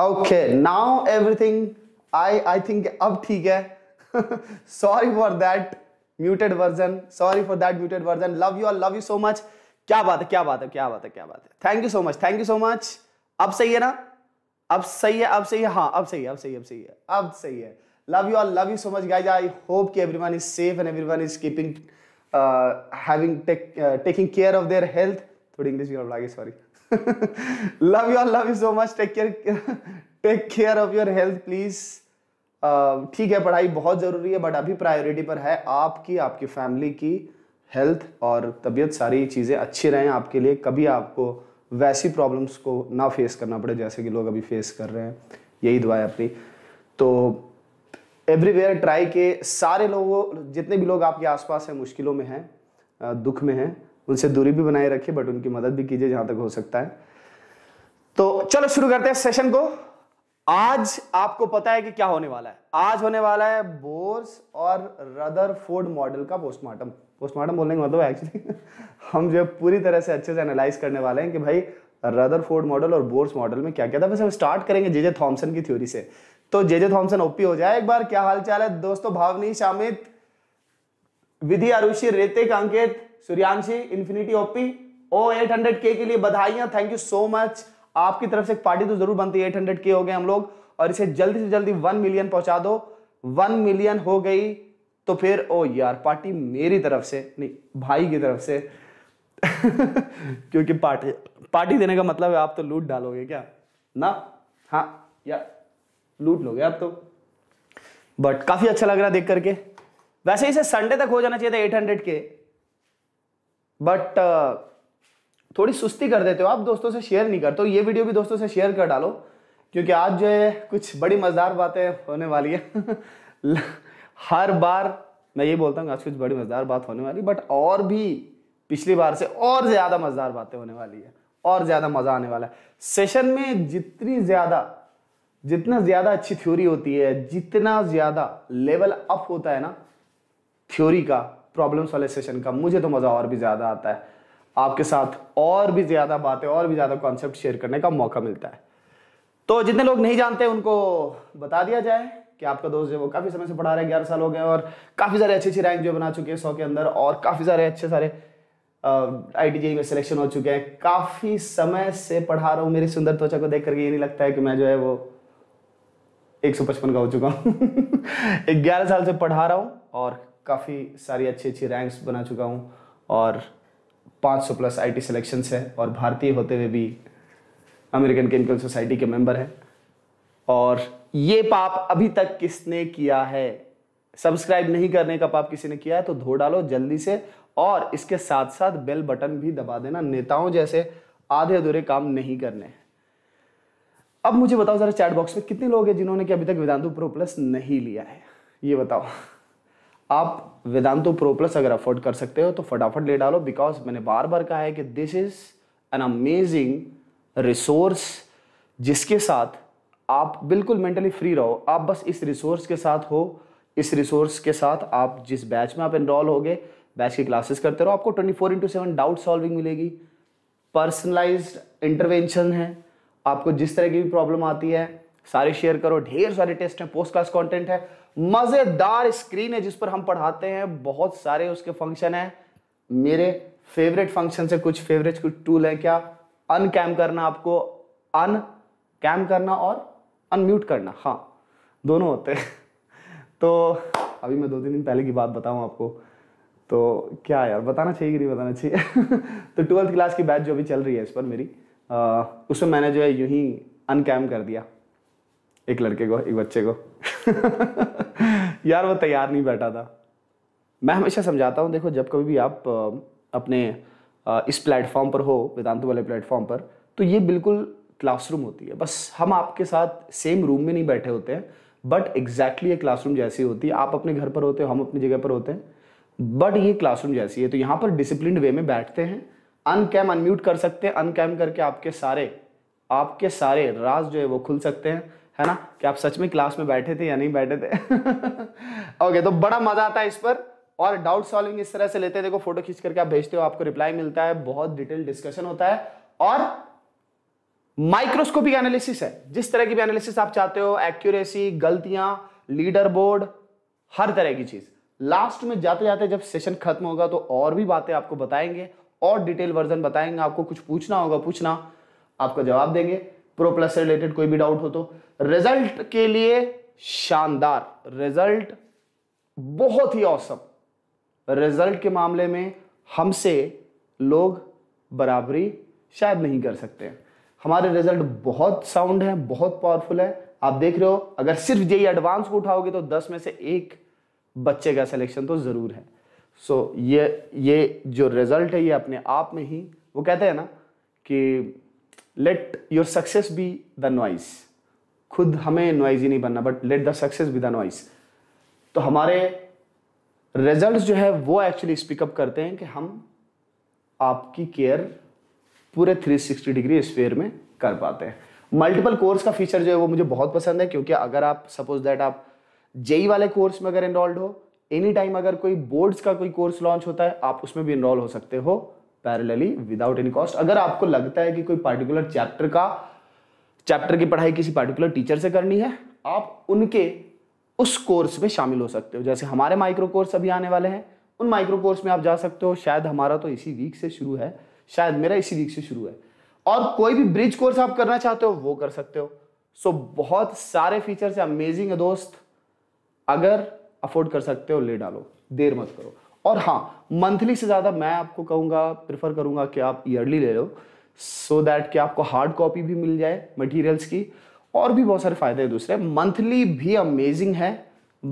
Okay now everything I I think अब ठीक है sorry for that muted version sorry for that muted version love you love you so much क्या बात है क्या बात है क्या बात है क्या बात है thank you so much thank you so much अब सही है ना अब सही है अब सही है हाँ अब सही है अब सही है अब सही है अब सही है लव यू और love you so much guys I hope कि everyone is safe and everyone is keeping having taking care of their health थोड़ी इंग्लिश भी लगे sorry love you love love so much take take take care of your health please ठीक है पढ़ाई बहुत ज़रूरी है बट अभी प्रायोरिटी पर है आपकी आपकी फैमिली की हेल्थ और तबीयत सारी चीज़ें अच्छी रहें आपके लिए कभी आपको वैसी प्रॉब्लम्स को ना फेस करना पड़े जैसे कि लोग अभी फेस कर रहे हैं यही दुआ है अपनी तो एवरीवेयर ट्राई के सारे लोगों जितने भी लोग आपके आसपास हैं मुश्किलों में हैं दुख में हैं उनसे दूरी भी बनाए रखिए बट उनकी मदद भी कीजिए जहां तक हो सकता है तो चलो शुरू करते हैं सेशन को आज आपको पता है कि क्या होने वाला है आज होने वाला है बोर्स और रदर फोर्ड मॉडल का पोस्टमार्टम पोस्टमार्टम बोलने का मतलब एक्चुअली हम जो पूरी तरह से अच्छे से एनालाइज करने वाले हैं कि भाई रदर फोर्ड मॉडल और बोर्स मॉडल में क्या क्या था वैसे हम स्टार्ट करेंगे जेजे थॉमसन की थ्योरी से तो जेजे थॉमसन ओपी हो जाए एक बार क्या हाल चाल है दोस्तों Bhavani Shamit Vidhi Arushi Ritik Ankit Suryanshi infinity OP O eight hundred के लिए बधाइयां थैंक यू सो मच आपकी तरफ से एक पार्टी तो जरूर बनती है 800 के हो गए हम लोग और इसे जल्दी से जल्दी वन मिलियन पहुंचा दो वन मिलियन हो गई तो फिर ओ यार पार्टी मेरी तरफ से नहीं भाई की तरफ से क्योंकि पार्टी पार्टी देने का मतलब है आप तो लूट डालोगे क्या ना हाँ यार लूट लोगे आप तो बट काफी अच्छा लग रहा देख करके वैसे इसे संडे तक हो जाना चाहिए था एट के बट uh, थोड़ी सुस्ती कर देते हो आप दोस्तों से शेयर नहीं करते हो ये वीडियो भी दोस्तों से शेयर कर डालो क्योंकि आज जो है कुछ बड़ी मज़ेदार बातें होने वाली है हर बार मैं ये बोलता हूँ आज कुछ बड़ी मज़ेदार बात होने वाली बट और भी पिछली बार से और ज़्यादा मज़ेदार बातें होने वाली है और ज़्यादा मज़ा आने वाला है सेशन में जितनी ज़्यादा जितना ज़्यादा अच्छी थ्योरी होती है जितना ज़्यादा लेवल अप होता है ना थ्योरी का प्रॉब्लम्स वाले सेशन का मुझे तो मज़ा और भी ज़्यादा आता है आपके साथ और भी ज़्यादा बातें और भी ज़्यादा कॉन्सेप्ट शेयर करने का मौका मिलता है तो जितने लोग नहीं जानते उनको बता दिया जाए कि आपका दोस्त जो वो काफ़ी समय से पढ़ा रहे हैं ग्यारह साल हो गए और काफ़ी सारे अच्छी अच्छी रैंक जो बना चुके हैं सौ के अंदर और काफ़ी सारे अच्छे सारे आई टी में सिलेक्शन हो चुके हैं काफ़ी समय से पढ़ा रहा हूँ मेरी सुंदर त्वचा को देख करके ये नहीं लगता है कि मैं जो है वो एक सौ पचपन का हो चुका हूँ ग्यारह साल से पढ़ा रहा हूँ और काफ़ी सारी अच्छी अच्छी रैंक्स बना चुका हूँ और 500 प्लस आईटी सिलेक्शंस है और भारतीय होते हुए भी अमेरिकन केमिकल सोसाइटी के मेंबर हैं और ये पाप अभी तक किसने किया है सब्सक्राइब नहीं करने का पाप किसी ने किया है तो धो डालो जल्दी से और इसके साथ साथ बेल बटन भी दबा देना नेताओं जैसे आधे अधूरे काम नहीं करने हैं अब मुझे बताओ जरा चैट बॉक्स में कितने लोग हैं जिन्होंने कि अभी तक वेदांतु प्रो प्लस नहीं लिया है ये बताओ आप वेदांतो प्रो प्लस अगर अफोर्ड कर सकते हो तो फटाफट ले डालो बिकॉज मैंने बार बार कहा है कि this is an amazing resource जिसके साथ आप बिल्कुल मेंटली फ्री रहो आप बस इस रिसोर्स के साथ हो इस रिसोर्स के साथ आप जिस बैच में आप इनरोल हो गए बैच की क्लासेस करते रहो आपको twenty four into seven doubt solving मिलेगी पर्सनलाइज इंटरवेंशन है आपको जिस तरह की भी प्रॉब्लम आती है सारे शेयर करो ढेर सारे टेस्ट हैं पोस्ट क्लास कंटेंट है मजेदार स्क्रीन है जिस पर हम पढ़ाते हैं बहुत सारे उसके फंक्शन है मेरे फेवरेट फंक्शन से कुछ फेवरेट कुछ टूल है क्या अनकैम करना आपको अन कैम करना और अनम्यूट करना हाँ दोनों होते हैं तो अभी मैं दो तीन दिन पहले की बात बताऊं आपको तो क्या यार बताना चाहिए कि नहीं बताना चाहिए तो ट्वेल्थ क्लास की बैच जो अभी चल रही है इस पर मेरी उसमें मैंने जो है यूं ही अनकैम कर दिया एक लड़के को एक बच्चे को यार वो तैयार नहीं बैठा था मैं हमेशा समझाता हूँ देखो जब कभी भी आप अपने इस प्लेटफॉर्म पर हो वेदांत वाले प्लेटफॉर्म पर तो ये बिल्कुल क्लासरूम होती है बस हम आपके साथ सेम रूम में नहीं बैठे होते हैं बट एग्जैक्टली ये क्लासरूम जैसी होती है आप अपने घर पर होते हो हम अपनी जगह पर होते हैं बट ये क्लासरूम जैसी है तो यहाँ पर डिसिप्लिन वे में बैठते हैं अनकैम अनम्यूट कर सकते हैं अनकैम करके आपके सारे आपके सारे राज जो है वो खुल सकते हैं है ना कि आप सच में क्लास में बैठे थे या नहीं बैठे थे ओके okay, तो बड़ा मजा आता है इस पर और डाउट सॉल्विंग इस तरह से लेते हैं देखो फोटो खींच करके आप भेजते हो आपको रिप्लाई मिलता है बहुत डिटेल डिस्कशन होता है और माइक्रोस्कोपिक एनालिसिस है जिस तरह की भी एनालिसिस आप चाहते हो एक्यूरेसी गलतियां लीडर बोर्ड हर तरह की चीज लास्ट में जाते जाते जब सेशन खत्म होगा तो और भी बातें आपको बताएंगे और डिटेल वर्जन बताएंगे आपको कुछ पूछना होगा पूछना आपको जवाब देंगे प्रो प्लस से रिलेटेड कोई भी डाउट हो तो रिजल्ट के लिए शानदार रिजल्ट बहुत ही औसम रिजल्ट के मामले में हमसे लोग बराबरी शायद नहीं कर सकते हैं हमारे रिजल्ट बहुत साउंड है बहुत पावरफुल है आप देख रहे हो अगर सिर्फ ये एडवांस को उठाओगे तो दस में से एक बच्चे का सिलेक्शन तो ज़रूर है सो so, ये ये जो रिजल्ट है ये अपने आप में ही वो कहते हैं ना कि let your success be the noise खुद हमें ही नहीं बनना but let the success be the noise तो हमारे रिजल्ट जो है वो एक्चुअली स्पीकअप करते हैं कि हम आपकी केयर पूरे 360 डिग्री स्पेयर में कर पाते हैं मल्टीपल कोर्स का फीचर जो है वो मुझे बहुत पसंद है क्योंकि अगर आप सपोज दैट आप जेई e e वाले कोर्स में अगर इनरोल्ड हो एनी टाइम अगर कोई बोर्ड्स का कोई कोर्स लॉन्च होता है आप उसमें भी इनरोल हो सकते हो पैरेलली विदाउट एनी कॉस्ट अगर आपको लगता है कि कोई पार्टिकुलर चैप्टर का चैप्टर की पढ़ाई किसी पार्टिकुलर टीचर से करनी है आप उनके उस कोर्स में शामिल हो सकते हो जैसे हमारे माइक्रो कोर्स अभी आने वाले हैं उन माइक्रो कोर्स में आप जा सकते हो शायद हमारा तो इसी वीक से शुरू है शायद मेरा इसी वीक से शुरू है और कोई भी ब्रिज कोर्स आप करना चाहते हो वो कर सकते हो सो so, बहुत सारे फीचर्स अमेजिंग है दोस्त अगर अफोर्ड कर सकते हो ले डालो देर मत करो और हाँ मंथली से ज़्यादा मैं आपको कहूँगा प्रेफर करूँगा कि आप ईयरली ले लो सो so दैट कि आपको हार्ड कॉपी भी मिल जाए मटेरियल्स की और भी बहुत सारे फायदे हैं दूसरे मंथली भी अमेजिंग है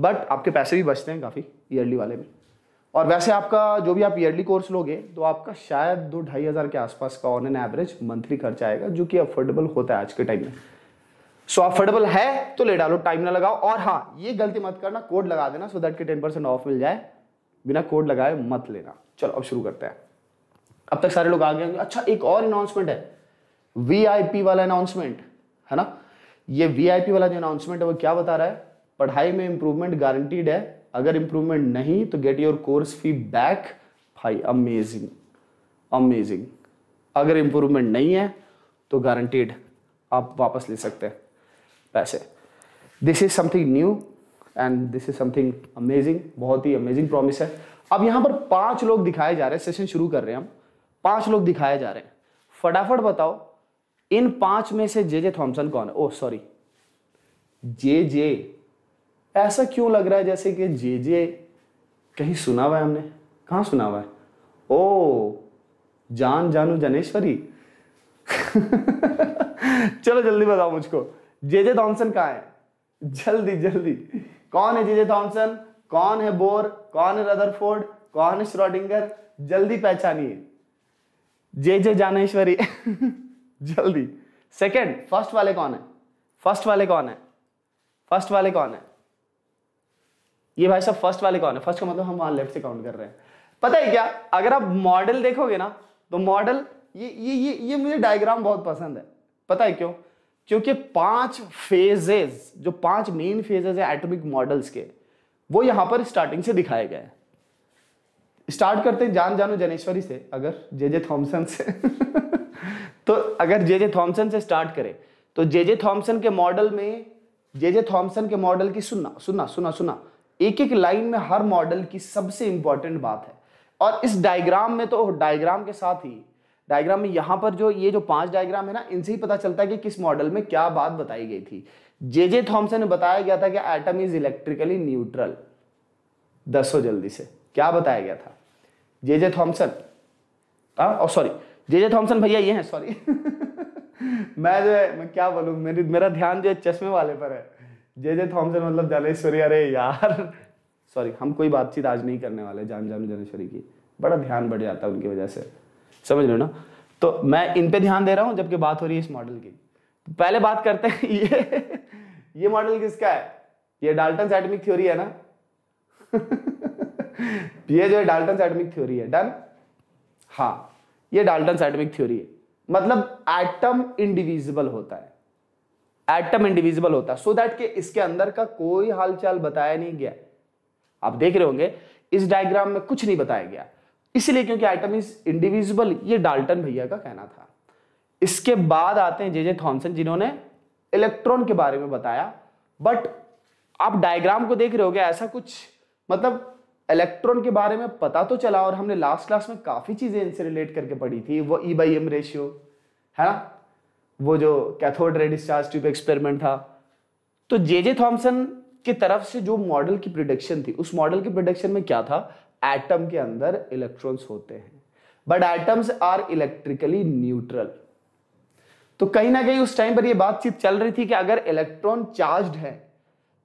बट आपके पैसे भी बचते हैं काफ़ी ईयरली वाले में और वैसे आपका जो भी आप ईयरली कोर्स लोगे तो आपका शायद दो ढाई हज़ार के आसपास का ऑन एन एवरेज मंथली खर्चा आएगा जो कि अफोर्डेबल होता है आज के टाइम में सो अफोर्डेबल है तो ले डालो टाइम ना लगाओ और हाँ ये गलती मत करना कोड लगा देना सो दैट के टेन परसेंट ऑफ मिल जाए बिना कोड लगाए मत लेना चलो अब शुरू करते हैं अब तक सारे लोग आ गए होंगे अच्छा एक और अनाउंसमेंट है वीआईपी वाला अनाउंसमेंट है ना ये वीआईपी वाला जो अनाउंसमेंट है वो क्या बता रहा है पढ़ाई में इंप्रूवमेंट गारंटीड है अगर इंप्रूवमेंट नहीं तो get your course fee back भाई अमेजिंग अमेजिंग अगर इंप्रूवमेंट नहीं है तो गारंटीड आप वापस ले सकते हैं पैसे this is something new and this is something amazing बहुत ही अमेजिंग प्रॉमिस है अब यहाँ पर पांच लोग दिखाए जा रहे हैं सेशन शुरू कर रहे हैं हम पांच लोग दिखाए जा रहे हैं फटाफट बताओ इन पांच में से जे जे थॉम्सन कौन है ओ सॉरी जे जे ऐसा क्यों लग रहा है जैसे कि जे जे कहीं सुना हुआ है हमने कहा सुना हुआ है ओ oh, जान जानू जनेश्वरी चलो जल्दी बताओ मुझको जे जे थॉम्सन कहा है जल्दी जल्दी कौन है जीजे थॉमसन कौन है बोर कौन है रदरफोर्ड कौन है श्रोडिंगर जल्दी पहचानिए जे जे जानेश्वरी जल्दी सेकंड फर्स्ट वाले कौन है फर्स्ट वाले कौन है फर्स्ट वाले कौन है ये भाई साहब फर्स्ट वाले कौन है फर्स्ट का मतलब हम वहां लेफ्ट से काउंट कर रहे हैं पता है क्या अगर आप मॉडल देखोगे ना तो मॉडल ये ये ये ये मुझे डायग्राम बहुत पसंद है पता है क्यों क्योंकि पांच फेजेस जो पांच मेन फेजेस है एटॉमिक मॉडल्स के वो यहां पर स्टार्टिंग से दिखाए गए हैं स्टार्ट करते हैं जान जानो जनेश्वरी से अगर जे जे थॉम्सन से तो अगर जे जे थॉम्सन से स्टार्ट करें तो जे जे थॉम्सन के मॉडल में जे जे थॉम्सन के मॉडल की सुनना सुनना सुना सुना एक एक लाइन में हर मॉडल की सबसे इंपॉर्टेंट बात है और इस डायग्राम में तो डायग्राम के साथ ही डायग्राम में यहां पर जो ये जो पांच डायग्राम है ना इनसे ही पता चलता है कि किस मॉडल में क्या बात बताई गई थी जे जे थॉम्सन ने बताया गया था कि एटम इज इलेक्ट्रिकली न्यूट्रल दसो जल्दी से क्या बताया गया था जे जे थॉम्सन और सॉरी जे जे थॉम्सन भैया ये है सॉरी मैं जो है मैं क्या बोलू मेरी मेरा ध्यान जो है चश्मे वाले पर है जे जे थॉम्सन मतलब जलेश्वरी अरे यार सॉरी हम कोई बातचीत आज नहीं करने वाले जान जानू जनेश्वरी की बड़ा ध्यान बढ़ जाता है उनकी वजह से समझ लो ना तो मैं इन पे ध्यान दे रहा हूँ जबकि बात हो रही है इस मॉडल की तो पहले बात करते हैं ये ये मॉडल किसका है ये डाल्टन एटमिक थ्योरी है ना ये जो है डाल्टन एटमिक थ्योरी है डन हाँ ये डाल्टन एटमिक थ्योरी है मतलब एटम इंडिविजिबल होता है एटम इंडिविजिबल होता है सो so दैट के इसके अंदर का कोई हालचाल बताया नहीं गया आप देख रहे होंगे इस डायग्राम में कुछ नहीं बताया गया इसलिए क्योंकि आइटम इज इंडिविजुअल ये डाल्टन भैया का कहना था इसके बाद आते हैं जे जे थॉन्सन जिन्होंने इलेक्ट्रॉन के बारे में बताया बट आप डायग्राम को देख रहे हो ऐसा कुछ मतलब इलेक्ट्रॉन के बारे में पता तो चला और हमने लास्ट क्लास में काफी चीजें इनसे रिलेट करके पढ़ी थी वो ई बाई एम रेशियो है ना वो जो cathode ray discharge tube experiment था तो जे जे थॉम्सन की तरफ से जो मॉडल की प्रिडिक्शन थी उस मॉडल की प्रिडिक्शन में क्या था एटम के अंदर इलेक्ट्रॉन्स होते हैं but atoms are electrically neutral तो कहीं ना कहीं उस टाइम पर यह बातचीत चल रही थी कि अगर इलेक्ट्रॉन चार्ज्ड है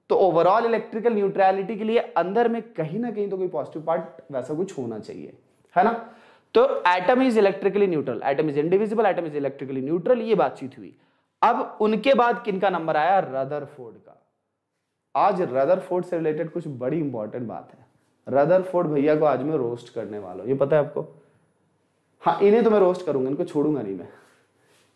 तो ओवरऑल इलेक्ट्रिकल न्यूट्रलिटी के लिए अंदर में कहीं ना कहीं तो कोई पॉजिटिव पार्ट वैसा कुछ होना चाहिए है ना तो atom is electrically neutral atom is indivisible atom is electrically neutral ये बातचीत हुई अब उनके बाद किन का नंबर आया रदरफोर्ड का आज रदरफोर्ड से रिलेटेड कुछ बड़ी इंपॉर्टेंट बात है रदरफोर्ड भैया को आज मैं रोस्ट करने वाला हूँ ये पता है आपको हाँ इन्हें तो मैं रोस्ट करूंगा इनको छोड़ूंगा नहीं मैं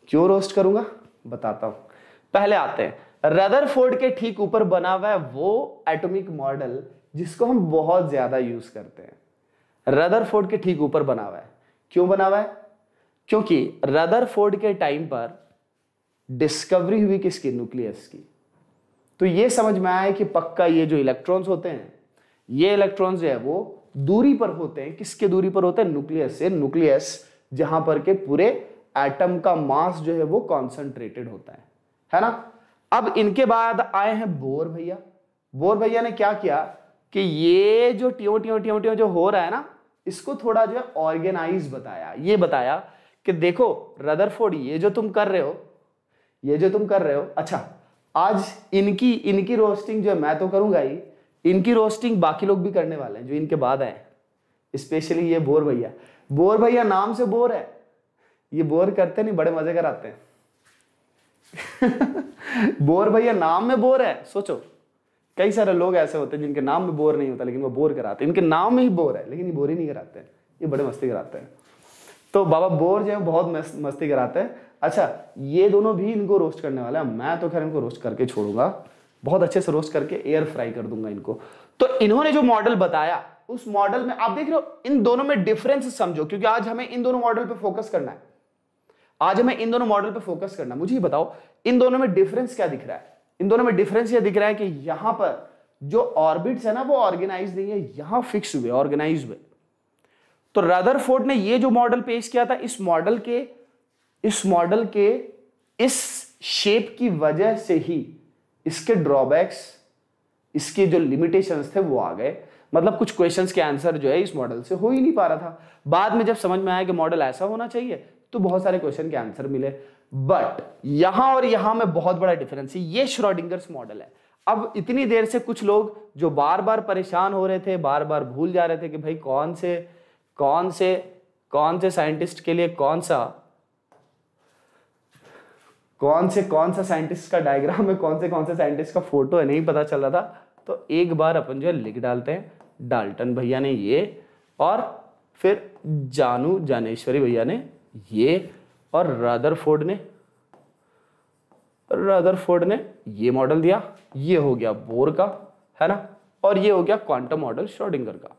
क्यों रोस्ट करूंगा बताता हूँ पहले आते हैं रदर फोर्ड के ठीक ऊपर बना हुआ है वो एटॉमिक मॉडल जिसको हम बहुत ज्यादा यूज करते हैं रदर फोर्ड के ठीक ऊपर बना हुआ है क्यों बना हुआ है क्योंकि रदर फोर्ड के टाइम पर डिस्कवरी हुई किसकी न्यूक्लियस की तो ये समझ में आया कि पक्का ये जो इलेक्ट्रॉन्स होते हैं ये इलेक्ट्रॉन जो है वो दूरी पर होते हैं किसके दूरी पर होते हैं न्यूक्लियस से न्यूक्लियस जहां पर के पूरे एटम का मास जो है वो कॉन्सेंट्रेटेड होता है है ना अब इनके बाद आए हैं बोर भैया बोर भैया ने क्या किया कि ये जो ट्यो ट्यो ट्यो ट्यो जो हो रहा है ना इसको थोड़ा जो है ऑर्गेनाइज बताया ये बताया कि देखो रदरफोर्ड ये जो तुम कर रहे हो ये जो तुम कर रहे हो अच्छा आज इनकी इनकी रोस्टिंग जो है मैं तो करूंगा ही इनकी रोस्टिंग बाकी लोग भी करने वाले हैं जो इनके बाद आए स्पेशली ये बोर भैया बोर भैया नाम से बोर है ये बोर करते नहीं बड़े मजे कराते हैं बोर भैया नाम में बोर है सोचो कई सारे लोग ऐसे होते हैं जिनके नाम में बोर नहीं होता लेकिन वो बोर कराते हैं इनके नाम में ही बोर है लेकिन ये बोर ही नहीं कराते हैं ये बड़े मस्ती कराते हैं तो बाबा बोर जो है बहुत मस्ती कराते हैं अच्छा ये दोनों भी इनको रोस्ट करने वाले हैं मैं तो खैर इनको रोस्ट करके छोड़ूंगा बहुत अच्छे से रोस्ट करके एयर फ्राई कर दूंगा इनको तो इन्होंने जो मॉडल बताया उस मॉडल में आप देख रहे हो इन दोनों में डिफरेंस समझो क्योंकि आज हमें इन दोनों मॉडल पे फोकस करना है आज हमें इन दोनों मॉडल पे फोकस करना है मुझे बताओ इन दोनों में डिफरेंस क्या दिख रहा है इन दोनों में डिफरेंस ये दिख रहा है कि यहां पर जो ऑर्बिट्स है ना वो ऑर्गेनाइज नहीं है यहां फिक्स हुए ऑर्गेनाइज हुए तो रदर ने ये जो मॉडल पेश किया था इस मॉडल के इस मॉडल के इस शेप की वजह से ही इसके ड्रॉबैक्स इसके जो लिमिटेशंस थे वो आ गए मतलब कुछ क्वेश्चंस के आंसर जो है इस मॉडल से हो ही नहीं पा रहा था बाद में जब समझ में आया कि मॉडल ऐसा होना चाहिए तो बहुत सारे क्वेश्चन के आंसर मिले बट यहां और यहां में बहुत बड़ा डिफरेंस है ये श्रोडिंगर्स मॉडल है अब इतनी देर से कुछ लोग जो बार बार परेशान हो रहे थे बार बार भूल जा रहे थे कि भाई कौन से कौन से कौन से साइंटिस्ट के लिए कौन सा कौन से कौन सा साइंटिस्ट का डायग्राम है कौन से कौन से साइंटिस्ट का फोटो है नहीं पता चल रहा था तो एक बार अपन जो है लिख डालते हैं डाल्टन भैया ने ये और फिर जानू जानेश्वरी भैया ने ये और रादरफोर्ड ने रदरफोर्ड ने ये मॉडल दिया ये हो गया बोर का है ना और ये हो गया क्वांटम मॉडल श्रोडिंगर का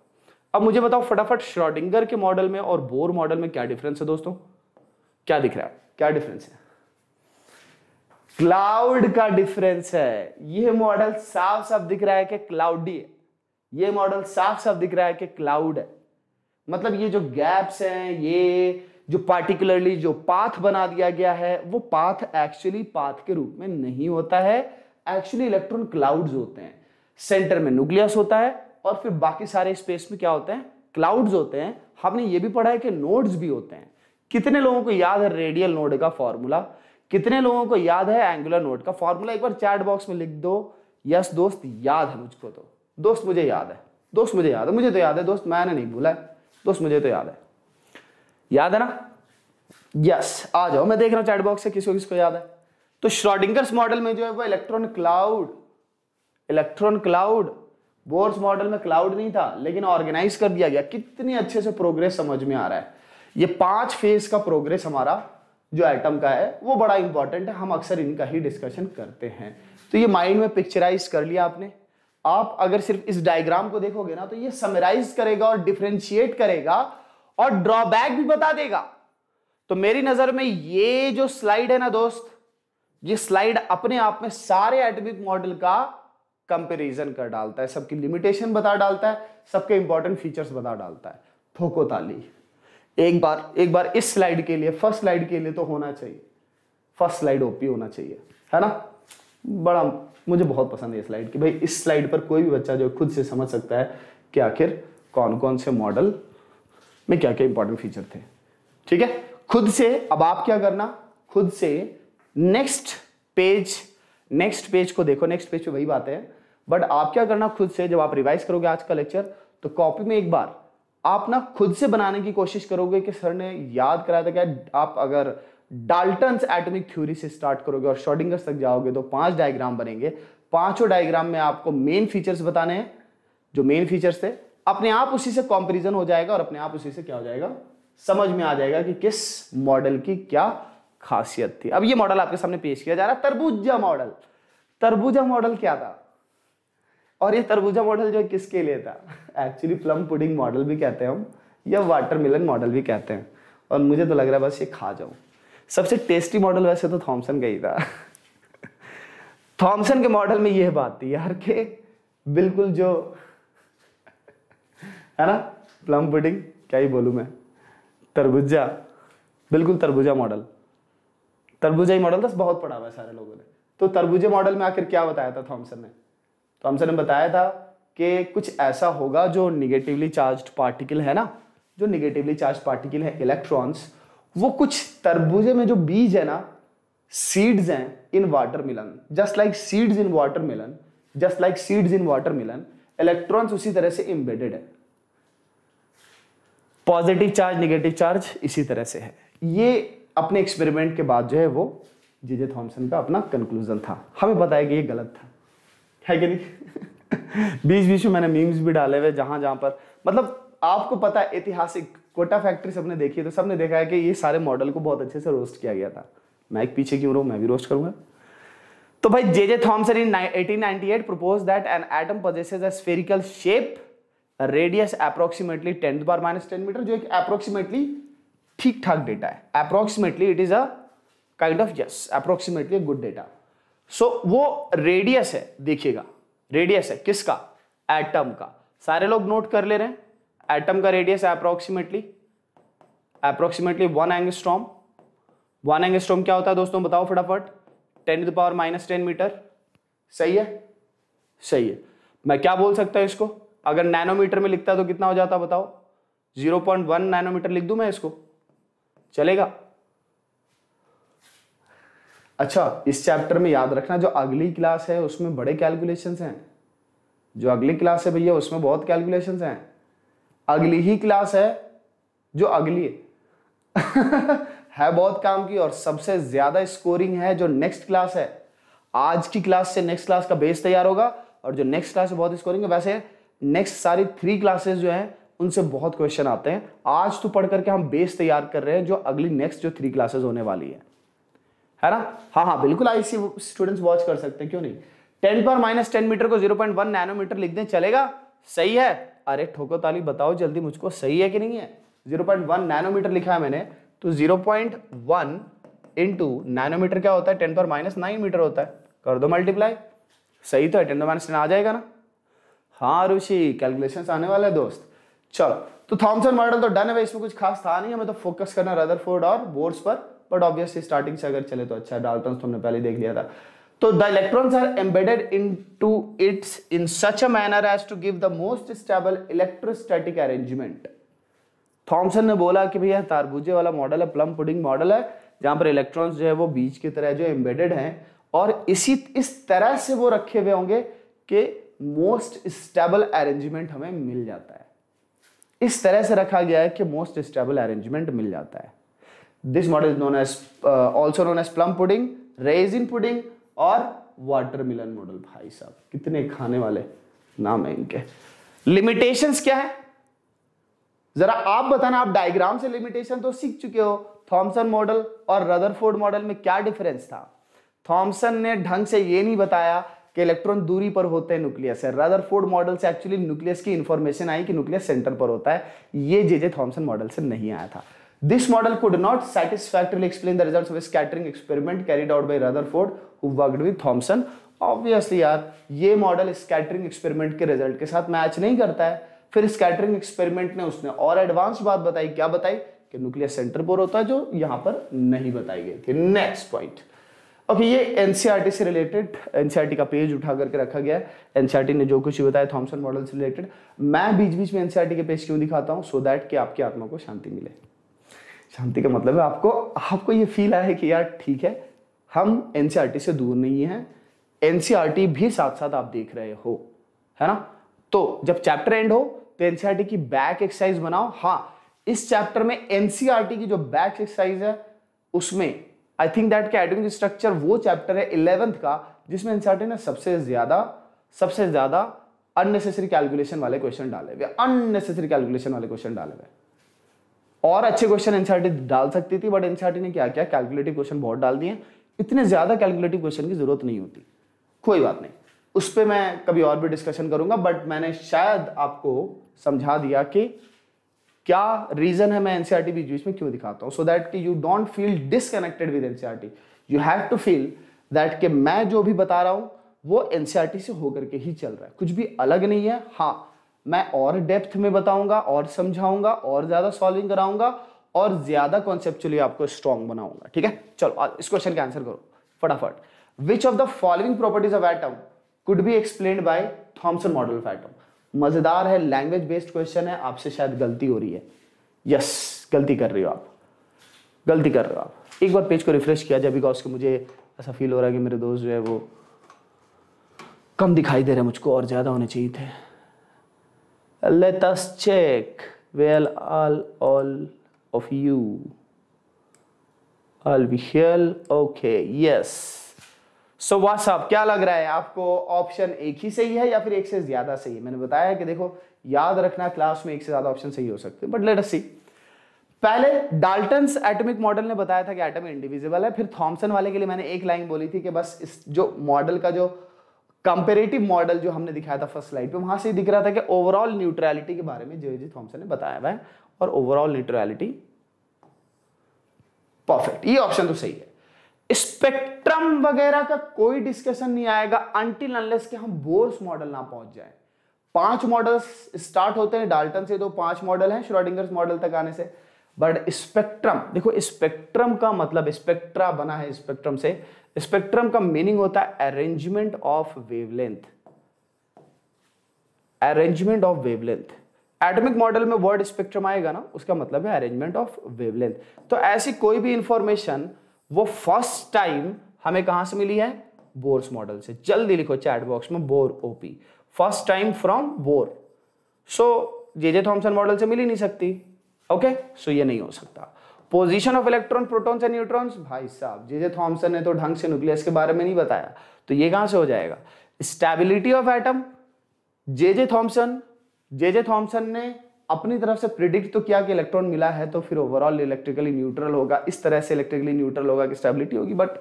अब मुझे बताओ फटाफट श्रोडिंगर के मॉडल में और बोर मॉडल में क्या डिफरेंस है दोस्तों क्या दिख रहा है क्या डिफरेंस है क्लाउड का डिफरेंस है यह मॉडल साफ साफ दिख रहा है कि क्लाउडी है ये मॉडल साफ साफ दिख रहा है कि क्लाउड है मतलब ये जो गैप्स हैं ये जो पार्टिकुलरली जो पाथ बना दिया गया है वो पाथ एक्चुअली पाथ के रूप में नहीं होता है एक्चुअली इलेक्ट्रॉन क्लाउड्स होते हैं सेंटर में न्यूक्लियस होता है और फिर बाकी सारे स्पेस में क्या होते हैं क्लाउड्स होते हैं हमने ये भी पढ़ा है कि नोड्स भी होते हैं कितने लोगों को याद है रेडियल नोड का फॉर्मूला कितने लोगों को याद है एंगुलर नोट का फॉर्मूला एक बार चैट बॉक्स में लिख दो यस दोस्त याद है मुझको तो दोस्त मुझे याद है दोस्त मुझे याद है मुझे तो याद है दोस्त मैंने नहीं भूला है दोस्त मुझे तो याद है याद है ना यस आ जाओ मैं देख रहा हूं चैट बॉक्स से किसको किसको याद है तो श्रॉडिंगर्स मॉडल में जो है वो electron cloud electron cloud Bohr's model में क्लाउड नहीं था लेकिन ऑर्गेनाइज कर दिया गया कितनी अच्छे से प्रोग्रेस समझ में आ रहा है ये पांच फेज का प्रोग्रेस हमारा जो आइटम का है वो बड़ा इंपॉर्टेंट है हम अक्सर इनका ही डिस्कशन करते हैं तो ये माइंड में पिक्चराइज कर लिया आपने आप अगर सिर्फ इस डायग्राम को देखोगे ना तो ये समराइज करेगा और डिफ्रेंशिएट करेगा और ड्रॉबैक भी बता देगा तो मेरी नजर में ये जो स्लाइड है ना दोस्त ये स्लाइड अपने आप में सारे एटमिक मॉडल का कंपेरिजन कर डालता है सबकी लिमिटेशन बता डालता है सबके इंपॉर्टेंट फीचर्स बता डालता है ठोको ताली एक बार एक बार इस स्लाइड के लिए फर्स्ट स्लाइड के लिए तो होना चाहिए फर्स्ट स्लाइड ओपी होना चाहिए है ना बड़ा मुझे बहुत पसंद है स्लाइड कि भाई इस स्लाइड पर कोई भी बच्चा जो खुद से समझ सकता है कि आखिर कौन कौन से मॉडल में क्या क्या इंपॉर्टेंट फीचर थे ठीक है खुद से अब आप क्या करना खुद से नेक्स्ट पेज नेक्स्ट पेज को देखो नेक्स्ट पेज पे वही बात है बट आप क्या करना खुद से जब आप रिवाइज करोगे आज का लेक्चर तो कॉपी में एक बार आप ना खुद से बनाने की कोशिश करोगे कि सर ने याद कराया था क्या आप अगर डाल्टन एटॉमिक थ्योरी से स्टार्ट करोगे और शॉर्डिंगर्स तक जाओगे तो पांच डायग्राम बनेंगे पांचों डायग्राम में आपको मेन फीचर्स बताने हैं जो मेन फीचर्स थे अपने आप उसी से कॉम्पेरिजन हो जाएगा और अपने आप उसी से क्या हो जाएगा समझ में आ जाएगा कि किस मॉडल की क्या खासियत थी अब ये मॉडल आपके सामने पेश किया जा रहा है तरबूजा मॉडल तरबूजा मॉडल क्या था और ये तरबूजा मॉडल जो है किसके लिए था एक्चुअली प्लम पुडिंग मॉडल भी कहते हैं हम या वाटर मिलन मॉडल भी कहते हैं और मुझे तो लग रहा है बस ये खा जाओ सबसे टेस्टी मॉडल वैसे तो थॉमसन का ही था थॉमसन के मॉडल में यह बात थी यार के बिल्कुल जो है ना प्लम पुडिंग क्या ही बोलूँ मैं तरबुजा बिल्कुल तरबुजा मॉडल तरबुजा ही मॉडल था बहुत पढ़ा हुआ है सारे लोगों ने तो तरबुजे मॉडल में आखिर क्या बताया था थॉमसन ने तो हमसे ने बताया था कि कुछ ऐसा होगा जो निगेटिवली चार्ज पार्टिकल है ना जो निगेटिवली चार्ज पार्टिकल है इलेक्ट्रॉन्स वो कुछ तरबूजे में जो बीज है ना सीड्स हैं in watermelon just like seeds in watermelon just like seeds in watermelon electrons उसी तरह से इम्बेडेड है पॉजिटिव चार्ज निगेटिव चार्ज इसी तरह से है ये अपने एक्सपेरिमेंट के बाद जो है वो जीजे थॉमसन का अपना कंक्लूजन था हमें पता है कि ये गलत था है कि नहीं बीच बीच में मैंने मीम्स भी डाले हुए जहां जहां पर मतलब आपको पता है ऐतिहासिक कोटा फैक्ट्री सबने देखी है तो सबने देखा है कि ये सारे मॉडल को बहुत अच्छे से रोस्ट किया गया था मैं एक पीछे क्यों हूं मैं भी रोस्ट करूंगा तो भाई J J Thomson in 1898 propose that an atom possesses a spherical shape radius approximately 10 to minus 10 metre जो एक अप्रोक्सीमेटली ठीक ठाक डेटा है approximately it is a kind of yes approximately good data so so, वो radius है देखिएगा radius है किसका एटम का सारे लोग नोट कर ले रहे हैं एटम का रेडियस है approximately approximately one angstrom one angstrom क्या होता है दोस्तों बताओ फटाफट ten to power minus ten metre सही है सही है मैं क्या बोल सकता हूं इसको अगर नैनोमीटर में लिखता है तो कितना हो जाता बताओ जीरो पॉइंट वन नैनोमीटर लिख दूं मैं इसको चलेगा अच्छा इस चैप्टर में याद रखना जो अगली क्लास है उसमें बड़े कैलकुलेशन हैं जो अगली क्लास है भैया उसमें बहुत कैलकुलेशन हैं अगली ही क्लास है जो अगली है, है बहुत काम की और सबसे ज्यादा स्कोरिंग है जो नेक्स्ट क्लास है आज की क्लास से नेक्स्ट क्लास का बेस तैयार होगा और जो नेक्स्ट क्लास है बहुत स्कोरिंग है वैसे नेक्स्ट सारी थ्री क्लासेस जो हैं उनसे बहुत क्वेश्चन आते हैं आज तो पढ़ करके हम बेस तैयार कर रहे हैं जो अगली नेक्स्ट जो थ्री क्लासेस होने वाली है है ना हाँ हाँ बिल्कुल आई सी स्टूडेंट्स वॉच कर सकते हैं क्यों नहीं टेन पर माइनस टेन मीटर को जीरो पॉइंट वन नैनोमीटर लिख दें चलेगा सही है अरे ठोको ताली बताओ जल्दी मुझको सही है कि नहीं है जीरो पॉइंट वन नैनोमीटर लिखा है मैंने तो zero point one into nanometre क्या होता है टेन पर माइनस नाइन मीटर होता है कर दो मल्टीप्लाई सही तो है टेन पर माइनस टेन आ जाएगा ना हाँ ऋषि कैलकुलेशन आने वाला है दोस्त चलो तो थॉमसन मॉडल तो डन है इसमें कुछ खास था नहीं हमें तो फोकस करना रदरफोर्ड और बोर्ड्स पर बट ऑब्वियसली स्टार्टिंग से अगर चले तो अच्छा है डाल्टन तो हमने पहले देख लिया था तो the electrons are embedded in to its in such a manner as to give the most stable electrostatic arrangement Thomson ने बोला कि भैया तारबूजे वाला मॉडल है प्लम पुडिंग मॉडल है जहां पर इलेक्ट्रॉन्स जो है वो बीच की तरह जो एम्बेडेड हैं और इसी इस तरह से वो रखे हुए होंगे कि मोस्ट स्टेबल अरेंजमेंट हमें मिल जाता है इस तरह से रखा गया है कि मोस्ट स्टेबल अरेंजमेंट मिल जाता है This model is known as uh, also known as plum pudding, raisin pudding और वाटरमेलन मॉडल भाई साहब कितने खाने वाले नाम है इनके लिमिटेशंस क्या है जरा आप बताना आप डायग्राम से लिमिटेशन तो सीख चुके हो थॉमसन मॉडल और रदरफोर्ड मॉडल में क्या डिफरेंस था थॉमसन ने ढंग से ये नहीं बताया कि इलेक्ट्रॉन दूरी पर होते हैं न्यूक्लियस है रदरफोर्ड मॉडल से एक्चुअली न्यूक्लियस की इंफॉर्मेशन आई कि न्यूक्लियस सेंटर पर होता है ये जे जे थॉमसन मॉडल से नहीं आया था This model could not satisfactorily explain the results of a scattering experiment carried out by Rutherford who worked with Thomson. Obviously यार ये मॉडल स्कैटरिंग एक्सपेरिमेंट के रिजल्ट के साथ मैच नहीं करता है फिर स्कैटरिंग एक्सपेरिमेंट ने उसने और एडवांस बात बताई क्या बताई कि न्यूक्लियर सेंटर पर होता है जो यहां पर नहीं बताई गई थी नेक्स्ट पॉइंट ओके ये एनसीआरटी e से रिलेटेड एनसीआरटी e का पेज उठा करके रखा गया है e ने जो कुछ बताया थॉमसन मॉडल से रिलेटेड मैं बीच बीच में एनसीआरटी के पेज क्यों दिखाता हूँ सो दैट कि आपकी आत्मा को शांति मिले शांति का मतलब है आपको आपको ये फील आया है कि यार ठीक है हम एन e से दूर नहीं है एन e भी साथ साथ आप देख रहे हो है ना तो जब चैप्टर एंड हो तो एनसीआरटी e की बैक एक्सरसाइज बनाओ हाँ इस चैप्टर में एनसीआरटी की जो बैक एक्सरसाइज है उसमें आई थिंक दैट के स्ट्रक्चर वो चैप्टर है इलेवेंथ का जिसमें एनसीआरटी ने सबसे ज्यादा सबसे ज्यादा अननेसेसरी कैलकुलेशन वाले क्वेश्चन डाले हुए अननेसेसरी कैलकुलेशन वाले क्वेश्चन डाले हुए और अच्छे क्वेश्चन एनसीआरटी डाल सकती थी बट एनसीआरटी ने क्या किया कैलकुलेटिव क्वेश्चन बहुत डाल दिए इतने ज़्यादा कैलकुलेटिव क्वेश्चन की ज़रूरत नहीं होती कोई बात नहीं उस पर मैं कभी और भी डिस्कशन करूंगा बट मैंने शायद आपको समझा दिया कि क्या रीज़न है मैं एनसीआरटी बीच बीच में क्यों दिखाता हूँ सो दैट कि you don't feel disconnected with NCERT you have to feel that के मैं जो भी बता रहा हूँ वो एनसीआरटी से होकर के ही चल रहा है कुछ भी अलग नहीं है हाँ मैं और डेप्थ में बताऊंगा और समझाऊंगा और ज़्यादा सॉल्विंग कराऊंगा और ज़्यादा कॉन्सेप्चुअली आपको स्ट्रॉन्ग बनाऊंगा ठीक है चलो इस क्वेश्चन का आंसर करो फटाफट which of the following properties of atom could be explain by Thomson model of atom मजेदार है लैंग्वेज बेस्ड क्वेश्चन है आपसे शायद गलती हो रही है यस गलती कर रही हो आप गलती कर रहे हो आप एक बार पेज को रिफ्रेश किया जाए बिकॉज के मुझे ऐसा फील हो रहा है कि मेरे दोस्त जो है वो कम दिखाई दे रहे हैं मुझको और ज़्यादा होने चाहिए थे let us check well all all of you i'll be here okay yes so so, वास क्या लग रहा है आपको ऑप्शन एक ही सही है या फिर एक से ज्यादा सही है मैंने बताया कि देखो याद रखना क्लास में एक से ज्यादा ऑप्शन सही हो सकते हैं बट लेट अस सी पहले डाल्टन एटॉमिक मॉडल ने बताया था कि एटम इंडिविजिबल है फिर थॉमसन वाले के लिए मैंने एक लाइन बोली थी कि बस इस जो मॉडल का जो कंपेरेटिव मॉडल जो हमने दिखाया था फर्स्ट स्लाइड पे वहां से दिख रहा था कि ओवरऑल न्यूट्रलिटी के बारे में जे जी थॉमसन ने बताया हुआ है और ओवरऑल न्यूट्रलिटी परफेक्ट ये ऑप्शन तो सही है स्पेक्ट्रम वगैरह का कोई डिस्कशन नहीं आएगा अंटिल अनलेस के हम बोर्स मॉडल ना पहुंच जाए पांच मॉडल्स स्टार्ट होते हैं डाल्टन से तो पांच मॉडल हैं श्रोडिंगर्स मॉडल तक आने से बट स्पेक्ट्रम देखो स्पेक्ट्रम का मतलब स्पेक्ट्रा बना है स्पेक्ट्रम से स्पेक्ट्रम का मीनिंग होता है arrangement of wavelength arrangement of wavelength atomic model में वर्ड स्पेक्ट्रम आएगा ना उसका मतलब है अरेंजमेंट ऑफ वेवलेंथ तो ऐसी कोई भी इंफॉर्मेशन वो फर्स्ट टाइम हमें कहां से मिली है बोर्स मॉडल से जल्दी लिखो चैट बॉक्स में Bohr OP first time from Bohr so J J Thomson model से मिल ही नहीं सकती ओके okay? सो so, ये नहीं हो सकता position of electron protons and neutrons भाई साहब जे थॉमसन ने तो ढंग से न्यूक्लियस के बारे में नहीं बताया तो ये कहां से हो जाएगा stability of atom J J Thomson J J Thomson ने अपनी तरफ से प्रिडिक्ट तो किया कि इलेक्ट्रॉन मिला है तो फिर ओवरऑल इलेक्ट्रिकली न्यूट्रल होगा इस तरह से इलेक्ट्रिकली न्यूट्रल होगा कि स्टेबिलिटी होगी बट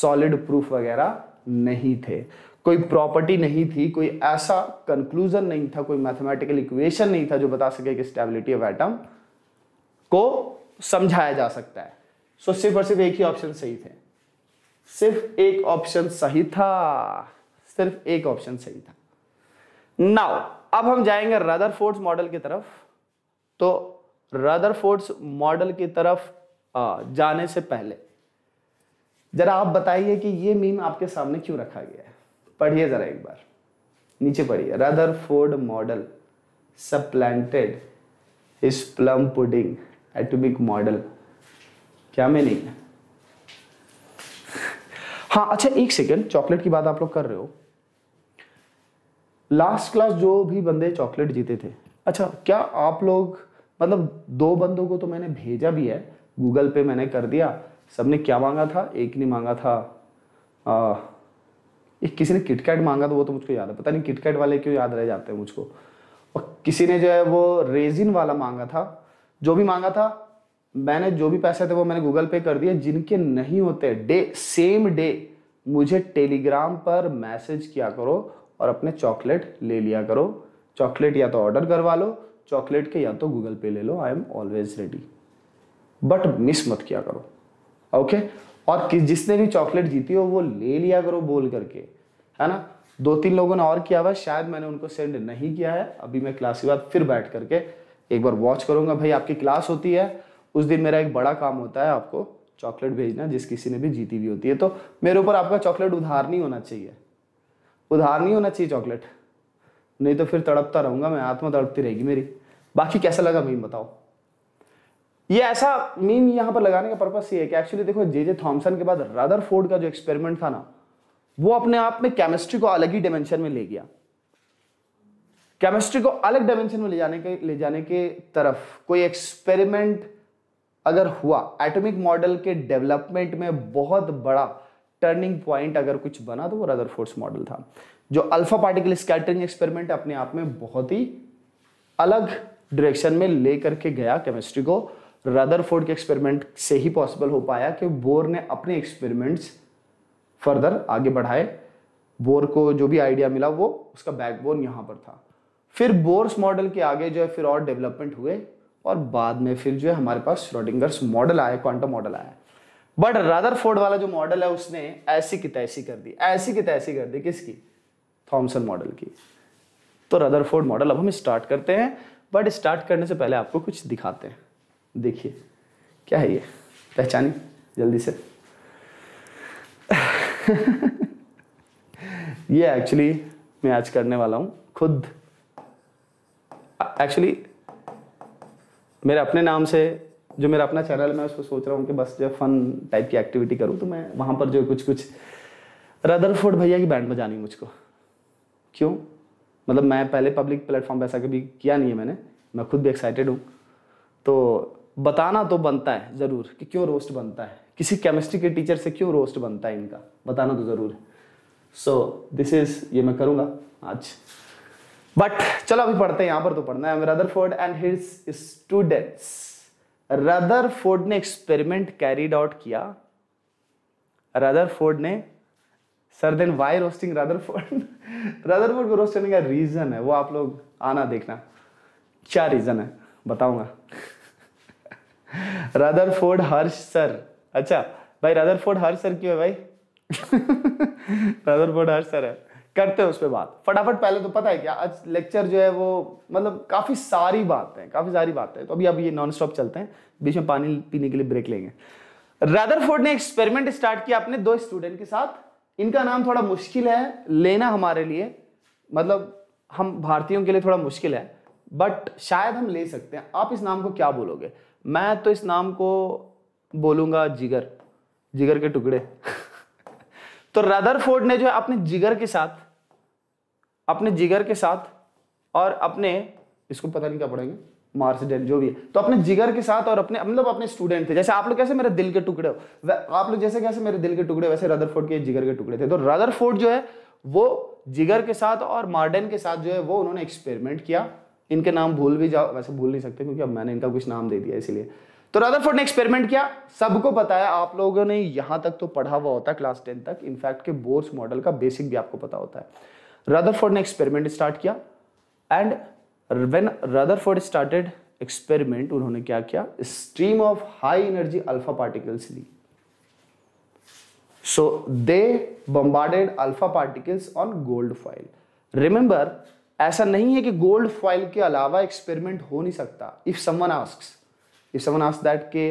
सॉलिड प्रूफ वगैरह नहीं थे कोई प्रॉपर्टी नहीं थी कोई ऐसा कंक्लूजन नहीं था कोई मैथमेटिकल इक्वेशन नहीं था जो बता सके कि स्टेबिलिटी ऑफ एटम को समझाया जा सकता है सो so, सिर्फ और सिर्फ एक ही ऑप्शन सही थे सिर्फ एक ऑप्शन सही था सिर्फ एक ऑप्शन सही था नाउ अब हम जाएंगे रदर फोर्ट्स मॉडल की तरफ तो रदर फोर्ट्स मॉडल की तरफ जाने से पहले जरा आप बताइए कि ये मीम आपके सामने क्यों रखा गया है पढ़िए जरा एक बार नीचे पढ़िए Rutherford model supplanted is plum pudding atomic model क्या मैं नहीं हाँ अच्छा एक सेकेंड चॉकलेट की बात आप लोग कर रहे हो लास्ट क्लास जो भी बंदे चॉकलेट जीते थे अच्छा क्या आप लोग मतलब दो बंदों को तो मैंने भेजा भी है गूगल पे मैंने कर दिया सबने क्या मांगा था एक ने मांगा था आ, एक किसी ने किटकैट मांगा तो वो तो मुझको याद है पता नहीं किटकैट वाले क्यों याद रह जाते हैं मुझको और किसी ने जो है वो रेजिन वाला मांगा था जो भी मांगा था मैंने जो भी पैसे थे वो मैंने गूगल पे कर दिए जिनके नहीं होते डे सेम डे मुझे टेलीग्राम पर मैसेज किया करो और अपने चॉकलेट ले लिया करो चॉकलेट या तो ऑर्डर करवा लो चॉकलेट के या तो गूगल पे ले लो I am always ready but miss मत किया करो ओके okay? और किस जिसने भी चॉकलेट जीती हो वो ले लिया करो बोल करके है ना दो तीन लोगों ने और किया हुआ शायद मैंने उनको सेंड नहीं किया है अभी मैं क्लास के बाद फिर बैठ करके एक बार वॉच करूंगा भाई आपकी क्लास होती है उस दिन मेरा एक बड़ा काम होता है आपको चॉकलेट भेजना जिस किसी ने भी जीती हुई होती है तो मेरे ऊपर आपका चॉकलेट उधार नहीं होना चाहिए उधार नहीं होना चाहिए चॉकलेट नहीं तो फिर तड़पता रहूंगा मैं आत्मा तड़पती रहेगी मेरी बाकी कैसा लगा मीम बताओ ये ऐसा मीम यहाँ पर लगाने का पर्पस ये है कि एक्चुअली देखो जे जे थॉम्सन के बाद रदर फोर्ड का जो एक्सपेरिमेंट था ना वो अपने आप में केमिस्ट्री को अलग ही डिमेंशन में ले गया केमिस्ट्री को अलग डायमेंशन में ले जाने के ले जाने के तरफ कोई एक्सपेरिमेंट अगर हुआ एटॉमिक मॉडल के डेवलपमेंट में बहुत बड़ा टर्निंग पॉइंट अगर कुछ बना तो वो रदर फोर्स मॉडल था जो अल्फा पार्टिकल स्कैटरिंग एक्सपेरिमेंट अपने आप में बहुत ही अलग डायरेक्शन में ले करके गया केमिस्ट्री को फोर्ड के एक्सपेरिमेंट से ही पॉसिबल हो पाया कि बोर ने अपने एक्सपेरिमेंट्स फर्दर आगे बढ़ाए बोर को जो भी आइडिया मिला वो उसका बैकबोन यहाँ पर था फिर बोर्स मॉडल के आगे जो है फिर और डेवलपमेंट हुए और बाद में फिर जो है हमारे पास श्रोडिंगर्स मॉडल आया क्वांटम मॉडल आया बट रादरफोर्ड वाला जो मॉडल है उसने ऐसी की तैसी कर दी ऐसी की तैसी कर दी किसकी थॉमसन मॉडल की तो रदर मॉडल अब हम स्टार्ट करते हैं बट स्टार्ट करने से पहले आपको कुछ दिखाते हैं देखिए क्या है ये पहचानी जल्दी से ये एक्चुअली मैं आज करने वाला हूँ खुद एक्चुअली मेरे अपने नाम से जो मेरा अपना चैनल मैं उसको सोच रहा हूँ कि बस जो फन टाइप की एक्टिविटी करूँ तो मैं वहाँ पर जो कुछ कुछ रदरफोर्ड भैया की बैंड बजानी मुझको क्यों मतलब मैं पहले पब्लिक प्लेटफॉर्म पर ऐसा कभी किया नहीं है मैंने मैं खुद भी एक्साइटेड हूँ तो बताना तो बनता है ज़रूर कि क्यों रोस्ट बनता है किसी केमिस्ट्री के टीचर से क्यों रोस्ट बनता है इनका बताना तो ज़रूर है सो दिस इज़ ये मैं करूँगा आज बट चलो अभी पढ़ते हैं यहां पर तो पढ़ना है Rutherford and his students Rutherford ने एक्सपेरिमेंट कैरीड आउट किया रदरफोर्ड ने sir then why roasting Rutherford Rutherford को रोस्ट करने का रीजन है वो आप लोग आना देखना क्या रीजन है बताऊंगा रदरफोर्ड हर्ष सर अच्छा भाई रदरफोर्ड हर्ष सर क्यों है भाई रदरफोर्ड हर्ष सर है करते हैं उस पर बात फटाफट पहले तो पता है क्या आज लेक्चर जो है वो मतलब काफ़ी सारी बातें काफ़ी सारी बातें तो अभी अब ये नॉन स्टॉप चलते हैं बीच में पानी पीने के लिए ब्रेक लेंगे रदरफोर्ड ने एक्सपेरिमेंट स्टार्ट किया अपने दो स्टूडेंट के साथ इनका नाम थोड़ा मुश्किल है लेना हमारे लिए मतलब हम भारतीयों के लिए थोड़ा मुश्किल है बट शायद हम ले सकते हैं आप इस नाम को क्या बोलोगे मैं तो इस नाम को बोलूँगा जिगर जिगर के टुकड़े तो रदरफोर्ड ने जो है अपने जिगर के साथ अपने जिगर के साथ और अपने इसको पता नहीं क्या पढ़ेंगे डेन जो भी है तो अपने जिगर के साथ और अपने मतलब अपने स्टूडेंट थे जैसे आप लोग कैसे मेरे दिल के टुकड़े हो आप लोग जैसे कैसे मेरे दिल के टुकड़े वैसे रदर के जिगर के टुकड़े थे तो रदर जो है वो जिगर के साथ और मार्डन के साथ जो है वो उन्होंने एक्सपेरिमेंट किया इनके नाम भूल भी जाओ वैसे भूल नहीं सकते क्योंकि अब मैंने इनका कुछ नाम दे दिया इसलिए तो रदरफोर्ड ने एक्सपेरिमेंट किया सबको पता है आप लोगों ने यहां तक तो पढ़ा हुआ होता है क्लास टेन तक इनफैक्ट के बोर्स मॉडल का बेसिक भी आपको पता होता है रदरफोर्ड ने एक्सपेरिमेंट स्टार्ट किया and when Rutherford started experiment उन्होंने क्या किया stream of high energy alpha particles ली so they bombarded alpha particles on gold foil remember ऐसा नहीं है कि गोल्ड फॉइल के अलावा एक्सपेरिमेंट हो नहीं सकता if someone asks if someone ask that के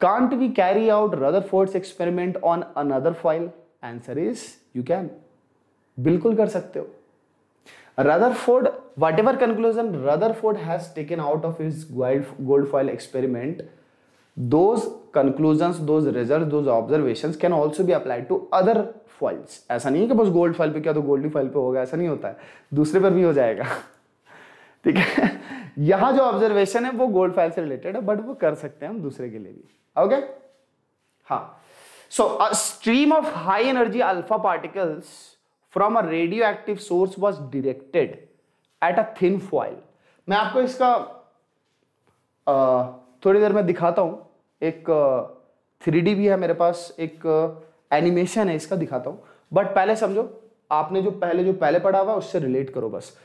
can't we carry out Rutherford's experiment on another foil answer is you can बिल्कुल कर सकते हो Rutherford whatever conclusion Rutherford has taken out of his gold foil experiment those conclusion those result those observation can also भी apply to other foils ऐसा नहीं है कि बस गोल्ड फॉइल पे क्या तो गोल्ड फॉइल पे होगा ऐसा नहीं होता है दूसरे पर भी हो जाएगा ठीक है यहां जो ऑब्जर्वेशन है वो गोल्ड फाइल से रिलेटेड है बट वो कर सकते हैं हम दूसरे के लिए भी ओके हाँ so stream of high energy alpha particles from a radioactive source was directed at a thin foil मैं आपको इसका थोड़ी देर में दिखाता हूँ एक थ्री भी है मेरे पास एक एनिमेशन है इसका दिखाता हूँ बट पहले समझो आपने जो पहले जो पहले पढ़ा हुआ उससे रिलेट करो बस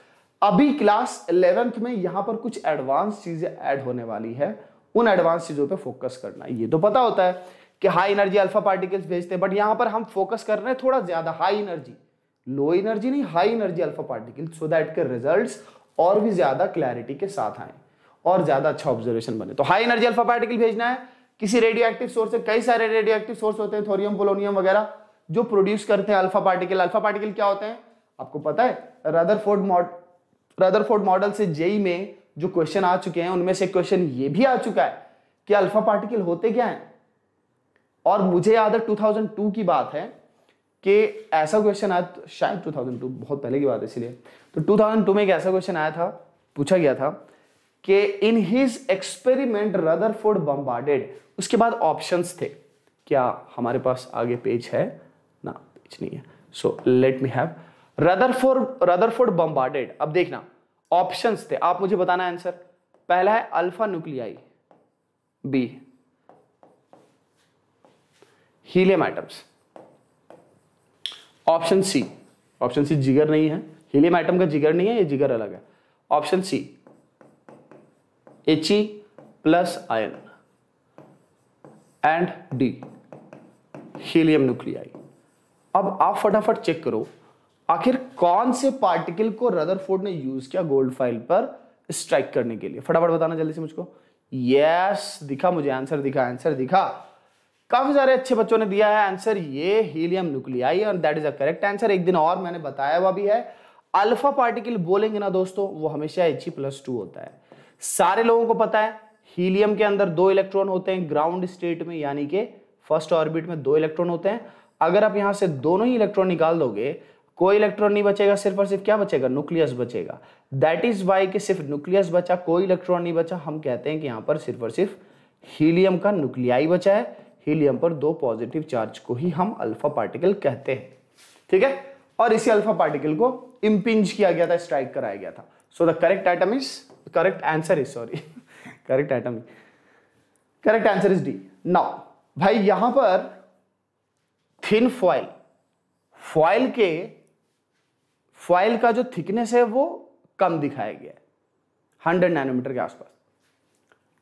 अभी क्लास इलेवेंथ में यहाँ पर कुछ एडवांस चीज़ें ऐड होने वाली है उन एडवांस चीज़ों पे फोकस करना ये तो पता होता है कि हाई एनर्जी अल्फा पार्टिकल्स भेजते हैं बट यहाँ पर हम फोकस कर रहे हैं थोड़ा ज़्यादा हाई एनर्जी लो एनर्जी नहीं high energy alpha particle so that के रिजल्ट्स और भी ज्यादा क्लैरिटी के साथ आए और ज्यादा अच्छा ऑब्जर्वेशन बने तो हाई एनर्जी अल्फा पार्टिकल भेजना है किसी रेडियो एक्टिव सोर्स से कई सारे रेडियो एक्टिव सोर्स होते हैं थोरियम पोलोनियम वगैरह जो प्रोड्यूस करते हैं अल्फा पार्टिकल अल्फा पार्टिकल क्या होते हैं आपको पता है रदरफोर्ड मॉडल रदरफोर्ड मॉडल से जेई में जो क्वेश्चन आ चुके हैं उनमें से क्वेश्चन ये भी आ चुका है कि अल्फा पार्टिकल होते क्या हैं और मुझे याद है 2002 की बात है कि ऐसा क्वेश्चन आया शायद 2002 बहुत पहले की बात है इसलिए तो 2002 में एक ऐसा क्वेश्चन आया था पूछा गया था कि in his experiment Rutherford bombarded उसके बाद ऑप्शंस थे क्या हमारे पास आगे पेज है ना पेज नहीं है so let me have Rutherford Rutherford bombarded अब देखना ऑप्शंस थे आप मुझे बताना आंसर पहला है alpha nuclei B helium atoms option C option C जिगर नहीं है हीलियम आइटम का जिगर नहीं है ये जिगर अलग है option C H E plus ion and D helium nuclei अब आप फटाफट चेक करो आखिर कौन से पार्टिकल को रदरफोर्ड ने यूज किया गोल्ड फाइल पर स्ट्राइक करने के लिए फटाफट बताना जल्दी से मुझको यस yes, दिखा मुझे आंसर दिखा आंसर दिखा काफी सारे अच्छे बच्चों ने दिया है आंसर ये हीलियम न्यूक्लियाई और that is a correct answer एक दिन और मैंने बताया हुआ भी है अल्फा पार्टिकल बोलेंगे ना दोस्तों वो हमेशा एच प्लस टू होता है सारे लोगों को पता है हीलियम के अंदर दो इलेक्ट्रॉन होते हैं ग्राउंड स्टेट में यानी कि फर्स्ट ऑर्बिट में दो इलेक्ट्रॉन होते हैं अगर आप यहां से दोनों ही इलेक्ट्रॉन निकाल दोगे कोई इलेक्ट्रॉन नहीं बचेगा सिर्फ और सिर्फ क्या बचेगा न्यूक्लियस बचेगा दैट इज वाई कि सिर्फ न्यूक्लियस बचा कोई इलेक्ट्रॉन नहीं बचा हम कहते हैं कि यहां पर सिर्फ और सिर्फ हीलियम का न्यूक्लियाई बचा है हीलियम पर दो पॉजिटिव चार्ज को ही हम अल्फा पार्टिकल कहते हैं ठीक है और इसी अल्फा पार्टिकल को इम्पिंज किया गया था स्ट्राइक कराया गया था so the correct item is correct answer is sorry correct item correct answer is D now भाई यहां पर थिन फॉइल फॉइल के फॉइल का जो थिकनेस है वो कम दिखाया गया है हंड्रेड नैनोमीटर के आसपास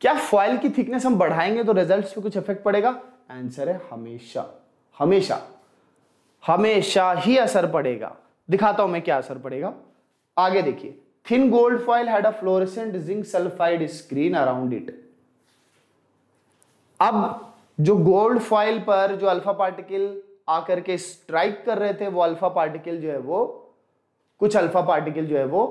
क्या फॉइल की थिकनेस हम बढ़ाएंगे तो रिजल्ट्स पे कुछ इफेक्ट पड़ेगा आंसर है हमेशा हमेशा हमेशा ही असर पड़ेगा दिखाता हूं मैं क्या असर पड़ेगा आगे देखिए thin gold foil had a fluorescent zinc sulphide screen around it अब जो गोल्ड फॉइल पर जो अल्फा पार्टिकल आकर के स्ट्राइक कर रहे थे वो अल्फा पार्टिकल जो है वो कुछ अल्फा पार्टिकल जो है वो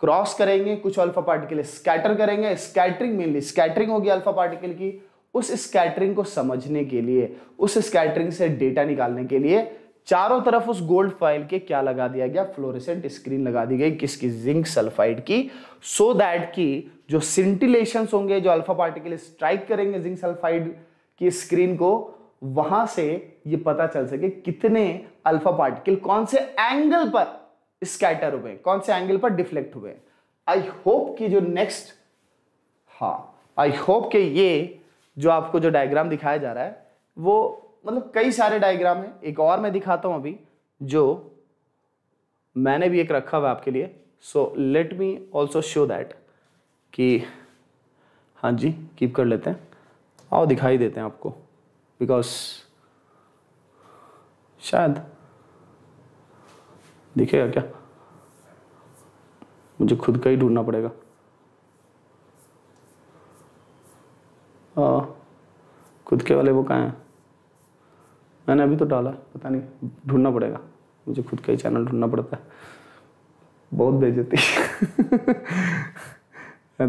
क्रॉस करेंगे कुछ अल्फा पार्टिकल स्कैटर करेंगे स्कैटरिंग मेनली स्कैटरिंग होगी अल्फा पार्टिकल की उस स्कैटरिंग को समझने के लिए उस स्कैटरिंग से डेटा निकालने के लिए चारों तरफ उस गोल्ड फाइल के क्या लगा दिया गया फ्लोरेसेंट स्क्रीन लगा दी गई किसकी जिंक सल्फाइड की सो so दैट की जो सिंटिलेशन होंगे जो अल्फा पार्टिकल स्ट्राइक करेंगे जिंक सल्फाइड की स्क्रीन को वहां से ये पता चल सके कितने अल्फा पार्टिकल कौन से एंगल पर स्कैटर हुए कौन से एंगल पर डिफ्लेक्ट हुए आई होप कि जो नेक्स्ट हा आई होप कि ये जो आपको जो डायग्राम दिखाया जा रहा है वो मतलब कई सारे डायग्राम हैं एक और मैं दिखाता हूँ अभी जो मैंने भी एक रखा हुआ आपके लिए so let me also show that कि हाँ जी कीप कर लेते हैं आओ दिखाई देते हैं आपको बिकॉज शायद दिखेगा क्या मुझे खुद का ही ढूंढना पड़ेगा आ, हाँ। खुद के वाले वो कहाँ हैं मैंने अभी तो डाला पता नहीं ढूंढना पड़ेगा मुझे खुद का ही चैनल ढूंढना पड़ता है बहुत बेजती है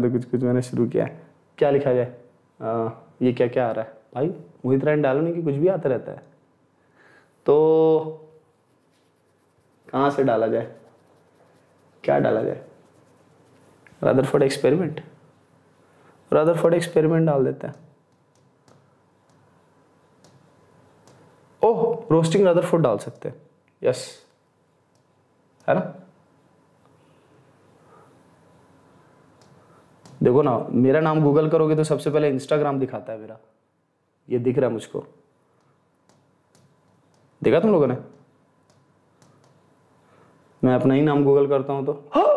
तो कुछ कुछ मैंने शुरू किया है क्या लिखा जाए आ, ये क्या क्या आ रहा है भाई मोहित तो राय डालो नहीं कि कुछ भी आता रहता है तो कहाँ से डाला जाए क्या डाला जाए Rutherford experiment Rutherford experiment डाल देता है ओह रोस्टिंग रदर फूड डाल सकते हैं यस है ना देखो ना मेरा नाम गूगल करोगे तो सबसे पहले इंस्टाग्राम दिखाता है मेरा ये दिख रहा है मुझको देखा तुम लोगों ने मैं अपना ही नाम गूगल करता हूं तो हाँ!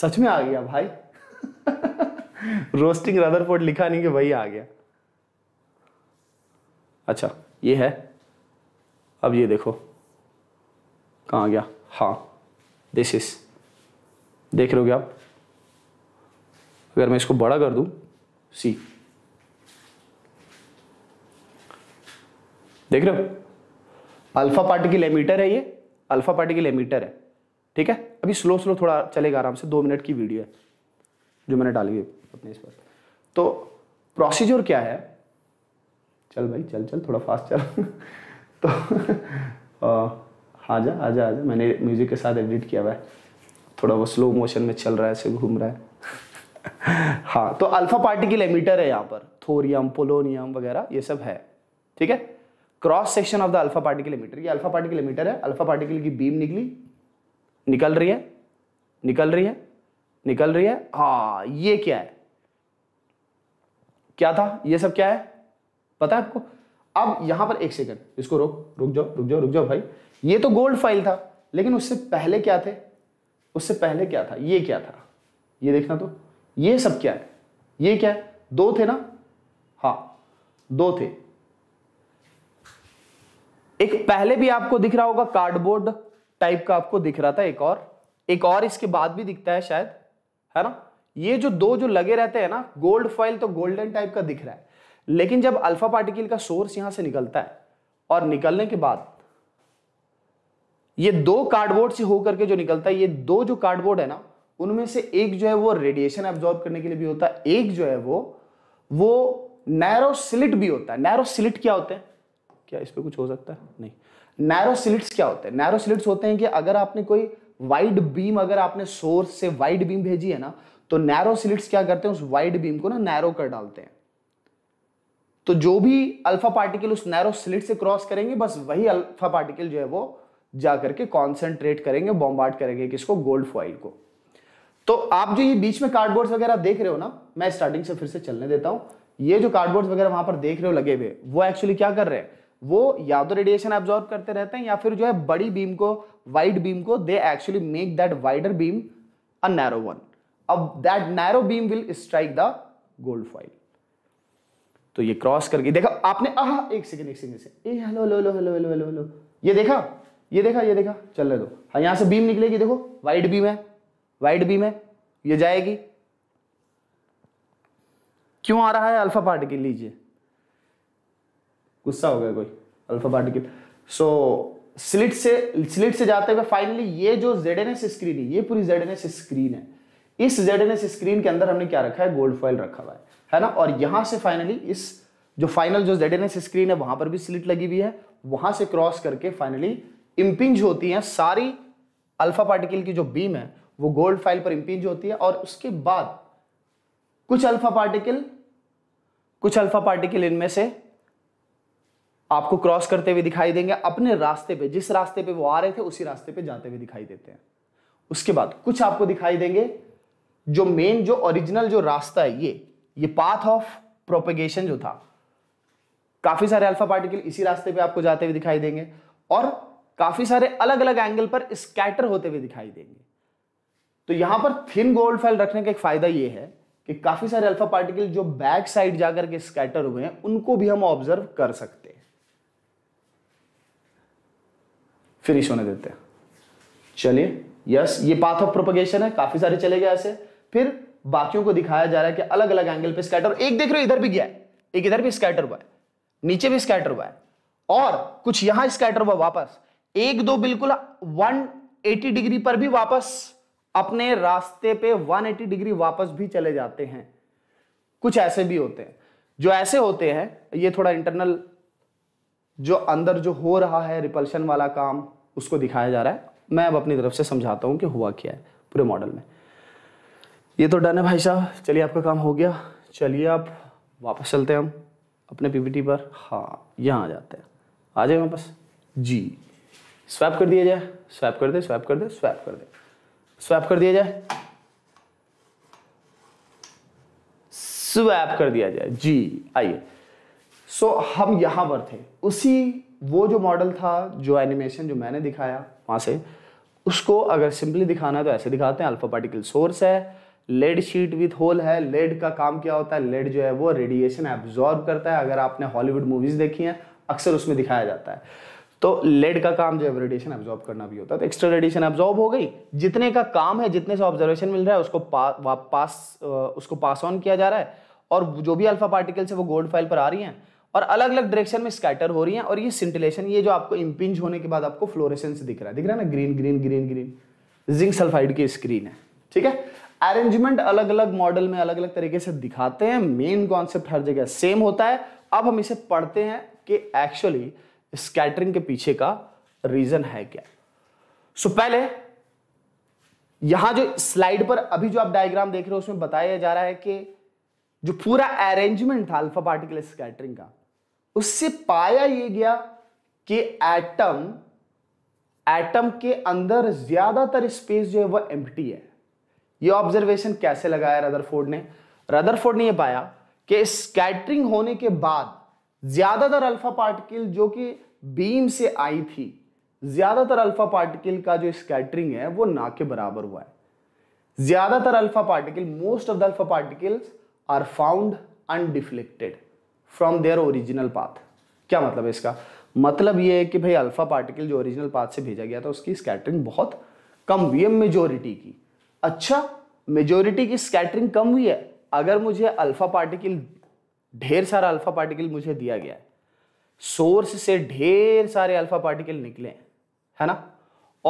सच में आ गया भाई रोस्टिंग रदरफोर्ड लिखा नहीं कि वही आ गया अच्छा ये है अब ये देखो कहाँ गया हाँ दिस इज देख रहे हो आप अगर मैं इसको बड़ा कर दूं सी देख रहे हो अल्फा पार्टिकल एमीटर है ये अल्फा पार्टिकल एमीटर है ठीक है अभी स्लो स्लो थोड़ा चलेगा आराम से दो मिनट की वीडियो है जो मैंने डाली है अपने इस पर तो प्रोसीजर क्या है चल भाई चल चल थोड़ा फास्ट चल तो जा आ जा मैंने म्यूज़िक के साथ एडिट किया हुआ है थोड़ा वो स्लो मोशन में चल रहा है ऐसे घूम रहा है हाँ तो अल्फा पार्टिकल एमीटर है यहाँ पर थोरियम पोलोनियम वगैरह ये सब है ठीक है cross section of the alpha particle emitter ये अल्फा पार्टिकल एमीटर है अल्फा पार्टिकल की बीम निकली निकल रही है निकल रही है निकल रही है हाँ ये क्या है क्या था ये सब क्या है पता है आपको अब यहां पर एक सेकंड इसको रोक रुक जाओ रुक जाओ रुक जाओ भाई ये तो गोल्ड फाइल था लेकिन उससे पहले क्या थे उससे पहले क्या था ये क्या था ये देखना तो ये सब क्या है ये क्या है दो थे ना हाँ दो थे एक पहले भी आपको दिख रहा होगा कार्डबोर्ड टाइप का आपको दिख रहा था एक और एक और इसके बाद भी दिखता है शायद है ना ये जो दो जो लगे रहते हैं ना गोल्ड फाइल तो गोल्डन टाइप का दिख रहा है लेकिन जब अल्फा पार्टिकल का सोर्स यहां से निकलता है और निकलने के बाद ये दो कार्डबोर्ड से होकर के जो निकलता है ये दो जो कार्डबोर्ड है ना उनमें से एक जो है वो रेडिएशन एब्जॉर्ब करने के लिए भी होता है एक जो है वो वो नैरो सिलिट भी होता है नैरो सिलिट क्या होते हैं क्या इस पर कुछ हो सकता है नहीं नैरो सिलिट्स क्या होते हैं नैरो सिलिट्स होते हैं कि अगर आपने कोई वाइड बीम अगर आपने सोर्स से वाइड बीम भेजी है ना तो नैरो सिलिट्स क्या करते हैं उस वाइड बीम को ना नैरो कर डालते हैं तो जो भी अल्फा पार्टिकल उस नैरो स्लिट से क्रॉस करेंगे बस वही अल्फा पार्टिकल जो है वो जा करके कॉन्सेंट्रेट करेंगे बॉम्बार्ड करेंगे किसको गोल्ड फॉइल को तो आप जो ये बीच में कार्डबोर्ड वगैरह देख रहे हो ना मैं स्टार्टिंग से फिर से चलने देता हूं ये जो कार्डबोर्ड वगैरह वहां पर देख रहे हो लगे हुए वो एक्चुअली क्या कर रहे हैं वो या तो रेडिएशन एब्जॉर्ब करते रहते हैं या फिर जो है बड़ी बीम को वाइड बीम को they actually make that wider beam a narrow one अब that narrow beam will strike the gold foil तो ये क्रॉस करके देखा आपने आह एक सेकंड एक सेकंड से ए hello hello hello hello hello hello hello ये देखा ये देखा ये देखा रहे दो हाँ यहाँ से बीम निकलेगी देखो वाइड बीम है वाइड बीम है ये जाएगी क्यों आ रहा है अल्फा पार्टिकल लीजिए गुस्सा हो गया कोई अल्फा पार्टिकल सो स्लिट से स्लिट से जाते हुए फाइनली ये जो जेड एन एस स्क्रीन है ये पूरी जेड एन एस स्क्रीन है इस जेड एन एस स्क्रीन के अंदर हमने क्या रखा है गोल्ड फॉइल रखा हुआ है है ना और यहां से फाइनली इस जो फाइनल जो जेड स्क्रीन है वहां पर भी स्लिट लगी हुई है वहां से क्रॉस करके फाइनली इम्पिंज होती है सारी अल्फा पार्टिकल की जो बीम है वो गोल्ड फाइल पर इम्पिंज होती है और उसके बाद कुछ अल्फा पार्टिकल कुछ अल्फा पार्टिकल इनमें से आपको क्रॉस करते हुए दिखाई देंगे अपने रास्ते पे जिस रास्ते पे वो आ रहे थे उसी रास्ते पे जाते हुए दिखाई देते हैं उसके बाद कुछ आपको दिखाई देंगे जो मेन जो ओरिजिनल जो रास्ता है ये ये पाथ ऑफ प्रोपेगेशन जो था काफी सारे अल्फा पार्टिकल इसी रास्ते पे आपको जाते हुए दिखाई देंगे और काफी सारे अलग अलग एंगल पर स्कैटर होते हुए दिखाई देंगे तो यहां पर थिन गोल्ड फाइल रखने का एक फायदा यह है कि काफी सारे अल्फा पार्टिकल जो बैक साइड जाकर के स्कैटर हुए हैं उनको भी हम ऑब्जर्व कर सकते हैं फिनिश होने देते हैं चलिए यस ये पाथ ऑफ प्रोपगेशन है काफी सारे चले गए ऐसे फिर बाकियों को दिखाया जा रहा है कि अलग अलग एंगल पे स्कैटर एक देख रहे हो इधर भी गया है एक इधर भी स्कैटर हुआ है नीचे भी स्कैटर हुआ है और कुछ यहां स्कैटर हुआ वापस एक दो बिल्कुल 180 डिग्री पर भी वापस अपने रास्ते पे 180 डिग्री वापस भी चले जाते हैं कुछ ऐसे भी होते हैं जो ऐसे होते हैं ये थोड़ा इंटरनल जो अंदर जो हो रहा है रिपल्शन वाला काम उसको दिखाया जा रहा है मैं अब अपनी तरफ से समझाता हूं कि हुआ क्या है पूरे मॉडल में ये तो डन है भाई साहब चलिए आपका काम हो गया चलिए आप वापस चलते हैं हम अपने पीपीटी पर हाँ यहाँ आ जाते हैं आ जाए वापस जी स्वैप कर दिया जाए स्वैप कर दे स्वैप कर दे स्वैप कर दे स्वैप कर दिया जाए स्वैप कर दिया जाए जी आइए सो so, हम यहां पर थे उसी वो जो मॉडल था जो एनिमेशन जो मैंने दिखाया वहां से उसको अगर सिंपली दिखाना है तो ऐसे दिखाते हैं अल्फा पार्टिकल सोर्स है लेड शीट विथ होल है लेड का काम क्या होता है लेड जो है वो रेडिएशन एब्जॉर्ब करता है अगर आपने हॉलीवुड मूवीज देखी हैं अक्सर उसमें दिखाया जाता है तो लेड का काम जो है रेडिएशन एब्जॉर्ब करना भी होता है तो एक्स्ट्रा रेडिएशन एब्जॉर्ब हो गई जितने का काम है जितने से ऑब्जर्वेशन मिल रहा है उसको पा, पास उसको पास ऑन किया जा रहा है और जो भी अल्फा पार्टिकल्स है वो गोल्ड फाइल पर आ रही हैं और अलग अलग डायरेक्शन में स्कैटर हो रही हैं और ये सिंटिलेशन ये जो आपको इम्पिंज होने के बाद आपको फ्लोरेसेंस दिख रहा है दिख रहा है ना green green green green zinc sulphide की स्क्रीन है ठीक है अरेंजमेंट अलग अलग मॉडल में अलग अलग तरीके से दिखाते हैं मेन कॉन्सेप्ट हर जगह सेम होता है अब हम इसे पढ़ते हैं कि एक्चुअली स्कैटरिंग के पीछे का रीजन है क्या सो so, पहले यहां जो स्लाइड पर अभी जो आप डायग्राम देख रहे हो उसमें बताया जा रहा है कि जो पूरा अरेंजमेंट था अल्फा पार्टिकल स्कैटरिंग का उससे पाया यह गया कि एटम एटम के अंदर ज्यादातर स्पेस जो है वह एम्प्टी है ये ऑब्जर्वेशन कैसे लगाया रदरफोर्ड ने रदरफोर्ड ने यह पाया कि स्कैटरिंग होने के बाद ज्यादातर अल्फा पार्टिकल जो कि बीम से आई थी ज्यादातर अल्फा पार्टिकल का जो स्कैटरिंग है वो ना के बराबर हुआ है ज्यादातर alpha particle most of the alpha particles are found undeflected from their original path क्या मतलब है इसका मतलब ये है कि भाई अल्फा पार्टिकल जो ओरिजिनल पाथ से भेजा गया था उसकी स्कैटरिंग बहुत कम हुई है मेजोरिटी की अच्छा मेजोरिटी की स्कैटरिंग कम हुई है अगर मुझे अल्फा पार्टिकल ढेर सारा अल्फा पार्टिकल मुझे दिया गया है सोर्स से ढेर सारे अल्फा पार्टिकल निकले हैं है ना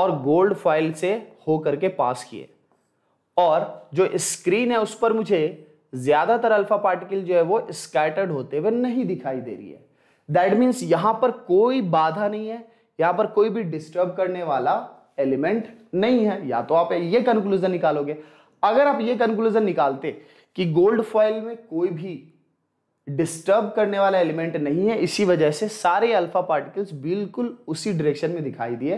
और गोल्ड फाइल से हो करके पास किए और जो स्क्रीन है उस पर मुझे ज्यादातर अल्फा पार्टिकल जो है वो स्कैटर्ड होते हुए नहीं दिखाई दे रही है दैट मीन्स यहां पर कोई बाधा नहीं है यहां पर कोई भी डिस्टर्ब करने वाला एलिमेंट नहीं है या तो आप ये कंक्लूजन निकालोगे अगर आप ये कंक्लूजन निकालते कि गोल्ड फॉइल में कोई भी डिस्टर्ब करने वाला एलिमेंट नहीं है इसी वजह से सारे अल्फा पार्टिकल्स बिल्कुल उसी डायरेक्शन में दिखाई दिए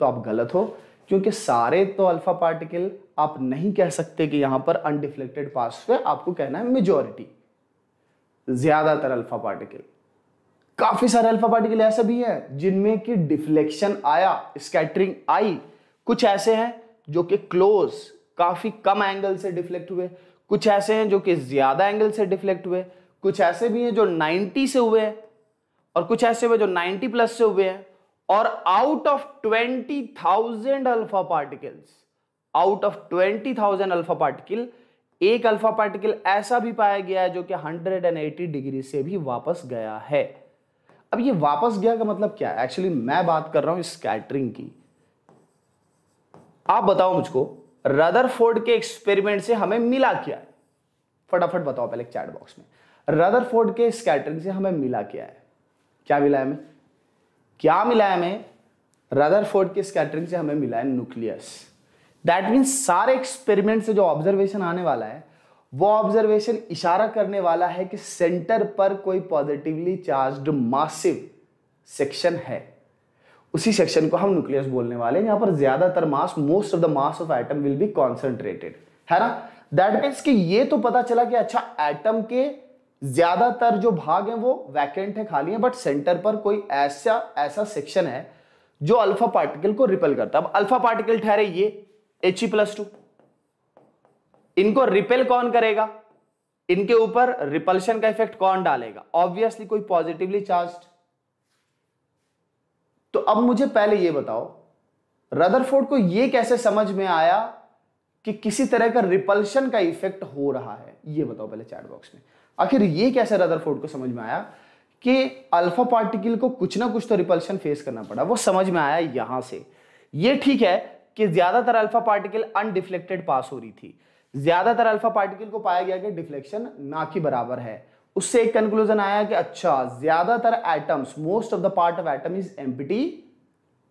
तो आप गलत हो क्योंकि सारे तो अल्फा पार्टिकल आप नहीं कह सकते कि यहां पर अनडिफ्लेक्टेड पास हुए आपको कहना है मेजोरिटी ज्यादातर अल्फा पार्टिकल काफी सारे अल्फा पार्टिकल ऐसे भी हैं जिनमें कि डिफ्लेक्शन आया स्कैटरिंग आई कुछ ऐसे हैं जो कि क्लोज काफ़ी कम एंगल से डिफ्लेक्ट हुए कुछ ऐसे हैं जो कि ज़्यादा एंगल से डिफ्लेक्ट हुए कुछ ऐसे भी हैं जो 90 से हुए हैं और कुछ ऐसे हुए जो 90 प्लस से हुए हैं और out of 20,000 alpha particles out of 20,000 alpha particle एक अल्फा पार्टिकल ऐसा भी पाया गया है जो कि 180 डिग्री से भी वापस गया है अब ये वापस गया का मतलब क्या है एक्चुअली मैं बात कर रहा हूँ स्कैटरिंग की आप बताओ मुझको रदरफोर्ड के एक्सपेरिमेंट से हमें मिला क्या है फटाफट बताओ पहले चैट बॉक्स में रदरफोर्ड के स्कैटरिंग से हमें मिला क्या है क्या मिला है हमें क्या मिला है हमें रदरफोर्ड के स्कैटरिंग से हमें मिला है न्यूक्लियस दैट मीन्स सारे एक्सपेरिमेंट से जो ऑब्जर्वेशन आने वाला है वो ऑब्जर्वेशन इशारा करने वाला है कि सेंटर पर कोई पॉजिटिवली चार्ज्ड मासिव सेक्शन है उसी सेक्शन को हम न्यूक्लियस बोलने वाले हैं यहाँ पर ज्यादातर mass most of the mass of atom will be concentrated है ना दैट मीन्स कि ये तो पता चला कि अच्छा एटम के ज्यादातर जो भाग हैं वो वैकेंट है खाली है बट सेंटर पर कोई ऐसा ऐसा सेक्शन है जो अल्फा पार्टिकल को रिपेल करता है अब अल्फा पार्टिकल ठहरे ये एच ई प्लस टू इनको रिपेल कौन करेगा इनके ऊपर रिपल्शन का इफेक्ट कौन डालेगा ऑब्वियसली कोई पॉजिटिवली चार्ज्ड तो अब मुझे पहले यह बताओ रदरफोर्ड को यह कैसे समझ में आया कि किसी तरह का रिपल्शन का इफेक्ट हो रहा है यह बताओ पहले चैट बॉक्स में आखिर यह कैसे रदरफोर्ड को समझ में आया कि अल्फा पार्टिकल को कुछ ना कुछ तो रिपल्शन फेस करना पड़ा वो समझ में आया यहां से यह ठीक है कि ज्यादातर अल्फा पार्टिकल अनडिफ्लेक्टेड पास हो रही थी ज्यादातर अल्फा पार्टिकल को पाया गया कि डिफ्लेक्शन ना के बराबर है उससे एक कंक्लूजन आया कि अच्छा ज्यादातर atoms most of the part of atom is empty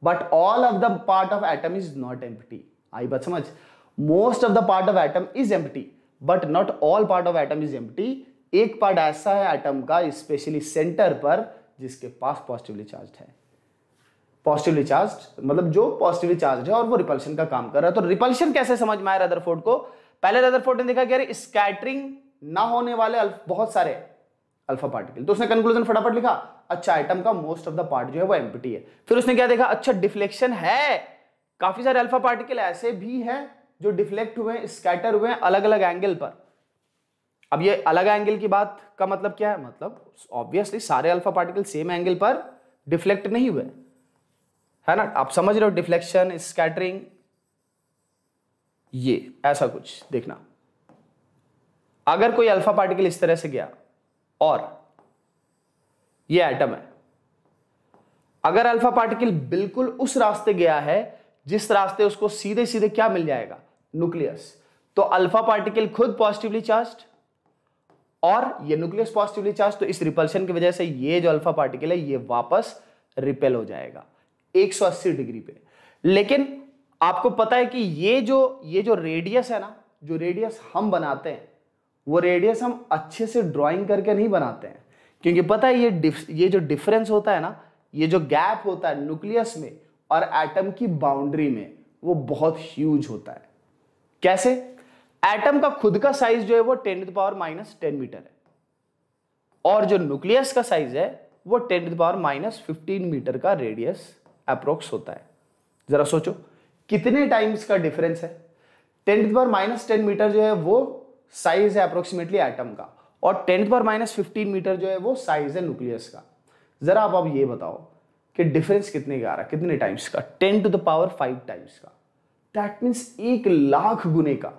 but all of the part of atom is not empty आई बात समझ most of the part of atom is empty but not all part of atom is empty एक part ऐसा है atom का specially center पर जिसके पास पॉजिटिवली चार्ज है पॉजिटिवली चार्ज मतलब जो पॉजिटिवली चार्ज है और वो रिपल्शन का काम कर रहा है तो रिपल्शन कैसे समझ में आया रदरफोर्ड को पहले रदरफोर्ड ने देखा कि स्कैटरिंग ना होने वाले बहुत सारे अल्फा पार्टिकल तो उसने कंक्लूजन फटाफट लिखा अच्छा आइटम का मोस्ट ऑफ द पार्ट जो है वो एम्पिटी है फिर उसने क्या देखा अच्छा डिफ्लेक्शन है काफी सारे अल्फा पार्टिकल ऐसे भी है जो डिफ्लेक्ट हुए स्कैटर हुए अलग अलग एंगल पर अब ये अलग एंगल की बात का मतलब क्या है मतलब ऑब्वियसली सारे अल्फा पार्टिकल सेम एंगल पर डिफ्लेक्ट नहीं हुए है ना आप समझ रहे हो डिफ्लेक्शन स्कैटरिंग ये ऐसा कुछ देखना अगर कोई अल्फा पार्टिकल इस तरह से गया और ये एटम है अगर अल्फा पार्टिकल बिल्कुल उस रास्ते गया है जिस रास्ते उसको सीधे सीधे क्या मिल जाएगा न्यूक्लियस तो अल्फा पार्टिकल खुद पॉजिटिवली चार्ज और ये न्यूक्लियस पॉजिटिवली चार्ज तो इस रिपल्शन की वजह से ये जो अल्फा पार्टिकल है ये वापस रिपेल हो जाएगा 180 डिग्री पे लेकिन आपको पता है कि ये जो ये जो रेडियस है ना जो रेडियस हम बनाते हैं वो रेडियस हम अच्छे से ड्राइंग करके नहीं बनाते हैं क्योंकि पता है ये ये जो डिफरेंस होता है ना ये जो गैप होता है न्यूक्लियस में और एटम की बाउंड्री में वो बहुत ह्यूज होता है कैसे एटम का खुद का साइज जो है वो ten to power minus ten metre है और जो न्यूक्लियस का साइज है वो ten to power minus fifteen metre का रेडियस अप्रोक्स होता है जरा सोचो कितने टाइम्स का डिफरेंस है ten to power minus ten metre जो है वो साइज है अप्रोक्सीमेटली एटम का और टेंथ पर माइनस फिफ्टीन मीटर जो है वो साइज है न्यूक्लियस का जरा आप अब ये बताओ कि डिफरेंस कितने का आ रहा है कितने टाइम्स का ten to the power five times का दैट मीन्स एक लाख गुने का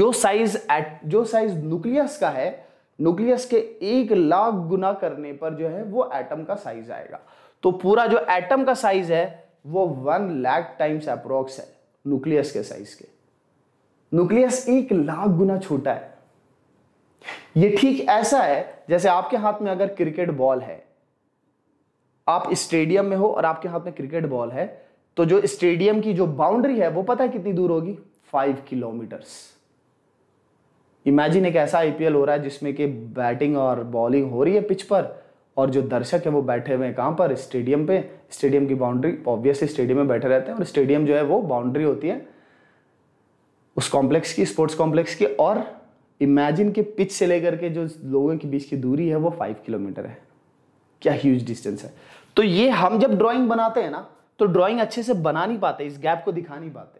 जो साइज एट जो साइज न्यूक्लियस का है न्यूक्लियस के एक लाख गुना करने पर जो है वो एटम का साइज आएगा तो पूरा जो एटम का साइज है वो वन लाख टाइम्स अप्रोक्स है न्यूक्लियस के साइज के न्यूक्लियस एक लाख गुना छोटा है ये ठीक ऐसा है जैसे आपके हाथ में अगर क्रिकेट बॉल है आप स्टेडियम में हो और आपके हाथ में क्रिकेट बॉल है तो जो स्टेडियम की जो बाउंड्री है वो पता है कितनी दूर होगी फाइव किलोमीटर्स इमेजिन एक ऐसा आईपीएल हो रहा है जिसमें कि बैटिंग और बॉलिंग हो रही है पिच पर और जो दर्शक है वो बैठे हुए हैं कहां पर स्टेडियम पे स्टेडियम की बाउंड्री ऑब्वियसली स्टेडियम में बैठे रहते हैं और स्टेडियम जो है वो बाउंड्री होती है उस कॉम्प्लेक्स की स्पोर्ट्स कॉम्प्लेक्स की और इमेजिन के पिच से लेकर के जो लोगों के बीच की दूरी है वो फाइव किलोमीटर है क्या ह्यूज डिस्टेंस है तो ये हम जब ड्राइंग बनाते हैं ना तो ड्राइंग अच्छे से बना नहीं पाते इस गैप को दिखा नहीं पाते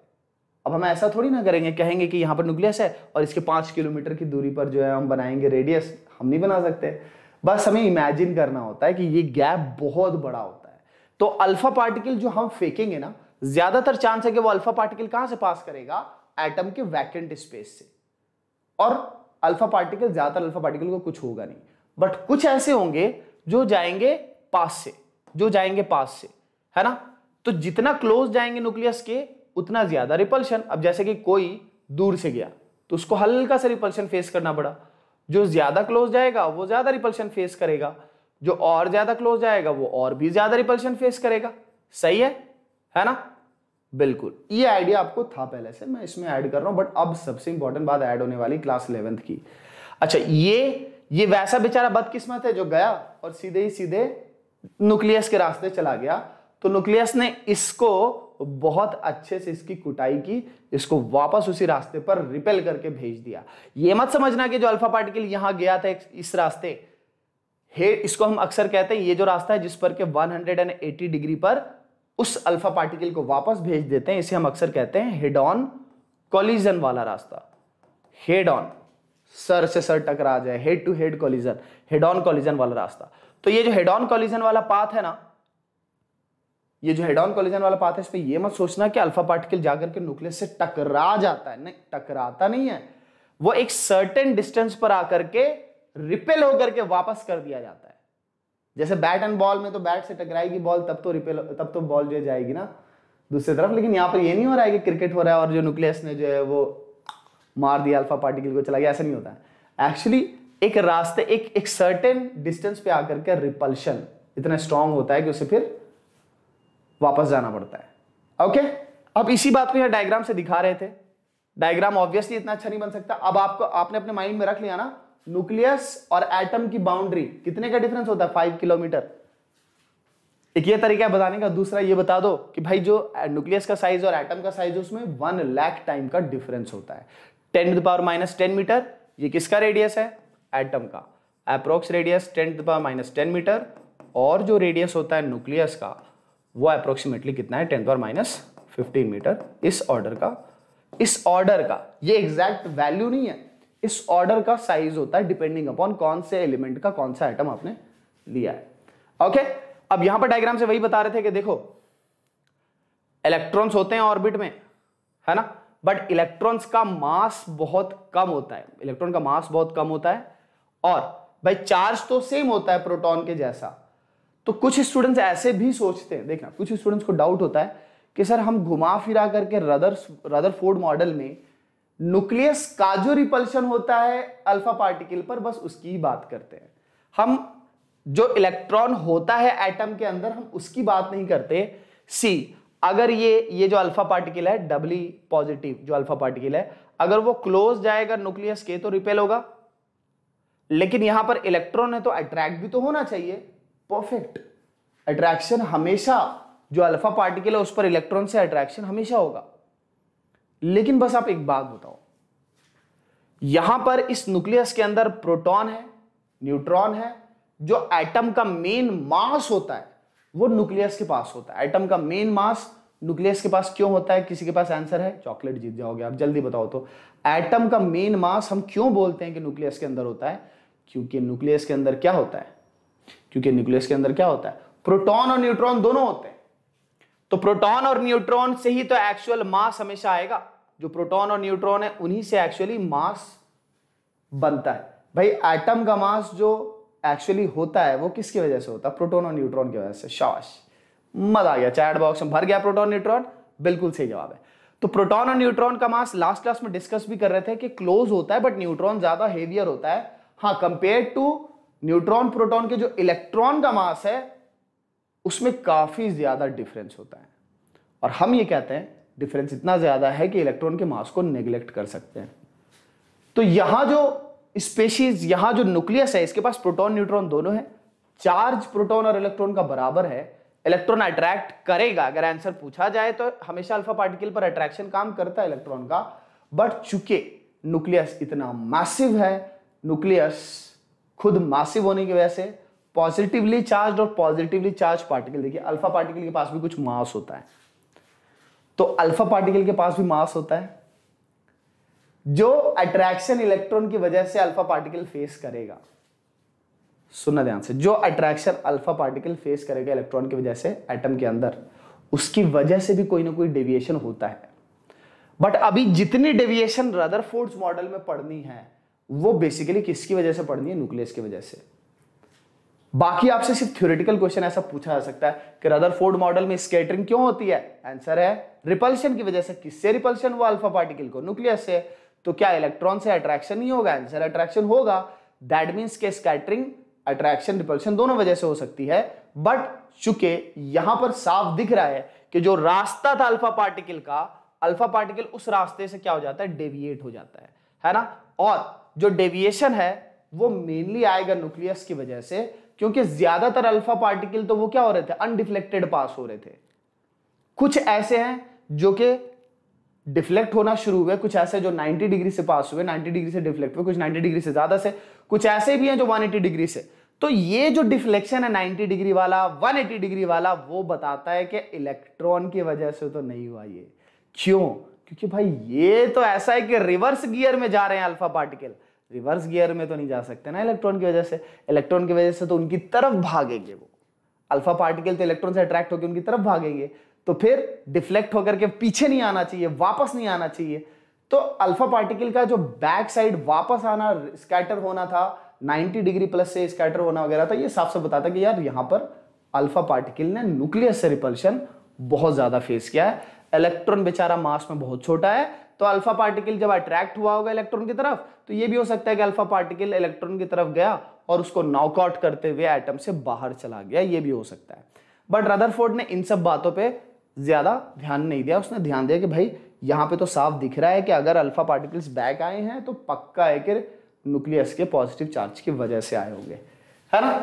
अब हम ऐसा थोड़ी ना करेंगे कहेंगे कि यहाँ पर न्यूक्लियस है और इसके पाँच किलोमीटर की दूरी पर जो है हम बनाएंगे रेडियस हम नहीं बना सकते बस हमें इमेजिन करना होता है कि ये गैप बहुत बड़ा होता है तो अल्फा पार्टिकल जो हम फेंकेंगे ना ज्यादातर चांस है कि वो अल्फा पार्टिकल कहां से पास करेगा एटम के वैकेंट स्पेस से और अल्फा पार्टिकल ज्यादातर अल्फा पार्टिकल को कुछ होगा नहीं बट कुछ ऐसे होंगे जो जाएंगे पास से जो जाएंगे पास से है ना तो जितना क्लोज जाएंगे न्यूक्लियस के उतना ज्यादा रिपल्शन अब जैसे कि कोई दूर से गया तो उसको हल्का सा रिपल्शन फेस करना पड़ा जो ज्यादा क्लोज जाएगा वो ज्यादा रिपल्शन फेस करेगा जो और ज्यादा क्लोज जाएगा वो और भी ज्यादा रिपल्शन फेस करेगा सही है है ना बिल्कुल ये आइडिया आपको था पहले से मैं इसमें ऐड कर रहा हूं बट अब सबसे इंपॉर्टेंट बात ऐड होने वाली क्लास इलेवेंथ की अच्छा ये ये वैसा बेचारा बदकिस्मत है जो गया और सीधे ही सीधे न्यूक्लियस के रास्ते चला गया तो न्यूक्लियस ने इसको बहुत अच्छे से इसकी कुटाई की इसको वापस उसी रास्ते पर रिपेल करके भेज दिया ये मत समझना कि जो अल्फा पार्टिकल यहां गया था इस रास्ते हे इसको हम अक्सर कहते हैं ये जो रास्ता है जिस पर के 180 डिग्री पर उस अल्फा पार्टिकल को वापस भेज देते हैं इसे हम अक्सर कहते हैं हेड ऑन कॉलिजन वाला रास्ता हेड ऑन सर से सर टकरा जाए head to head collision head on collision वाला रास्ता तो ये जो हेड ऑन कॉलिजन वाला पाथ है ना ये जो हेड ऑन कॉलिजन वाला पाथ है इसमें ये मत सोचना कि अल्फा पार्टिकल जाकर के न्यूक्लियस से टकरा जाता है नहीं टकराता नहीं है वो एक सर्टेन डिस्टेंस पर आकर के रिपेल होकर के वापस कर दिया जाता है जैसे बैट एंड बॉल में तो बैट से टकराएगी बॉल तब तो रिपेल तब तो बॉल जो जाएगी ना दूसरी तरफ लेकिन यहाँ पर ये नहीं हो रहा है कि क्रिकेट हो रहा है और जो न्यूक्लियस ने जो है वो मार दिया अल्फा पार्टिकल को चला गया ऐसा नहीं होता है एक्चुअली एक रास्ते एक एक सर्टेन डिस्टेंस पे आकर के रिपल्शन इतना स्ट्रांग होता है कि उसे फिर वापस जाना पड़ता है ओके अब इसी बात को यहाँ डायग्राम से दिखा रहे थे डायग्राम ऑब्वियसली इतना अच्छा नहीं बन सकता अब आपको आपने अपने माइंड में रख लिया ना न्यूक्लियस और एटम की बाउंड्री कितने का डिफरेंस होता है फाइव किलोमीटर एक ये तरीका है बताने का दूसरा ये बता दो कि भाई जो न्यूक्लियस का साइज और एटम का साइज उसमें वन लाख टाइम का डिफरेंस होता है ten to power minus ten metre ये किसका रेडियस है एटम का approx radius ten to power minus ten metre और जो रेडियस होता है न्यूक्लियस का वो अप्रोक्सीमेटली कितना है ten power minus fifteen metre इस ऑर्डर का इस ऑर्डर का ये एग्जैक्ट वैल्यू नहीं है इस ऑर्डर का साइज होता है डिपेंडिंग अपॉन कौन से एलिमेंट का कौन सा आइटम आपने लिया है ओके okay? अब यहां पर डायग्राम से वही बता रहे थे कि देखो इलेक्ट्रॉन्स होते हैं ऑर्बिट में है ना बट इलेक्ट्रॉन्स का मास बहुत कम होता है इलेक्ट्रॉन का मास बहुत कम होता है और भाई चार्ज तो सेम होता है प्रोटॉन के जैसा तो कुछ स्टूडेंट्स ऐसे भी सोचते हैं देखना कुछ स्टूडेंट्स को डाउट होता है कि सर हम घुमा फिरा करके रदर रदर मॉडल में न्यूक्लियस का जो रिपल्शन होता है अल्फा पार्टिकल पर बस उसकी ही बात करते हैं हम जो इलेक्ट्रॉन होता है एटम के अंदर हम उसकी बात नहीं करते सी अगर ये ये जो अल्फा पार्टिकल है डबली पॉजिटिव जो अल्फा पार्टिकल है अगर वो क्लोज जाएगा न्यूक्लियस के तो रिपेल होगा लेकिन यहां पर इलेक्ट्रॉन है तो अट्रैक्ट भी तो होना चाहिए परफेक्ट अट्रैक्शन हमेशा जो अल्फा पार्टिकल है उस पर इलेक्ट्रॉन से अट्रैक्शन हमेशा होगा लेकिन बस आप एक बात बताओ यहां पर इस न्यूक्लियस के अंदर प्रोटॉन है न्यूट्रॉन है जो एटम का मेन मास होता है वो न्यूक्लियस के पास होता है एटम का मेन मास न्यूक्लियस के पास क्यों होता है किसी के पास आंसर है चॉकलेट जीत जाओगे आप जल्दी बताओ तो एटम का मेन मास हम क्यों बोलते हैं कि न्यूक्लियस के अंदर होता है क्योंकि न्यूक्लियस के अंदर क्या होता है क्योंकि न्यूक्लियस के अंदर क्या होता है प्रोटॉन और न्यूट्रॉन दोनों होते हैं तो प्रोटॉन और न्यूट्रॉन से ही तो एक्चुअल मास हमेशा आएगा जो प्रोटॉन और न्यूट्रॉन है उन्हीं से एक्चुअली मास बनता है भाई एटम का मास जो एक्चुअली होता है वो किसकी वजह से होता है प्रोटोन और न्यूट्रॉन की वजह से शॉश मजा आ गया चैट बॉक्स में भर गया प्रोटोन न्यूट्रॉन बिल्कुल सही जवाब है तो प्रोटॉन और न्यूट्रॉन का मास लास्ट क्लास में डिस्कस भी कर रहे थे कि क्लोज होता है बट न्यूट्रॉन ज्यादा हेवियर होता है हाँ कंपेयर टू न्यूट्रॉन प्रोटॉन के जो इलेक्ट्रॉन का मास है उसमें काफ़ी ज़्यादा डिफरेंस होता है और हम ये कहते हैं डिफरेंस इतना ज़्यादा है कि इलेक्ट्रॉन के मास को नेग्लेक्ट कर सकते हैं तो यहाँ जो स्पेशीज यहाँ जो न्यूक्लियस है इसके पास प्रोटॉन न्यूट्रॉन दोनों है चार्ज प्रोटॉन और इलेक्ट्रॉन का बराबर है इलेक्ट्रॉन अट्रैक्ट करेगा अगर आंसर पूछा जाए तो हमेशा अल्फा पार्टिकल पर अट्रैक्शन काम करता है इलेक्ट्रॉन का बट चूंकि न्यूक्लियस इतना मैसिव है न्यूक्लियस खुद मासिव होने की वजह से पॉजिटिवली चार्ज और पॉजिटिवली चार्ज पार्टिकल देखिए अल्फा पार्टिकल के पास भी कुछ मास होता है तो अल्फा पार्टिकल के पास भी मास होता है जो अट्रैक्शन इलेक्ट्रॉन की वजह से अल्फा पार्टिकल फेस करेगा सुनना ध्यान से जो अट्रैक्शन अल्फा पार्टिकल फेस करेगा इलेक्ट्रॉन की वजह से एटम के अंदर उसकी वजह से भी कोई ना कोई डेविएशन होता है बट अभी जितनी डेविएशन रदरफोर्ड्स मॉडल में पढ़नी है वो बेसिकली किसकी वजह से पढ़नी है न्यूक्लियस की वजह से बाकी आपसे सिर्फ थ्योरेटिकल क्वेश्चन ऐसा पूछा जा सकता है कि रदरफोर्ड मॉडल में स्केटरिंग क्यों होती है आंसर है रिपल्शन की वजह से किससे रिपल्शन हुआ अल्फा पार्टिकल को न्यूक्लियस से तो क्या इलेक्ट्रॉन से अट्रैक्शन नहीं होगा आंसर अट्रैक्शन होगा दैट मीन्स के स्कैटरिंग अट्रैक्शन रिपल्शन दोनों वजह से हो सकती है बट चूंकि यहां पर साफ दिख रहा है कि जो रास्ता था अल्फा पार्टिकल का अल्फा पार्टिकल उस रास्ते से क्या हो जाता है डेविएट हो जाता है है ना और जो डेविएशन है वो मेनली आएगा न्यूक्लियस की वजह से क्योंकि ज्यादातर अल्फा पार्टिकल तो वो क्या हो रहे थे अनडिफ्लेक्टेड पास हो रहे थे कुछ ऐसे हैं जो कि डिफ्लेक्ट होना शुरू हुए कुछ ऐसे जो 90 डिग्री से पास हुए 90 डिग्री से डिफ्लेक्ट हुए कुछ 90 डिग्री से ज्यादा से कुछ ऐसे भी हैं जो 180 डिग्री से तो ये जो डिफ्लेक्शन है 90 डिग्री वाला 180 डिग्री वाला वो बताता है कि इलेक्ट्रॉन की वजह से तो नहीं हुआ ये क्यों क्योंकि भाई ये तो ऐसा है कि रिवर्स गियर में जा रहे हैं अल्फा पार्टिकल रिवर्स गियर में तो नहीं जा सकते ना इलेक्ट्रॉन की वजह से इलेक्ट्रॉन की वजह से तो उनकी तरफ भागेंगे वो अल्फा पार्टिकल तो इलेक्ट्रॉन से अट्रैक्ट होकर उनकी तरफ भागेंगे तो फिर डिफ्लेक्ट होकर के पीछे नहीं आना चाहिए वापस नहीं आना चाहिए तो अल्फा पार्टिकल का जो बैक साइड वापस आना स्कैटर होना था 90 डिग्री प्लस से स्कैटर होना वगैरह था ये साफ से बताता कि यार यहां पर अल्फा पार्टिकल ने न्यूक्लियस से रिपल्शन बहुत ज्यादा फेस किया है इलेक्ट्रॉन बेचारा मास में बहुत छोटा है तो अल्फा पार्टिकल जब अट्रैक्ट हुआ होगा इलेक्ट्रॉन की तरफ तो ये भी हो सकता है कि अल्फा पार्टिकल इलेक्ट्रॉन की तरफ गया और उसको नॉकआउट करते हुए एटम से बाहर चला गया ये भी हो सकता है बट रदरफोर्ड ने इन सब बातों पे ज्यादा ध्यान नहीं दिया उसने ध्यान दिया कि भाई यहाँ पे तो साफ दिख रहा है कि अगर अल्फा पार्टिकल्स बैक आए हैं तो पक्का है कि न्यूक्लियस के पॉजिटिव चार्ज की वजह से आए होंगे है ना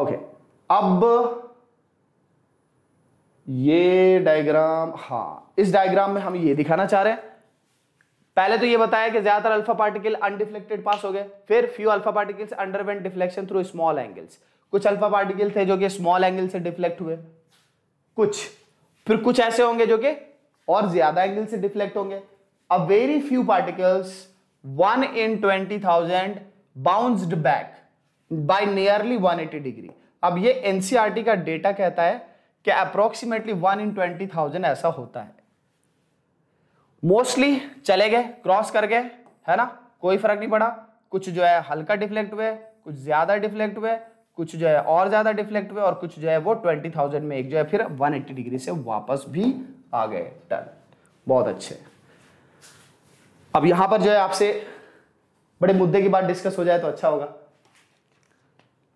ओके अब ये डायग्राम हाँ इस डायग्राम में हम ये दिखाना चाह रहे हैं पहले तो ये बताया कि ज्यादातर अल्फा पार्टिकल अनडिफ्लेक्टेड पास हो गए फिर few alpha particles underwent deflection through small angles कुछ अल्फा पार्टिकल थे जो कि स्मॉल एंगल से डिफ्लेक्ट हुए कुछ फिर कुछ ऐसे होंगे जो कि और ज्यादा एंगल से डिफ्लेक्ट होंगे a very few particles one in twenty thousand bounced back by nearly one eighty degree अब ये एनसीआरटी e का डेटा कहता है कि approximately one in twenty thousand ऐसा होता है मोस्टली चले गए क्रॉस कर गए है ना कोई फर्क नहीं पड़ा कुछ जो है हल्का डिफ्लेक्ट हुए कुछ ज्यादा डिफ्लेक्ट हुए कुछ जो है और ज्यादा डिफ्लेक्ट हुए और कुछ जो है वो ट्वेंटी थाउजेंड में एक जो है फिर वन एट्टी डिग्री से वापस भी आ गए टर्न बहुत अच्छे अब यहां पर जो है आपसे बड़े मुद्दे की बात डिस्कस हो जाए तो अच्छा होगा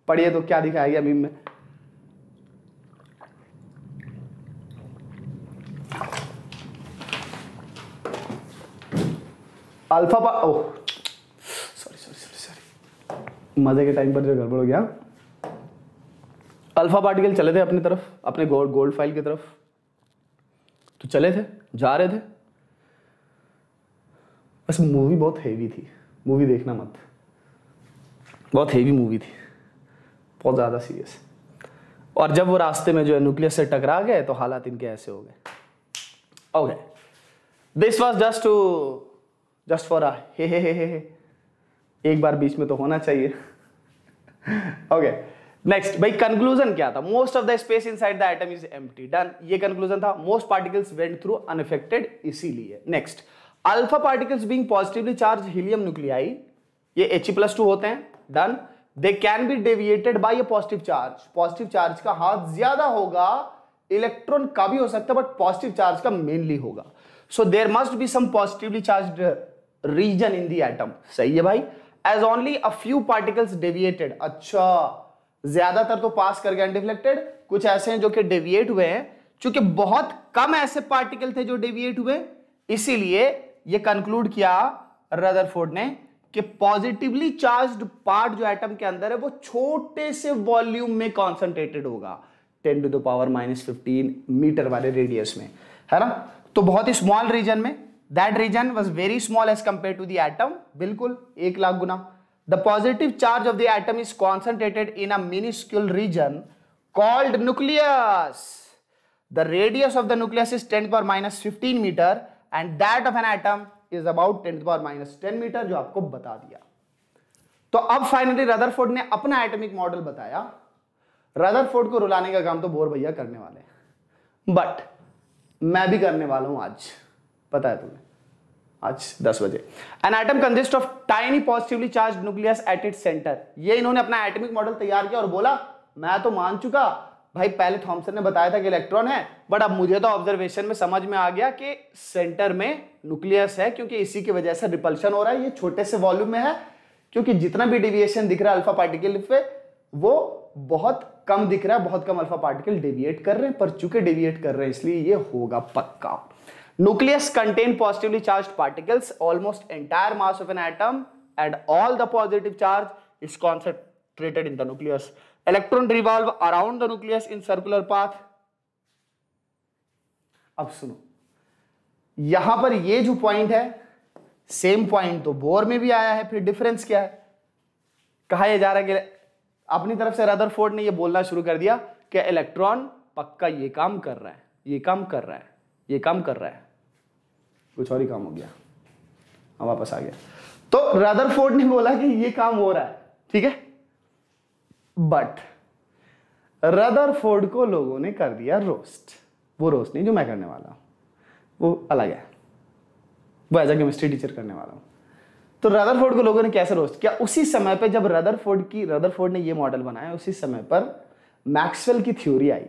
पढ़िए तो क्या दिखाएगी अभी में अल्फा पा ओ सॉरी सॉरी सॉरी सॉरी मज़े के टाइम पर जो गड़बड़ हो गया अल्फा पार्टिकल चले थे अपनी तरफ अपने गोल्ड गोल्ड फाइल की तरफ तो चले थे जा रहे थे बस मूवी बहुत हेवी थी मूवी देखना मत बहुत हेवी मूवी थी बहुत ज़्यादा सीरियस और जब वो रास्ते में जो है न्यूक्लियस से टकरा गए तो हालात इनके ऐसे हो गए okay this was just to just for आ हे हे हे हे हे एक बार बीच में तो होना चाहिए ओके नेक्स्ट भाई कंक्लूजन क्या था most of the space inside the atom is एम डन ये कंक्लूजन था most particles went through unaffected इसीलिए next alpha particles being positively charge helium nuclei ये एच प्लस टू होते हैं then they can be deviated by a positive charge positive charge का हाथ ज्यादा होगा इलेक्ट्रॉन का भी हो सकता है बट पॉजिटिव चार्ज का मेनली होगा so there must be some positively charge region in the atom सही है भाई as only a few particles deviated अच्छा ज्यादातर तो पास कर गए डिफ्लेक्टेड कुछ ऐसे हैं जो कि डेविएट हुए हैं क्योंकि बहुत कम ऐसे पार्टिकल थे जो डेविएट हुए इसीलिए ये कंक्लूड किया रदरफोर्ड ने कि पॉजिटिवली चार्ज्ड पार्ट जो एटम के अंदर है वो छोटे से वॉल्यूम में कॉन्सेंट्रेटेड होगा 10 to the power minus fifteen metre वाले रेडियस में है ना तो बहुत ही स्मॉल रीजन में that region was very small as compare to the atom बिल्कुल एक लाख गुना the positive charge of the atom is concentrated in a minuscule region called nucleus the radius of the nucleus is 10 to minus fifteen metre and that of an atom is about about 10 minus ten metre जो आपको बता दिया तो अब finally Rutherford ने अपना atomic model बताया Rutherford को रुलाने का काम तो बोर भैया करने वाले हैं बट मैं भी करने वाला हूं आज पता है तुम्हें आज 10 बजे an atom consist of tiny positively charge nucleus at it centre ये इन्होंने अपना एटमिक मॉडल तैयार किया और बोला मैं तो मान चुका भाई पहले थॉमसन तो ने बताया था कि इलेक्ट्रॉन है बट अब मुझे तो ऑब्जर्वेशन में समझ में आ गया कि सेंटर में न्यूक्लियस है क्योंकि इसी की वजह से रिपल्शन हो रहा है ये छोटे से वॉल्यूम में है क्योंकि जितना भी डिविएशन दिख रहा है अल्फा पार्टिकल पे वो बहुत कम दिख रहा है बहुत कम अल्फा पार्टिकल डेविएट कर रहे हैं पर चूंकि डेविएट कर रहे हैं इसलिए ये होगा पक्का nucleus contain positively charged particles almost entire mass of an atom and all the positive charge is concentrated in the nucleus electron revolve around the nucleus in circular path अब सुनो यहां पर ये जो पॉइंट है सेम पॉइंट तो bore में भी आया है फिर डिफरेंस क्या है कहा यह जा रहा है कि अपनी तरफ से रदरफोर्ड ने यह बोलना शुरू कर दिया कि इलेक्ट्रॉन पक्का ये काम कर रहा है ये काम कर रहा है ये काम कर रहा है कुछ और ही काम हो गया हाँ वापस आ गया तो फोर्ड ने बोला कि ये काम हो रहा है ठीक है बट फोर्ड को लोगों ने कर दिया रोस्ट वो रोस्ट नहीं जो मैं करने वाला हूं वो अलग है वो एज अ केमिस्ट्री टीचर करने वाला हूं तो रदर फोर्ड को लोगों ने कैसे रोस्ट किया उसी समय पर जब रदर फोर्ड की रदर फोर्ड ने ये मॉडल बनाया उसी समय पर मैक्सवेल की थ्योरी आई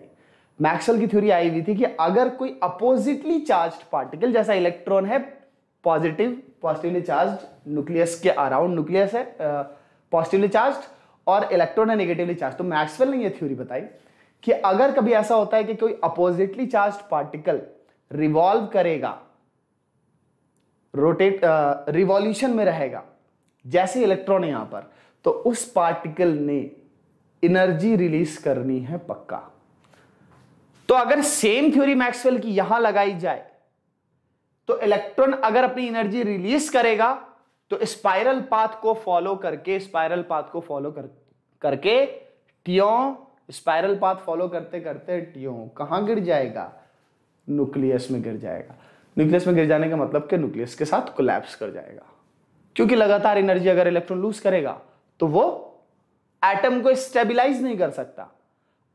मैक्सवेल की थ्योरी आई हुई थी कि अगर कोई अपोजिटली चार्ज पार्टिकल जैसा इलेक्ट्रॉन है पॉजिटिव पॉजिटिवली चार्ज न्यूक्लियस के अराउंड न्यूक्लियस है पॉजिटिवली चार्ज और इलेक्ट्रॉन है नेगेटिवली चार्ज तो मैक्सवेल ने यह थ्योरी बताई कि अगर कभी ऐसा होता है कि कोई अपोजिटली चार्ज पार्टिकल रिवॉल्व करेगा रोटेट रिवॉल्यूशन में रहेगा जैसे इलेक्ट्रॉन है यहां पर तो उस पार्टिकल ने एनर्जी रिलीज करनी है पक्का तो अगर सेम थ्योरी मैक्सवेल की यहां लगाई जाए तो इलेक्ट्रॉन अगर अपनी एनर्जी रिलीज करेगा तो स्पाइरल पाथ को फॉलो करके स्पाइरल पाथ को फॉलो कर करके टियो स्पाइरल पाथ फॉलो करते करते टियो कहां गिर जाएगा न्यूक्लियस में गिर जाएगा न्यूक्लियस में गिर जाने का मतलब कि न्यूक्लियस के साथ कोलैप्स कर जाएगा क्योंकि लगातार एनर्जी अगर इलेक्ट्रॉन लूज करेगा तो वो एटम को स्टेबिलाईज नहीं कर सकता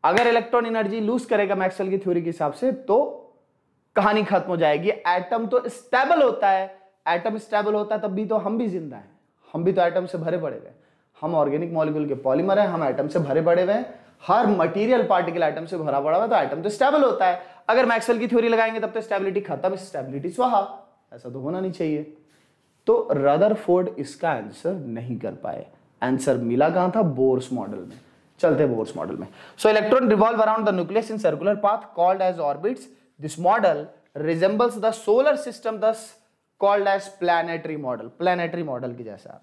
अगर इलेक्ट्रॉन एनर्जी लूज करेगा मैक्सवेल की थ्योरी के हिसाब से तो कहानी खत्म हो जाएगी एटम तो स्टेबल होता है एटम स्टेबल होता है तब भी तो हम भी जिंदा हैं हम भी तो एटम से भरे पड़े हुए हम ऑर्गेनिक मॉलिक्यूल के पॉलीमर हैं हम एटम से भरे पड़े हुए हैं हर मटेरियल पार्टिकल एटम से भरा पड़ा हुआ है तो एटम तो स्टेबल होता है अगर मैक्सवेल की थ्योरी लगाएंगे तब तो स्टेबिलिटी खत्म स्टेबिलिटी स्वाहा ऐसा तो होना नहीं चाहिए तो रदरफोर्ड इसका आंसर नहीं कर पाए आंसर मिला कहां था बोर्स मॉडल में चलते बोर्स मॉडल में so electron revolve around the nucleus in circular path called as orbits this model resembles the solar system thus called as planetary model planetary model की जैसा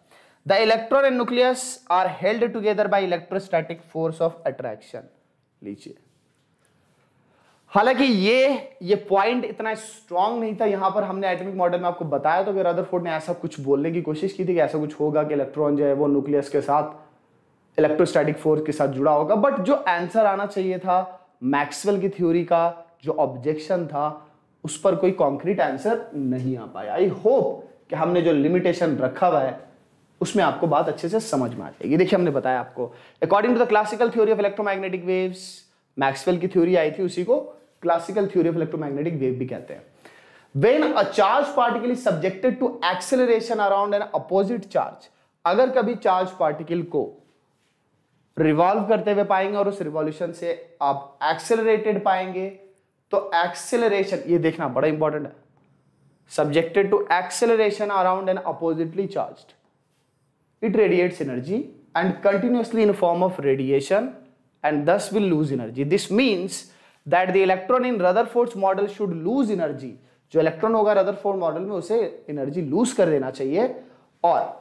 the electron and nucleus are held together by electrostatic force of attraction लीजिए हालांकि ये ये point इतना strong नहीं था यहां पर हमने एटॉमिक मॉडल में आपको बताया तो फिर रदरफोर्ड ने ऐसा कुछ बोलने की कोशिश की थी कि ऐसा कुछ होगा कि इलेक्ट्रॉन जो है वो न्यूक्लियस के साथ इलेक्ट्रोस्टैटिक फोर्स के साथ जुड़ा होगा बट जो आंसर आना चाहिए था मैक्सवेल की थ्योरी का जो ऑब्जेक्शन था उस पर कोई कॉन्क्रीट आंसर नहीं आ पाया आई होप कि हमने जो लिमिटेशन रखा हुआ है उसमें आपको बात अच्छे से समझ में आ जाएगी देखिए हमने बताया आपको according to the classical theory of electromagnetic waves Maxwell की थ्योरी आई थी उसी को classical theory of electromagnetic wave भी कहते हैं when a charge particle is subjected to acceleration around an opposite charge अगर कभी चार्ज पार्टिकल को रिवॉल्व करते हुए पाएंगे और उस रिवॉल्यूशन से आप एक्सेलरेटेड पाएंगे तो एक्सेलरेशन ये देखना बड़ा इंपॉर्टेंट है subjected to acceleration around an oppositely charge it radiates energy and continuously in form of radiation and thus will lose energy this means that the electron in Rutherford's model should lose energy जो electron होगा Rutherford's model में उसे energy lose कर देना चाहिए और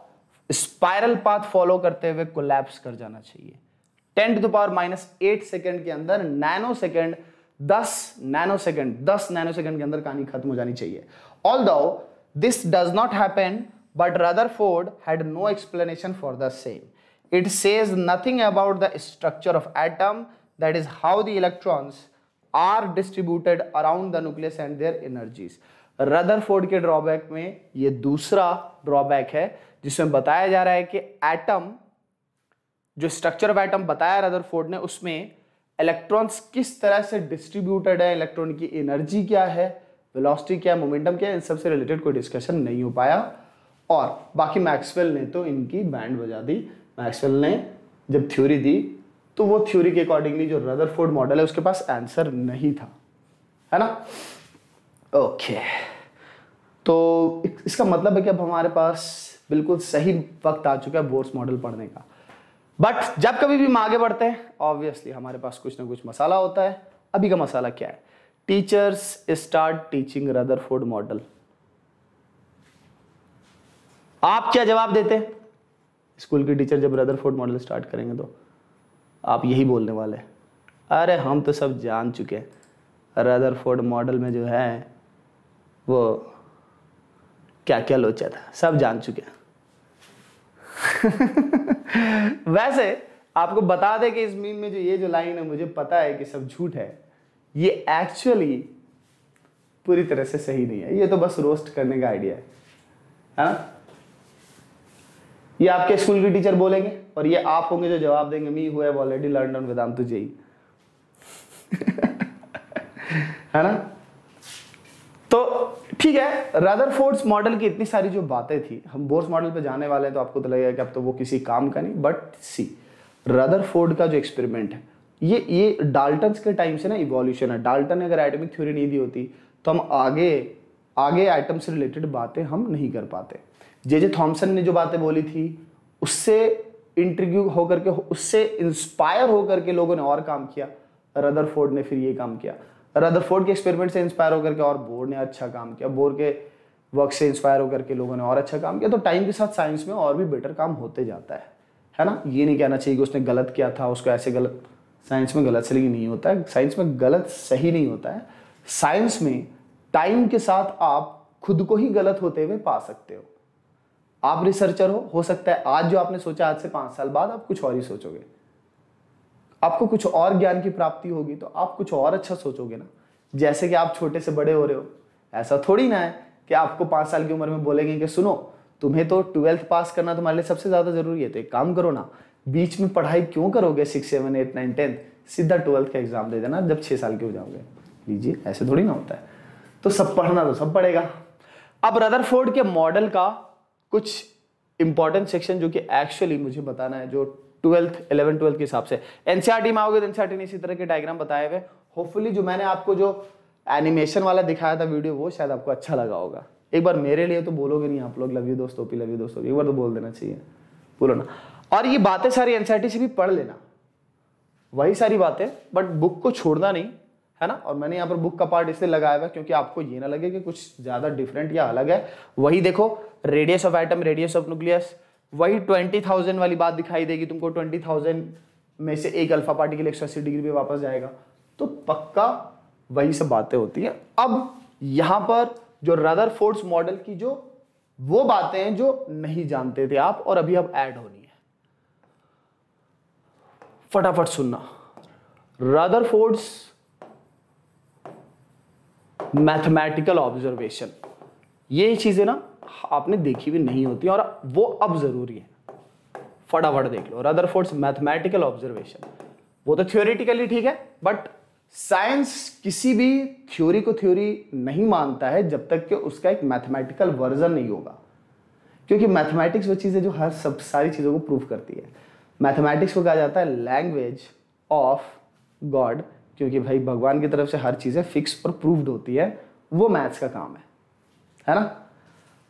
spiral path follow करते हुए कोलैप्स कर जाना चाहिए ten to the power minus eight second के अंदर नैनो सेकेंड दस नैनो सेकेंड दस नैनो सेकेंड के अंदर कहानी खत्म हो जानी चाहिए all this does not happen but Rutherford had no explanation for the same it says nothing about the structure of atom that is how the electrons are distributed around the nucleus and their energies Rutherford के drawback में ये दूसरा drawback है जिसमें बताया जा रहा है कि एटम जो स्ट्रक्चर ऑफ आइटम बताया रदरफोर्ड ने उसमें इलेक्ट्रॉन्स किस तरह से डिस्ट्रीब्यूटेड है इलेक्ट्रॉन की एनर्जी क्या है वेलोसिटी क्या है मोमेंटम क्या है इन सब से रिलेटेड कोई डिस्कशन नहीं हो पाया और बाकी मैक्सवेल ने तो इनकी बैंड बजा दी मैक्सवेल ने जब थ्योरी दी तो वो थ्योरी के अकॉर्डिंगली जो रदरफोर्ड मॉडल है उसके पास आंसर नहीं था है ना ओके तो इसका मतलब है कि अब हमारे पास बिल्कुल सही वक्त आ चुका है बोर्स मॉडल पढ़ने का बट जब कभी भी हम आगे बढ़ते हैं ऑब्वियसली हमारे पास कुछ ना कुछ मसाला होता है अभी का मसाला क्या है teachers start teaching Rutherford model आप क्या जवाब देते स्कूल के टीचर जब रदर फूड मॉडल स्टार्ट करेंगे तो आप यही बोलने वाले हैं अरे हम तो सब जान चुके हैं रदर फूड मॉडल में जो है वो क्या क्या लोचा था सब जान चुके हैं वैसे आपको बता दें कि इस मीम में जो ये जो लाइन है मुझे पता है कि सब झूठ है ये एक्चुअली पूरी तरह से सही नहीं है ये तो बस रोस्ट करने का आइडिया है ना हाँ? ये आपके स्कूल के टीचर बोलेंगे और ये आप होंगे जो जवाब देंगे मी हुआ ऑलरेडी लर्न ऑन विदाम तुझे है ना तो ठीक है रदर फोर्ड्स मॉडल की इतनी सारी जो बातें थी हम बोर्स मॉडल पे जाने वाले हैं तो आपको तो लगेगा कि अब तो वो किसी काम का नहीं बट सी रदर फोर्ड का जो एक्सपेरिमेंट है ये ये डाल्टन के टाइम से ना इवोल्यूशन है डाल्टन ने अगर एटमिक थ्योरी नहीं दी होती तो हम आगे आगे एटम से रिलेटेड बातें हम नहीं कर पाते जे जे थॉम्सन ने जो बातें बोली थी उससे इंटरव्यू होकर के उससे इंस्पायर होकर के लोगों ने और काम किया रदर फोर्ड ने फिर ये काम किया रदरफोर्ड के एक्सपेरिमेंट से इंस्पायर होकर के और बोर ने अच्छा काम किया बोर के वर्क से इंस्पायर होकर के लोगों ने और अच्छा काम किया तो टाइम के साथ साइंस में और भी बेटर काम होते जाता है है ना ये नहीं कहना चाहिए कि उसने गलत किया था उसको ऐसे गलत साइंस में गलत सही नहीं होता है साइंस में गलत सही नहीं होता है साइंस में टाइम के साथ आप खुद को ही गलत होते हुए पा सकते हो आप रिसर्चर हो हो सकता है आज जो आपने सोचा आज से पाँच साल बाद आप कुछ और ही सोचोगे आपको कुछ और ज्ञान की प्राप्ति होगी तो आप कुछ और अच्छा सोचोगे ना जैसे कि आप छोटे से बड़े हो रहे हो ऐसा थोड़ी ना है कि आपको पाँच साल की उम्र में बोलेंगे कि सुनो तुम्हें तो ट्वेल्थ पास करना तुम्हारे लिए सबसे ज़्यादा ज़रूरी है तो एक काम करो ना बीच में पढ़ाई क्यों करोगे six seven eight nine tenth सीधा ट्वेल्थ का एग्ज़ाम दे देना जब छः साल के हो जाओगे लीजिए ऐसे थोड़ी ना होता है तो सब पढ़ना तो सब पड़ेगा अब रदरफोर्ड के मॉडल का कुछ इंपॉर्टेंट सेक्शन जो कि एक्चुअली मुझे बताना है जो ट्वेल्थ इलेवन ट्वेल्थ के हिसाब से एनसीआरटी में आओगे तो एनसीआरटी ने इसी तरह के डायग्राम बताए हुए होपफुली जो मैंने आपको जो एनिमेशन वाला दिखाया था वीडियो वो शायद आपको अच्छा लगा होगा एक बार मेरे लिए तो बोलोगे नहीं आप लोग लव यू दोस्तों पी लव यू दोस्तों एक बार तो बोल देना चाहिए बोलो ना और ये बातें सारी एनसीआरटी से भी पढ़ लेना वही सारी बातें बट बुक को छोड़ना नहीं है ना और मैंने यहाँ पर बुक का पार्ट इसलिए लगाया हुआ क्योंकि आपको ये ना लगे कि कुछ ज़्यादा डिफरेंट या अलग है वही देखो radius of atom radius of nucleus वही ट्वेंटी थाउजेंड वाली बात दिखाई देगी तुमको ट्वेंटी थाउजेंड में से एक अल्फा पार्टिकल एक सौ अस्सी डिग्री पे वापस जाएगा तो पक्का वही सब बातें होती है अब यहां पर जो रदर फोर्स मॉडल की जो वो बातें हैं जो नहीं जानते थे आप और अभी अब ऐड होनी है फटाफट सुनना रदर फोर्ड्स मैथमेटिकल ऑब्जर्वेशन ये चीजें ना आपने देखी भी नहीं होती और वो अब ज़रूरी है फटाफट देख लो रदर रदरफोर्ड्स मैथमेटिकल ऑब्जर्वेशन वो तो थ्योरिटिकली ठीक है बट साइंस किसी भी थ्योरी को थ्योरी नहीं मानता है जब तक कि उसका एक मैथमेटिकल वर्जन नहीं होगा क्योंकि मैथमेटिक्स वो चीज़ है जो हर सब सारी चीज़ों को प्रूफ करती है मैथमेटिक्स को कहा जाता है लैंग्वेज ऑफ गॉड क्योंकि भाई भगवान की तरफ से हर चीज़ें फिक्स और प्रूव्ड होती है वो मैथ्स का काम है है ना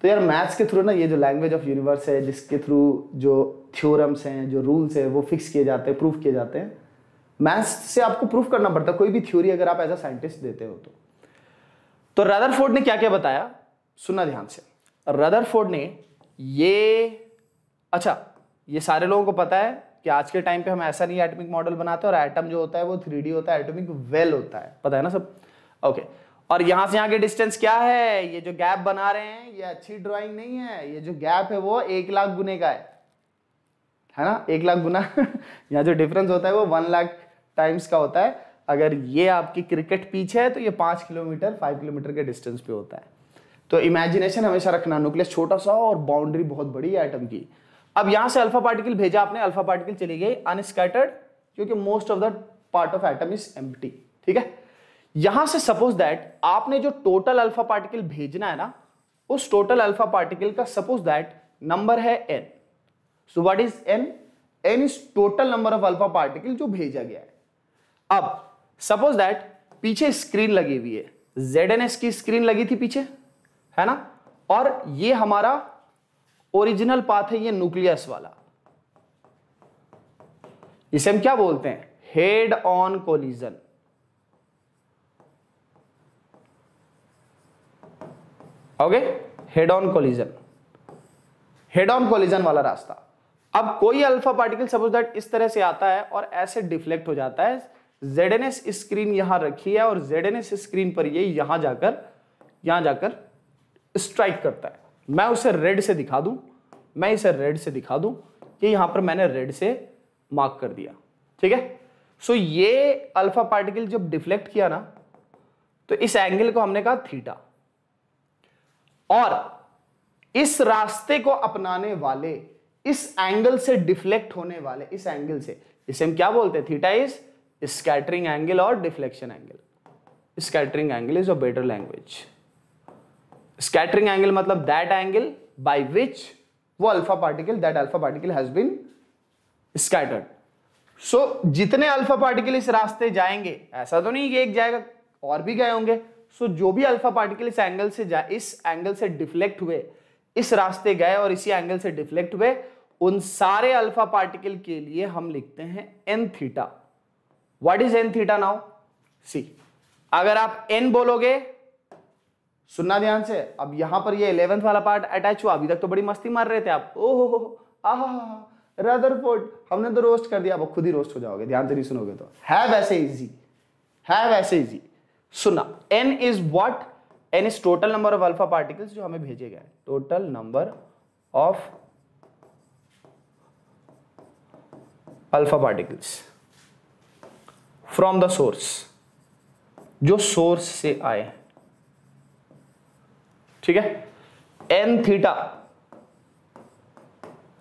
तो यार मैथ्स के थ्रू ना ये जो लैंग्वेज ऑफ यूनिवर्स है जिसके थ्रू जो थ्योरम्स हैं जो रूल्स हैं वो फिक्स किए जाते हैं प्रूफ किए जाते हैं मैथ्स से आपको प्रूफ करना पड़ता है कोई भी थ्योरी अगर आप एज अ साइंटिस्ट देते हो तो तो रदरफोर्ड ने क्या क्या बताया सुनना ध्यान से रदरफोर्ड ने ये अच्छा ये सारे लोगों को पता है कि आज के टाइम पे हम ऐसा नहीं एटमिक मॉडल बनाते और एटम जो होता है वो थ्री होता है एटमिक वेल होता है पता है ना सब ओके okay. और यहां से यहाँ के डिस्टेंस क्या है ये जो गैप बना रहे हैं ये अच्छी ड्राइंग नहीं है ये जो गैप है वो एक लाख गुने का है है ना एक लाख गुना यहाँ जो डिफरेंस होता है वो वन लाख टाइम्स का होता है अगर ये आपकी क्रिकेट पिच है तो ये पांच किलोमीटर फाइव किलोमीटर के डिस्टेंस पे होता है तो इमेजिनेशन हमेशा रखना न्यूक्लियस छोटा सा और बाउंड्री बहुत बड़ी है एटम की अब यहाँ से अल्फा पार्टिकल भेजा आपने अल्फा पार्टिकल चली गई अनस्कैटर्ड क्योंकि most of the part of atom is एम ठीक है यहां से सपोज दैट आपने जो टोटल अल्फा पार्टिकल भेजना है ना उस टोटल अल्फा पार्टिकल का सपोज दैट नंबर है N so what is N N is total number of alpha particle जो भेजा गया है अब सपोज दैट पीछे स्क्रीन लगी हुई है एस की स्क्रीन लगी थी पीछे है ना और ये हमारा ओरिजिनल पाथ है ये न्यूक्लियस वाला इसे हम क्या बोलते हैं head on collision okay head on collision head on collision वाला रास्ता अब कोई अल्फा पार्टिकल सपोज दैट इस तरह से आता है और ऐसे डिफ्लेक्ट हो जाता है ZNS स्क्रीन यहां रखी है और ZNS स्क्रीन पर ये यहां जाकर यहां जाकर स्ट्राइक करता है मैं उसे रेड से दिखा दूं मैं इसे रेड से दिखा दूं ये यहां पर मैंने रेड से मार्क कर दिया ठीक है सो ये अल्फा पार्टिकल जब डिफ्लेक्ट किया ना तो इस एंगल को हमने कहा थीटा और इस रास्ते को अपनाने वाले इस एंगल से डिफ्लेक्ट होने वाले इस एंगल से इसे हम क्या बोलते हैं थीटा इज स्कैटरिंग एंगल और deflection angle scattering angle is a better language scattering angle मतलब दैट एंगल बाय विच वो alpha particle that alpha particle has been scattered so जितने अल्फा पार्टिकल इस रास्ते जाएंगे ऐसा तो नहीं कि एक जाएगा और भी गए होंगे सो जो भी अल्फा पार्टिकल इस एंगल से जा इस एंगल से डिफ्लेक्ट हुए इस रास्ते गए और इसी एंगल से डिफ्लेक्ट हुए उन सारे अल्फा पार्टिकल के लिए हम लिखते हैं N theta what is N theta now see अगर आप एन बोलोगे सुनना ध्यान से अब यहां पर ये इलेवेंथ वाला पार्ट अटैच हुआ अभी तक तो बड़ी मस्ती मार रहे थे आप ओहो आहा फोर्ट हमने तो रोस्ट कर दिया अब खुद ही रोस्ट हो जाओगे ध्यान से नहीं सुनोगे तो है वैसे इजी है वैसे इजी सुना N is what N is total number of alpha particles जो हमें भेजे गए total number of alpha particles from the source जो सोर्स से आए ठीक है N theta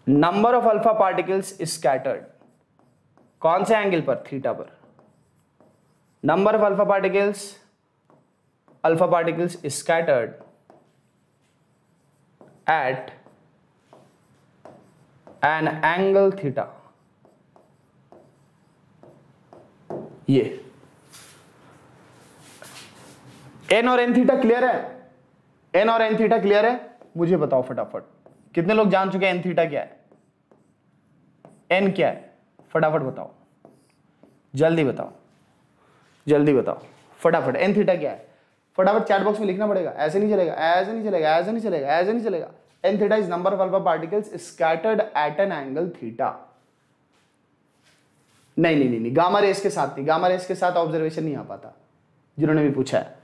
number of alpha particles scattered कौन से एंगल पर थीटा पर number of alpha particles alpha particles scattered at an angle theta ये एन और एन थीटा क्लियर है एन और एन थीटा क्लियर है मुझे बताओ फटाफट कितने लोग जान चुके हैं एन थीटा क्या है एन क्या है फटाफट बताओ जल्दी बताओ जल्दी बताओ फटाफट एन थीटा क्या है फटाफट चैट बॉक्स में लिखना पड़ेगा ऐसे नहीं चलेगा ऐसे नहीं चलेगा ऐसे नहीं चलेगा ऐसे नहीं चलेगा N theta is number of alpha particles scattered at an angle theta नहीं नहीं नहीं गामा रेस के साथ नहीं गामा रेस के साथ ऑब्जर्वेशन नहीं आ पाता जिन्होंने भी पूछा है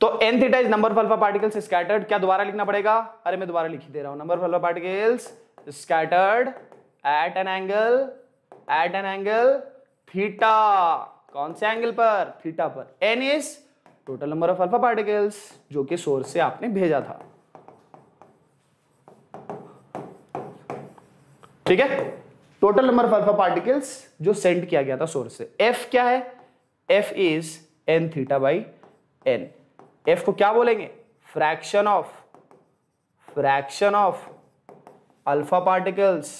तो N theta is number of alpha particles scattered क्या दोबारा लिखना पड़ेगा अरे मैं दोबारा लिख ही दे रहा हूं number of alpha particles scattered at an angle at an angle theta कौन से एंगल पर थीटा पर N is total number of alpha particles जो कि सोर्स से आपने भेजा था ठीक है total number of alpha particles जो सेंड किया गया था सोर्स से एफ क्या है F is N theta by N F को क्या बोलेंगे fraction of fraction of alpha particles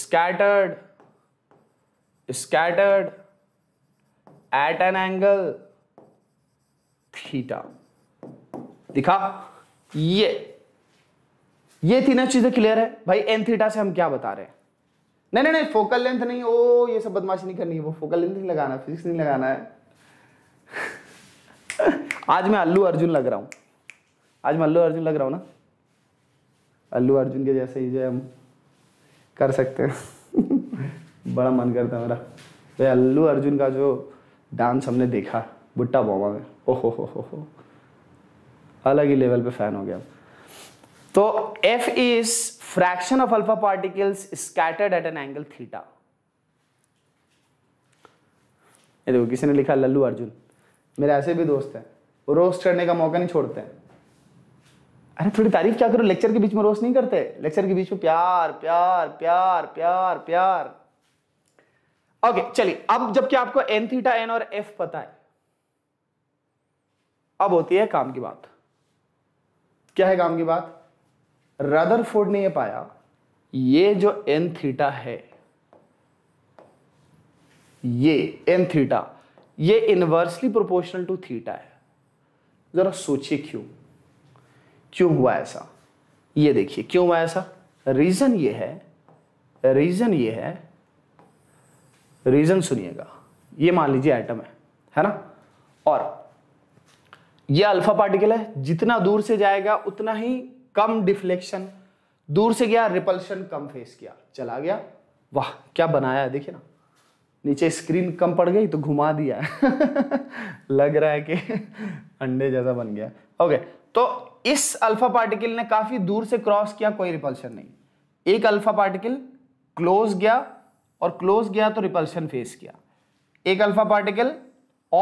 scattered scattered at an angle theta दिखा ये ये तीनों चीजें क्लियर है भाई एन थीटा से हम क्या बता रहे हैं नहीं नहीं नहीं फोकल लेंथ नहीं ओ ये सब बदमाशी नहीं करनी है वो फोकल लेंथ नहीं लगाना फिजिक्स नहीं लगाना है आज मैं अल्लू अर्जुन लग रहा हूं आज मैं अल्लू अर्जुन लग रहा हूं ना अल्लू अर्जुन के जैसे ही जो हम कर सकते हैं बड़ा मन करता है मेरा भाई अल्लू अर्जुन का जो डांस हमने देखा बुट्टा बॉमा में ओहो अलग ही लेवल पे फैन हो गया तो F is fraction of alpha particles scattered at an angle theta ये देखो किसी ने लिखा लल्लू अर्जुन मेरे ऐसे भी दोस्त हैं वो रोस्ट करने का मौका नहीं छोड़ते हैं अरे थोड़ी तारीफ क्या करो लेक्चर के बीच में रोस्ट नहीं करते लेक्चर के बीच में प्यार प्यार प्यार प्यार प्यार ओके चलिए अब जबकि आपको एन थीटा एन और एफ पता है अब होती है काम की बात क्या है काम की बात रदरफोर्ड ने यह पाया ये जो एन थीटा है ये एन थीटा ये इनवर्सली प्रोपोर्शनल टू थीटा है जरा सोचिए क्यों क्यों हुआ ऐसा ये देखिए क्यों हुआ ऐसा रीजन ये है रीजन ये है रीजन सुनिएगा ये मान लीजिए आइटम है है ना और ये अल्फा पार्टिकल है जितना दूर से जाएगा उतना ही कम डिफ्लेक्शन दूर से गया रिपल्शन कम फेस किया चला गया वाह क्या बनाया है देखिए ना नीचे स्क्रीन कम पड़ गई तो घुमा दिया लग रहा है कि अंडे जैसा बन गया ओके तो इस अल्फा पार्टिकल ने काफी दूर से क्रॉस किया कोई रिपल्शन नहीं एक अल्फा पार्टिकल क्लोज गया और क्लोज गया तो रिपल्शन फेस किया एक अल्फा पार्टिकल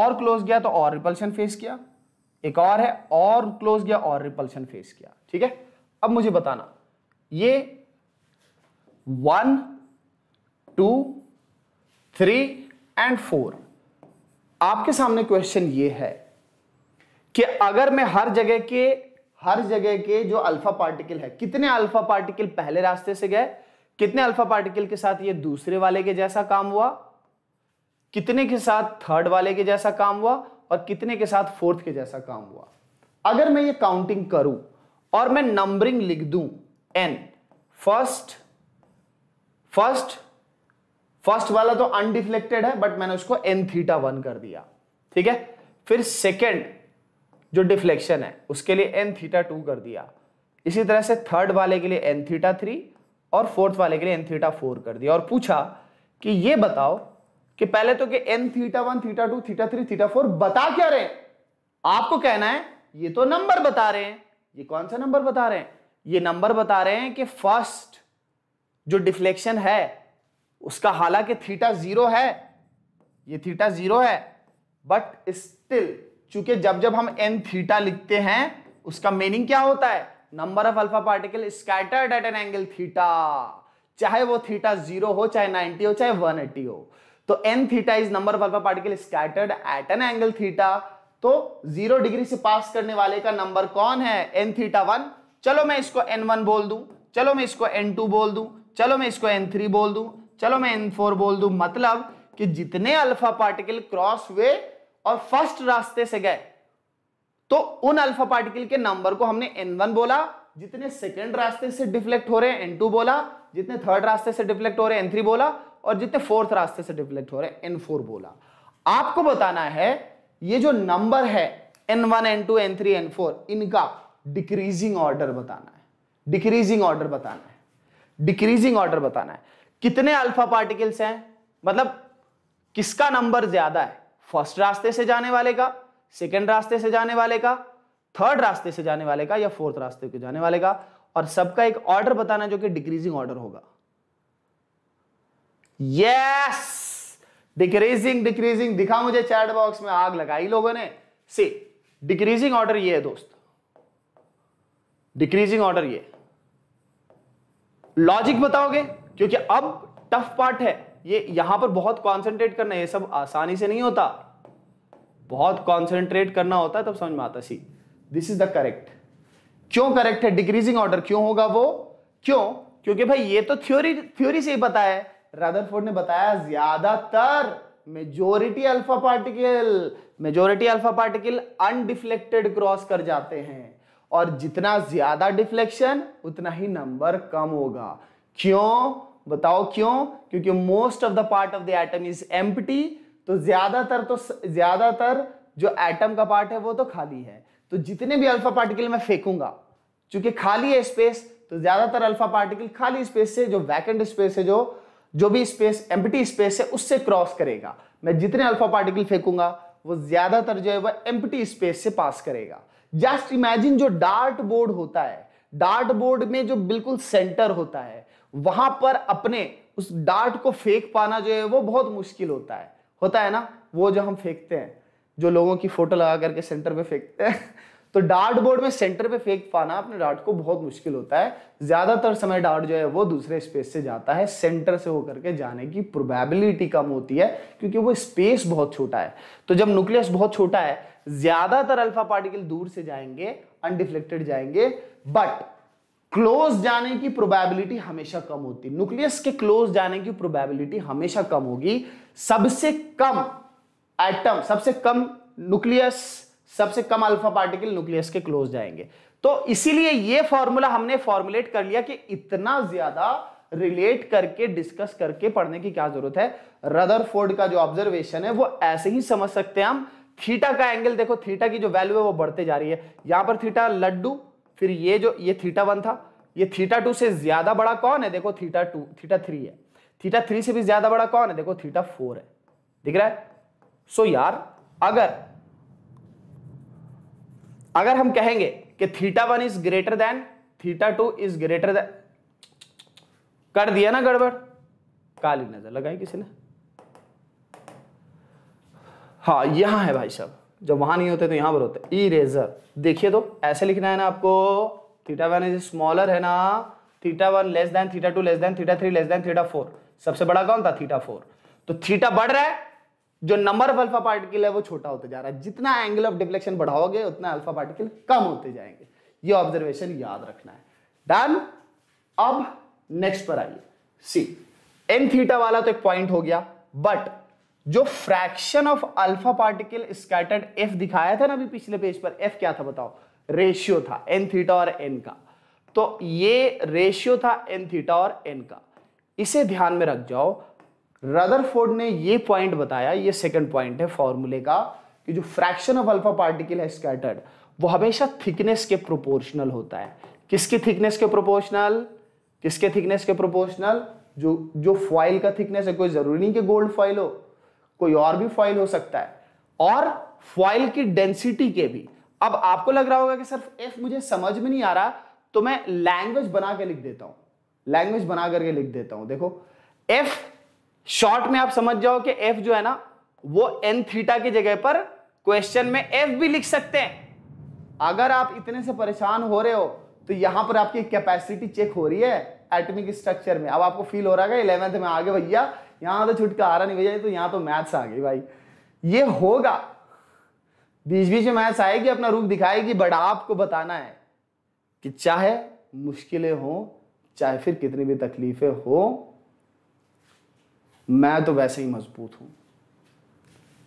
और क्लोज गया तो और रिपल्शन फेस किया एक और है और क्लोज गया और रिपल्शन फेस किया ठीक है अब मुझे बताना ये one two three and four आपके सामने क्वेश्चन ये है कि अगर मैं हर जगह के हर जगह के जो अल्फा पार्टिकल है कितने अल्फा पार्टिकल पहले रास्ते से गए कितने अल्फा पार्टिकल के साथ ये दूसरे वाले के जैसा काम हुआ कितने के साथ थर्ड वाले के जैसा काम हुआ और कितने के साथ फोर्थ के जैसा काम हुआ अगर मैं ये काउंटिंग करूं और मैं नंबरिंग लिख दूं एन फर्स्ट फर्स्ट फर्स्ट वाला तो अनडिफ्लेक्टेड है बट मैंने उसको एन थीटा वन कर दिया ठीक है फिर सेकेंड जो डिफ्लेक्शन है उसके लिए एन थीटा टू कर दिया इसी तरह से थर्ड वाले के लिए एन थीटा थ्री और फोर्थ वाले के लिए एन थीटा फोर कर दिया और पूछा कि ये बताओ कि पहले तो कि N theta one theta two theta three theta four बता क्या रहे आपको कहना है ये तो नंबर बता रहे हैं ये कौन सा नंबर बता रहे हैं ये नंबर बता रहे हैं कि फर्स्ट जो डिफ्लेक्शन है उसका हालांकि थीटा जीरो है ये थीटा जीरो है बट स्टिल चूंकि जब जब हम एन थीटा लिखते हैं उसका मीनिंग क्या होता है number of alpha particle scattered at an angle theta चाहे वो थीटा जीरो हो चाहे नाइनटी हो चाहे वन 180 हो तो N theta is number of alpha particle scattered at an angle theta तो जीरो डिग्री से पास करने वाले का नंबर कौन है एन थीटा वन चलो मैं इसको एन वन बोल दू चलो मैं इसको एन टू बोल दू चलो मैं इसको एन थ्री बोल दू चलो मैं एन फोर बोल दू मतलब कि जितने अल्फा पार्टिकल क्रॉस हुए और फर्स्ट रास्ते से गए तो उन अल्फा पार्टिकल के नंबर को हमने एन वन बोला जितने सेकेंड रास्ते से डिफ्लेक्ट हो रहे हैं एन टू बोला जितने थर्ड रास्ते से डिफ्लेक्ट हो रहे हैं एन थ्री बोला और जितने फोर्थ रास्ते से डिफ्लेक्ट हो रहे हैं एन बोला आपको बताना है ये जो नंबर है N one N two N three N four इनका डिक्रीजिंग ऑर्डर बताना है डिक्रीजिंग ऑर्डर बताना है डिक्रीजिंग ऑर्डर बताना है कितने अल्फा पार्टिकल्स हैं मतलब किसका नंबर ज्यादा है फर्स्ट रास्ते से जाने वाले का सेकेंड रास्ते से जाने वाले का थर्ड रास्ते से जाने वाले का या फोर्थ रास्ते के जाने वाले का और सबका एक ऑर्डर बताना जो कि डिक्रीजिंग ऑर्डर होगा यस डिक्रीजिंग डिक्रीजिंग दिखा मुझे चैट बॉक्स में आग लगाई लोगों ने सी डिक्रीजिंग ऑर्डर ये है दोस्त डिक्रीजिंग ऑर्डर ये लॉजिक बताओगे क्योंकि अब टफ पार्ट है ये यहां पर बहुत कॉन्सेंट्रेट करना ये सब आसानी से नहीं होता बहुत कॉन्सेंट्रेट करना होता है तब समझ में आता see this is the correct क्यों करेक्ट है डिक्रीजिंग ऑर्डर क्यों होगा वो क्यों क्योंकि भाई ये तो थ्योरी थ्योरी से ही पता है रदरफोर्ड ने बताया ज्यादातर majority alpha particle majority alpha particle undeflected cross कर जाते हैं और जितना ज्यादा डिफ्लेक्शन उतना ही नंबर कम होगा क्यों बताओ क्यों क्योंकि most of the part of the atom is empty तो ज्यादातर तो ज्यादातर जो एटम का पार्ट है वो तो खाली है तो जितने भी अल्फा पार्टिकल मैं फेंकूंगा चूंकि खाली है स्पेस तो ज्यादातर अल्फा पार्टिकल खाली स्पेस से जो वैकेंट स्पेस है जो जो भी स्पेस एम्पटी स्पेस है उससे क्रॉस करेगा मैं जितने अल्फा पार्टिकल फेंकूंगा वो ज्यादातर जो है वह एम्पटी स्पेस से पास करेगा जस्ट इमेजिन जो डार्ट बोर्ड होता है डार्ट बोर्ड में जो बिल्कुल सेंटर होता है वहां पर अपने उस डार्ट को फेंक पाना जो है वो बहुत मुश्किल होता है होता है ना वो जो हम फेंकते हैं जो लोगों की फोटो लगा करके सेंटर में फेंकते हैं तो डार्ट बोर्ड में सेंटर पे फेंक पाना अपने डार्ट को बहुत मुश्किल होता है ज्यादातर समय डार्ट जो है वो दूसरे स्पेस से जाता है सेंटर से होकर के जाने की प्रोबेबिलिटी कम होती है क्योंकि वो स्पेस बहुत छोटा है तो जब न्यूक्लियस बहुत छोटा है ज्यादातर अल्फा पार्टिकल दूर से जाएंगे अनडिफ्लेक्टेड जाएंगे बट क्लोज जाने की प्रोबेबिलिटी हमेशा कम होती न्यूक्लियस के क्लोज जाने की प्रोबेबिलिटी हमेशा कम होगी सबसे कम एटम सबसे कम न्यूक्लियस सबसे कम अल्फा पार्टिकल न्यूक्लियस के क्लोज जाएंगे तो इसीलिए ये फॉर्मूला हमने फॉर्मुलेट कर लिया कि इतना ज्यादा रिलेट करके डिस्कस करके पढ़ने की क्या जरूरत है रदरफोर्ड का जो ऑब्जर्वेशन है वो ऐसे ही समझ सकते हैं हम थीटा का एंगल देखो थीटा की जो वैल्यू है वो बढ़ते जा रही है यहां पर थीटा लड्डू फिर ये जो ये थीटा वन था ये थीटा टू से ज्यादा बड़ा कौन है देखो थीटा टू थीटा थ्री है थीटा थ्री से भी ज्यादा बड़ा कौन है देखो थीटा फोर है दिख रहा है सो so यार अगर अगर हम कहेंगे कि theta one is greater than theta two is greater than कर दिया ना गड़बड़ काली नजर लगाई किसी ने हाँ यहां है भाई साहब जब वहां नहीं होते तो यहां पर होते ई रेजर देखिए तो ऐसे लिखना है ना आपको थीटा वन इज स्मॉलर है ना theta one less than theta two less than theta three less than theta four सबसे बड़ा कौन था थीटा फोर तो थीटा बढ़ रहा है जो नंबर ऑफ अल्फा पार्टिकल है वो छोटा होता जा रहा है जितना एंगल ऑफ डिफ्लेक्शन बढ़ाओगे उतना अल्फा पार्टिकल कम होते जाएंगे ये ऑब्जर्वेशन याद रखना है डन अब नेक्स्ट पर आइए सी एन थीटा वाला तो एक पॉइंट हो गया बट जो fraction of alpha particle scattered F दिखाया था ना अभी पिछले पेज पर एफ क्या था बताओ रेशियो था एन थीटा और एन का तो ये रेशियो था एन थीटा और एन का इसे ध्यान में रख जाओ रदरफोर्ड ने ये पॉइंट बताया ये सेकंड पॉइंट है फॉर्मूले का कि जो फ्रैक्शन ऑफ अल्फा पार्टिकल है स्कैटर्ड वो हमेशा थिकनेस के प्रोपोर्शनल होता है किसके थिकनेस के प्रोपोर्शनल किसके थिकनेस के प्रोपोर्शनल जो जो फॉइल का थिकनेस है कोई जरूरी नहीं कि गोल्ड फॉइल हो कोई और भी फॉइल हो सकता है और फॉइल की डेंसिटी के भी अब आपको लग रहा होगा कि सिर्फ एफ मुझे समझ में नहीं आ रहा तो मैं लैंग्वेज बना के लिख देता हूं लैंग्वेज बना करके लिख देता हूं देखो एफ शॉर्ट में आप समझ जाओ कि एफ जो है ना वो एन थीटा की जगह पर क्वेश्चन में एफ भी लिख सकते हैं अगर आप इतने से परेशान हो रहे हो तो यहां पर आपकी कैपेसिटी चेक हो रही है एटमिक स्ट्रक्चर में अब आपको फील हो रहा है इलेवेंथ में आगे भैया यहां तो छुटका आ रहा नहीं भैया तो यहां तो मैथ्स आ गई भाई ये होगा बीच बीच में मैथ्स आएगी अपना रूप दिखाएगी बट आपको बताना है कि चाहे मुश्किलें हों चाहे फिर कितनी भी तकलीफें हों मैं तो वैसे ही मजबूत हूं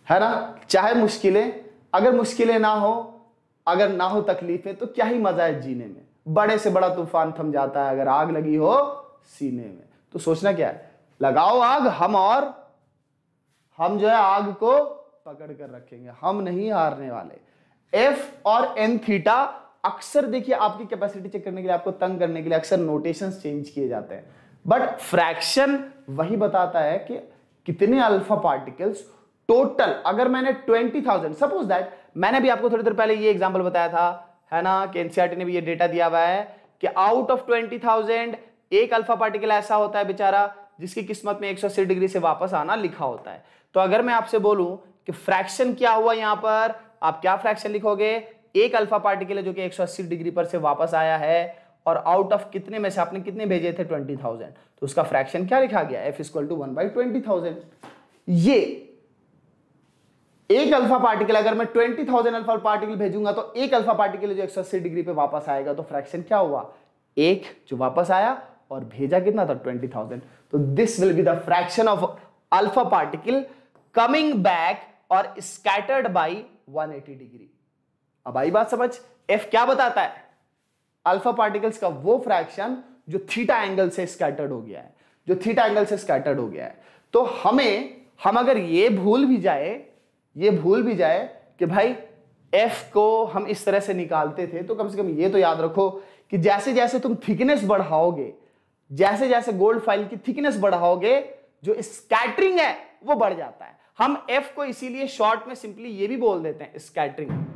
है ना चाहे मुश्किलें अगर मुश्किलें ना हो अगर ना हो तकलीफें तो क्या ही मजा है जीने में बड़े से बड़ा तूफान थम जाता है अगर आग लगी हो सीने में तो सोचना क्या है लगाओ आग हम और हम जो है आग को पकड़ कर रखेंगे हम नहीं हारने वाले एफ और एन थीटा अक्सर देखिए आपकी कैपेसिटी चेक करने के लिए आपको तंग करने के लिए अक्सर नोटेशन चेंज किए जाते हैं बट फ्रैक्शन वही बताता है कि कितने अल्फा पार्टिकल्स टोटल अगर मैंने ट्वेंटी थाउजेंड सपोज दैट मैंने भी आपको थोड़ी देर पहले ये एग्जांपल बताया था है ना कि एनसीआरटी e ने भी ये डेटा दिया हुआ है कि आउट ऑफ ट्वेंटी थाउजेंड एक अल्फा पार्टिकल ऐसा होता है बेचारा जिसकी किस्मत में अस्सी डिग्री से वापस आना लिखा होता है तो अगर मैं आपसे बोलूं कि फ्रैक्शन क्या हुआ यहां पर आप क्या फ्रैक्शन लिखोगे एक अल्फा पार्टिकल है जो कि अस्सी डिग्री पर से वापस आया है और आउट ऑफ कितने में से आपने कितने भेजे थे ट्वेंटी थाउजेंड तो उसका फ्रैक्शन क्या लिखा गया F equal to one by twenty thousand ये एक अल्फा पार्टिकल अगर मैं ट्वेंटी थाउजेंड अल्फा पार्टिकल भेजूंगा तो एक अल्फा पार्टिकल जो एक सौ अस्सी डिग्री पे वापस आएगा तो फ्रैक्शन क्या हुआ एक जो वापस आया और भेजा कितना था ट्वेंटी थाउजेंड तो this will be the fraction of alpha particle coming back और scattered by one eighty degree अब आई बात समझ एफ क्या बताता है अल्फा पार्टिकल्स का वो फ्रैक्शन जो थीटा एंगल से स्कैटर्ड हो गया है जो थीटा एंगल से स्कैटर्ड हो गया है तो हमें हम अगर ये भूल भी जाए ये भूल भी जाए कि भाई एफ को हम इस तरह से निकालते थे तो कम से कम ये तो याद रखो कि जैसे जैसे तुम थिकनेस बढ़ाओगे जैसे जैसे गोल्ड फाइल की थिकनेस बढ़ाओगे जो स्कैटरिंग है वो बढ़ जाता है हम एफ को इसीलिए शॉर्ट में सिंपली ये भी बोल देते हैं स्कैटरिंग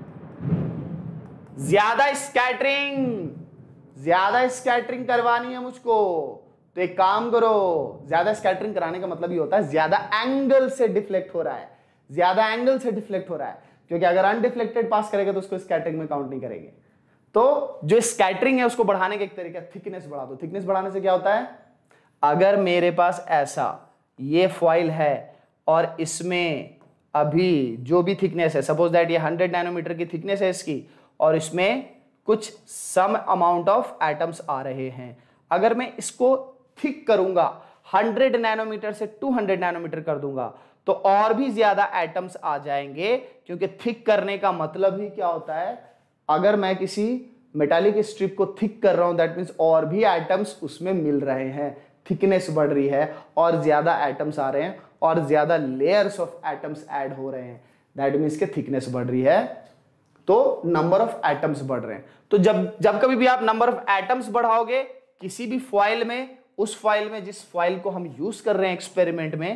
ज्यादा स्कैटरिंग ज्यादा स्कैटरिंग करवानी है मुझको तो एक काम करो ज्यादा स्कैटरिंग कराने का मतलब ये होता है ज्यादा एंगल से डिफ्लेक्ट हो रहा है ज्यादा एंगल से डिफ्लेक्ट हो रहा है क्योंकि अगर अनडिफ्लेक्टेड पास करेगा तो उसको स्कैटरिंग में काउंट नहीं करेंगे तो जो स्कैटरिंग है उसको बढ़ाने का एक तरीका थिकनेस बढ़ा दो थिकनेस बढ़ाने से क्या होता है अगर मेरे पास ऐसा ये फॉइल है और इसमें अभी जो भी थिकनेस है सपोज दैट ये 100 नैनोमीटर की थिकनेस है इसकी और इसमें कुछ सम अमाउंट ऑफ एटम्स आ रहे हैं अगर मैं इसको थिक करूंगा 100 नैनोमीटर से 200 नैनोमीटर कर दूंगा तो और भी ज्यादा एटम्स आ जाएंगे क्योंकि थिक करने का मतलब ही क्या होता है अगर मैं किसी मेटालिक स्ट्रिप को थिक कर रहा हूं दैट मीन्स और भी एटम्स उसमें मिल रहे हैं थिकनेस बढ़ रही है और ज़्यादा एटम्स आ रहे हैं और ज़्यादा लेयर्स ऑफ एटम्स एड हो रहे हैं दैट मीन्स के थिकनेस बढ़ रही है तो नंबर ऑफ एटम्स बढ़ रहे हैं तो जब जब कभी भी आप नंबर ऑफ एटम्स बढ़ाओगे किसी भी फॉइल में उस फॉइल में जिस फॉइल को हम यूज कर रहे हैं एक्सपेरिमेंट में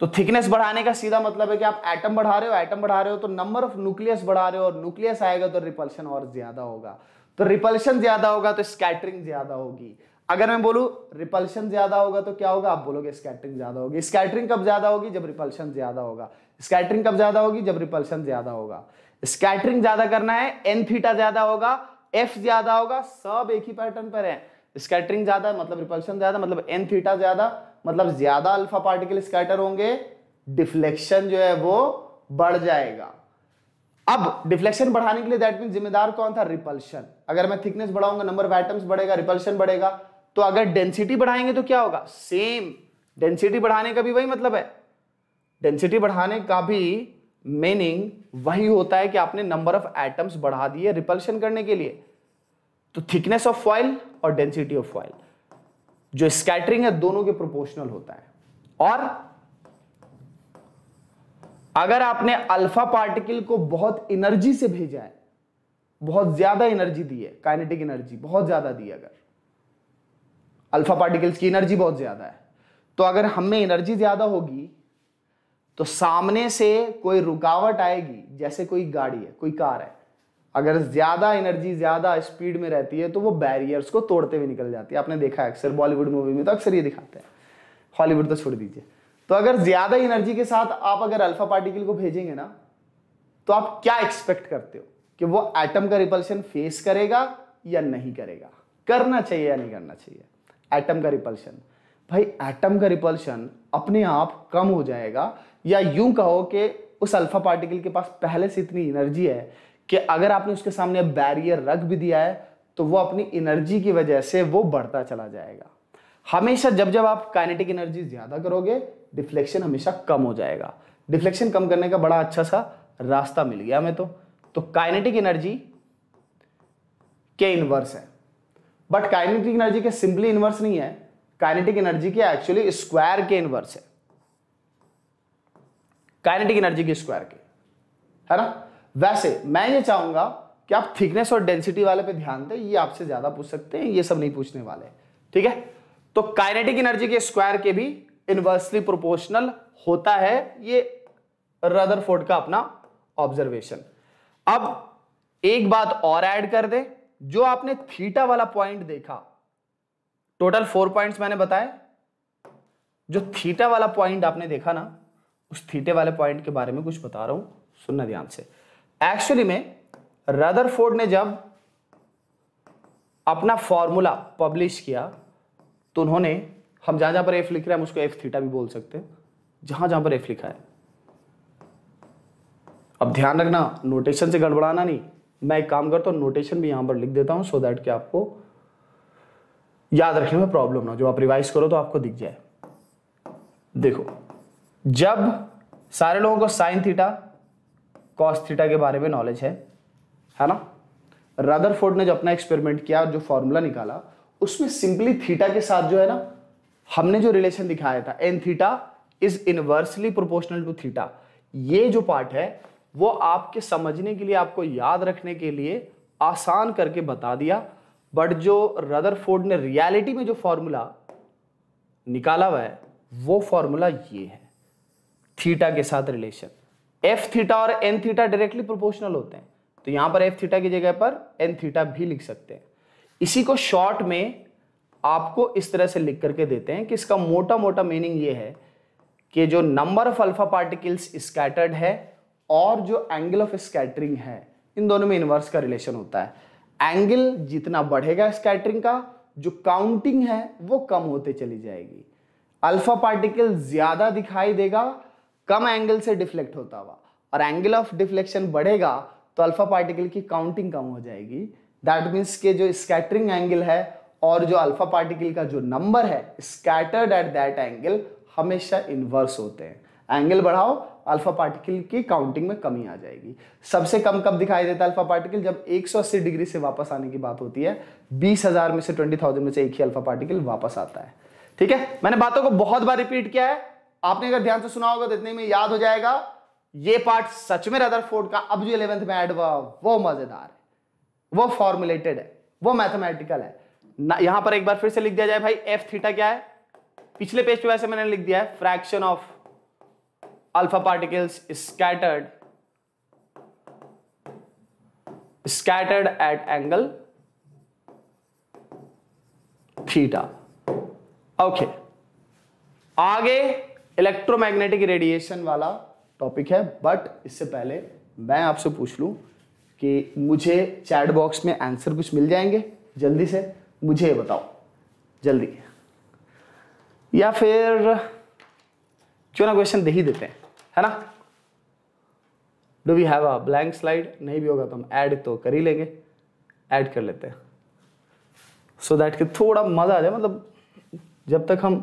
तो थिकनेस बढ़ाने का सीधा मतलब है कि आप एटम बढ़ा रहे हो एटम बढ़ा रहे हो तो नंबर ऑफ न्यूक्लियस बढ़ा रहे हो और न्यूक्लियस आएगा तो रिपल्शन और ज्यादा होगा तो रिपल्शन ज्यादा होगा तो स्कैटरिंग ज्यादा होगी अगर मैं बोलू रिपल्शन ज्यादा होगा तो क्या होगा आप बोलोगे स्कैटरिंग ज्यादा होगी स्कैटरिंग कब ज्यादा होगी जब रिपल्शन ज्यादा होगा स्कैटरिंग कब ज्यादा होगी जब रिपल्शन ज्यादा होगा स्कैटरिंग ज्यादा करना है एन थीटा ज्यादा होगा एफ ज्यादा होगा सब एक ही पैटर्न पर है स्कैटरिंग ज्यादा मतलब रिपल्शन ज्यादा मतलब एन थीटा ज्यादा मतलब ज्यादा अल्फा पार्टिकल स्कैटर होंगे डिफ्लेक्शन जो है वो बढ़ जाएगा अब डिफ्लेक्शन बढ़ाने के लिए दैट मीन जिम्मेदार कौन था रिपल्शन अगर मैं थिकनेस बढ़ाऊंगा नंबर ऑफ एटम्स बढ़ेगा रिपल्शन बढ़ेगा तो अगर डेंसिटी बढ़ाएंगे तो क्या होगा सेम डेंसिटी बढ़ाने का भी वही मतलब है डेंसिटी बढ़ाने का भी मीनिंग वही होता है कि आपने नंबर ऑफ एटम्स बढ़ा दिए रिपल्शन करने के लिए तो थिकनेस ऑफ फॉइल और डेंसिटी ऑफ फॉइल जो स्कैटरिंग है दोनों के प्रोपोर्शनल होता है और अगर आपने अल्फा पार्टिकल को बहुत एनर्जी से भेजा है बहुत ज्यादा एनर्जी दी है काइनेटिक एनर्जी बहुत ज्यादा दी है अगर अल्फा पार्टिकल्स की एनर्जी बहुत ज्यादा है तो अगर हमें एनर्जी ज्यादा होगी तो सामने से कोई रुकावट आएगी जैसे कोई गाड़ी है कोई कार है अगर ज्यादा एनर्जी ज्यादा स्पीड में रहती है तो वो बैरियर्स को तोड़ते हुए निकल जाती है आपने देखा है अक्सर बॉलीवुड मूवी में तो अक्सर ये दिखाते हैं हॉलीवुड तो छोड़ दीजिए तो अगर ज्यादा एनर्जी के साथ आप अगर अल्फा पार्टिकल को भेजेंगे ना तो आप क्या एक्सपेक्ट करते हो कि वो एटम का रिपल्शन फेस करेगा या नहीं करेगा करना चाहिए या नहीं करना चाहिए एटम का रिपल्शन भाई एटम का रिपल्शन अपने आप कम हो जाएगा या यूं कहो कि उस अल्फा पार्टिकल के पास पहले से इतनी एनर्जी है कि अगर आपने उसके सामने बैरियर रख भी दिया है तो वो अपनी एनर्जी की वजह से वो बढ़ता चला जाएगा हमेशा जब जब आप काइनेटिक एनर्जी ज़्यादा करोगे डिफ्लेक्शन हमेशा कम हो जाएगा डिफ्लेक्शन कम करने का बड़ा अच्छा सा रास्ता मिल गया हमें तो तो काइनेटिक एनर्जी के इन्वर्स है बट काइनेटिक एनर्जी के सिंपली इन्वर्स नहीं है काइनेटिक एनर्जी के एक्चुअली स्क्वायर के इन्वर्स है काइनेटिक एनर्जी की स्क्वायर की है ना वैसे मैं ये चाहूंगा कि आप थिकनेस और डेंसिटी वाले पे ध्यान दें ये आपसे ज्यादा पूछ सकते हैं ये सब नहीं पूछने वाले ठीक है तो काइनेटिक एनर्जी के स्क्वायर के भी इनवर्सली प्रोपोर्शनल होता है ये रदरफोर्ड का अपना ऑब्जर्वेशन अब एक बात और ऐड कर दे जो आपने थीटा वाला पॉइंट देखा टोटल फोर पॉइंट्स मैंने बताए जो थीटा वाला पॉइंट आपने देखा ना उस थीटे वाले पॉइंट के बारे में कुछ बता रहा हूं सुनना ध्यान से एक्चुअली में रदरफोर्ड ने जब अपना फॉर्मूला पब्लिश किया तो उन्होंने हम जहां जहां पर एफ लिख रहे हैं उसको एफ थीटा भी बोल सकते हैं जहां जहां पर एफ लिखा है अब ध्यान रखना नोटेशन से गड़बड़ाना नहीं मैं एक काम करता हूं नोटेशन भी यहां पर लिख देता हूं सो दैट कि आपको याद रखने में प्रॉब्लम ना जो आप रिवाइज करो तो आपको दिख जाए देखो जब सारे लोगों को साइन थीटा कॉस थीटा के बारे में नॉलेज है है ना रदरफोर्ड ने जो अपना एक्सपेरिमेंट किया जो फॉर्मूला निकाला उसमें सिंपली थीटा के साथ जो है ना हमने जो रिलेशन दिखाया था N theta is inversely proportional to theta ये जो पार्ट है वो आपके समझने के लिए आपको याद रखने के लिए आसान करके बता दिया बट जो रदरफोर्ड ने रियलिटी में जो फॉर्मूला निकाला हुआ है वो फॉर्मूला ये है थीटा के साथ रिलेशन एफ थीटा और एन थीटा डायरेक्टली प्रोपोर्शनल होते हैं तो यहां पर एफ थीटा की जगह पर एन थीटा भी लिख सकते हैं इसी को शॉर्ट में आपको इस तरह से लिख करके देते हैं कि इसका मोटा मोटा मीनिंग ये है कि जो number of alpha particles scattered है और जो एंगल ऑफ स्कैटरिंग है इन दोनों में इनवर्स का रिलेशन होता है एंगल जितना बढ़ेगा स्कैटरिंग का जो काउंटिंग है वो कम होते चली जाएगी अल्फा पार्टिकल ज्यादा दिखाई देगा कम एंगल से डिफ्लेक्ट होता हुआ और एंगल ऑफ डिफ्लेक्शन बढ़ेगा तो अल्फा पार्टिकल की काउंटिंग कम हो जाएगी दैट मीन्स के जो स्कैटरिंग एंगल है और जो अल्फा पार्टिकल का जो नंबर है स्कैटर्ड एट दैट एंगल हमेशा इन्वर्स होते हैं एंगल बढ़ाओ अल्फा पार्टिकल की काउंटिंग में कमी आ जाएगी सबसे कम कब दिखाई देता है अल्फा पार्टिकल जब 180 डिग्री से वापस आने की बात होती है 20,000 में से 20,000 में से एक ही अल्फा पार्टिकल वापस आता है ठीक है मैंने बातों को बहुत बार रिपीट किया है आपने अगर ध्यान से सुना होगा तो इतने में याद हो जाएगा ये पार्ट सच में रदरफोर्ड का अब जो इलेवेंथ में एड हुआ वो मजेदार है वो फॉर्मुलेटेड है वो मैथमेटिकल है यहां पर एक बार फिर से लिख दिया जाए भाई एफ थीटा क्या है पिछले पेज पे वैसे मैंने लिख दिया है fraction of alpha particles scattered scattered at angle theta okay आगे इलेक्ट्रोमैग्नेटिक रेडिएशन वाला टॉपिक है बट इससे पहले मैं आपसे पूछ लूँ कि मुझे चैट बॉक्स में आंसर कुछ मिल जाएंगे जल्दी से मुझे बताओ जल्दी या फिर क्यों ना क्वेश्चन दे ही देते हैं है ना do we have a blank slide नहीं भी होगा तो हम ऐड तो कर ही लेंगे ऐड कर लेते हैं सो so दैट के थोड़ा मज़ा आ जाए मतलब जब तक हम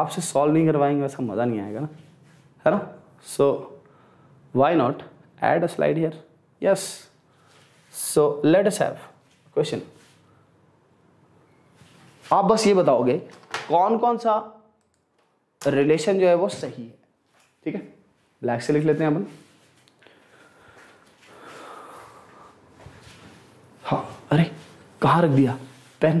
आपसे सॉल्व नहीं करवाएंगे वैसा मज़ा नहीं आएगा ना है ना so why not add a slide here yes so let us have question आप बस ये बताओगे कौन कौन सा रिलेशन जो है वो सही है ठीक है ब्लैक से लिख लेते हैं अपन हाँ अरे कहाँ रख दिया पेन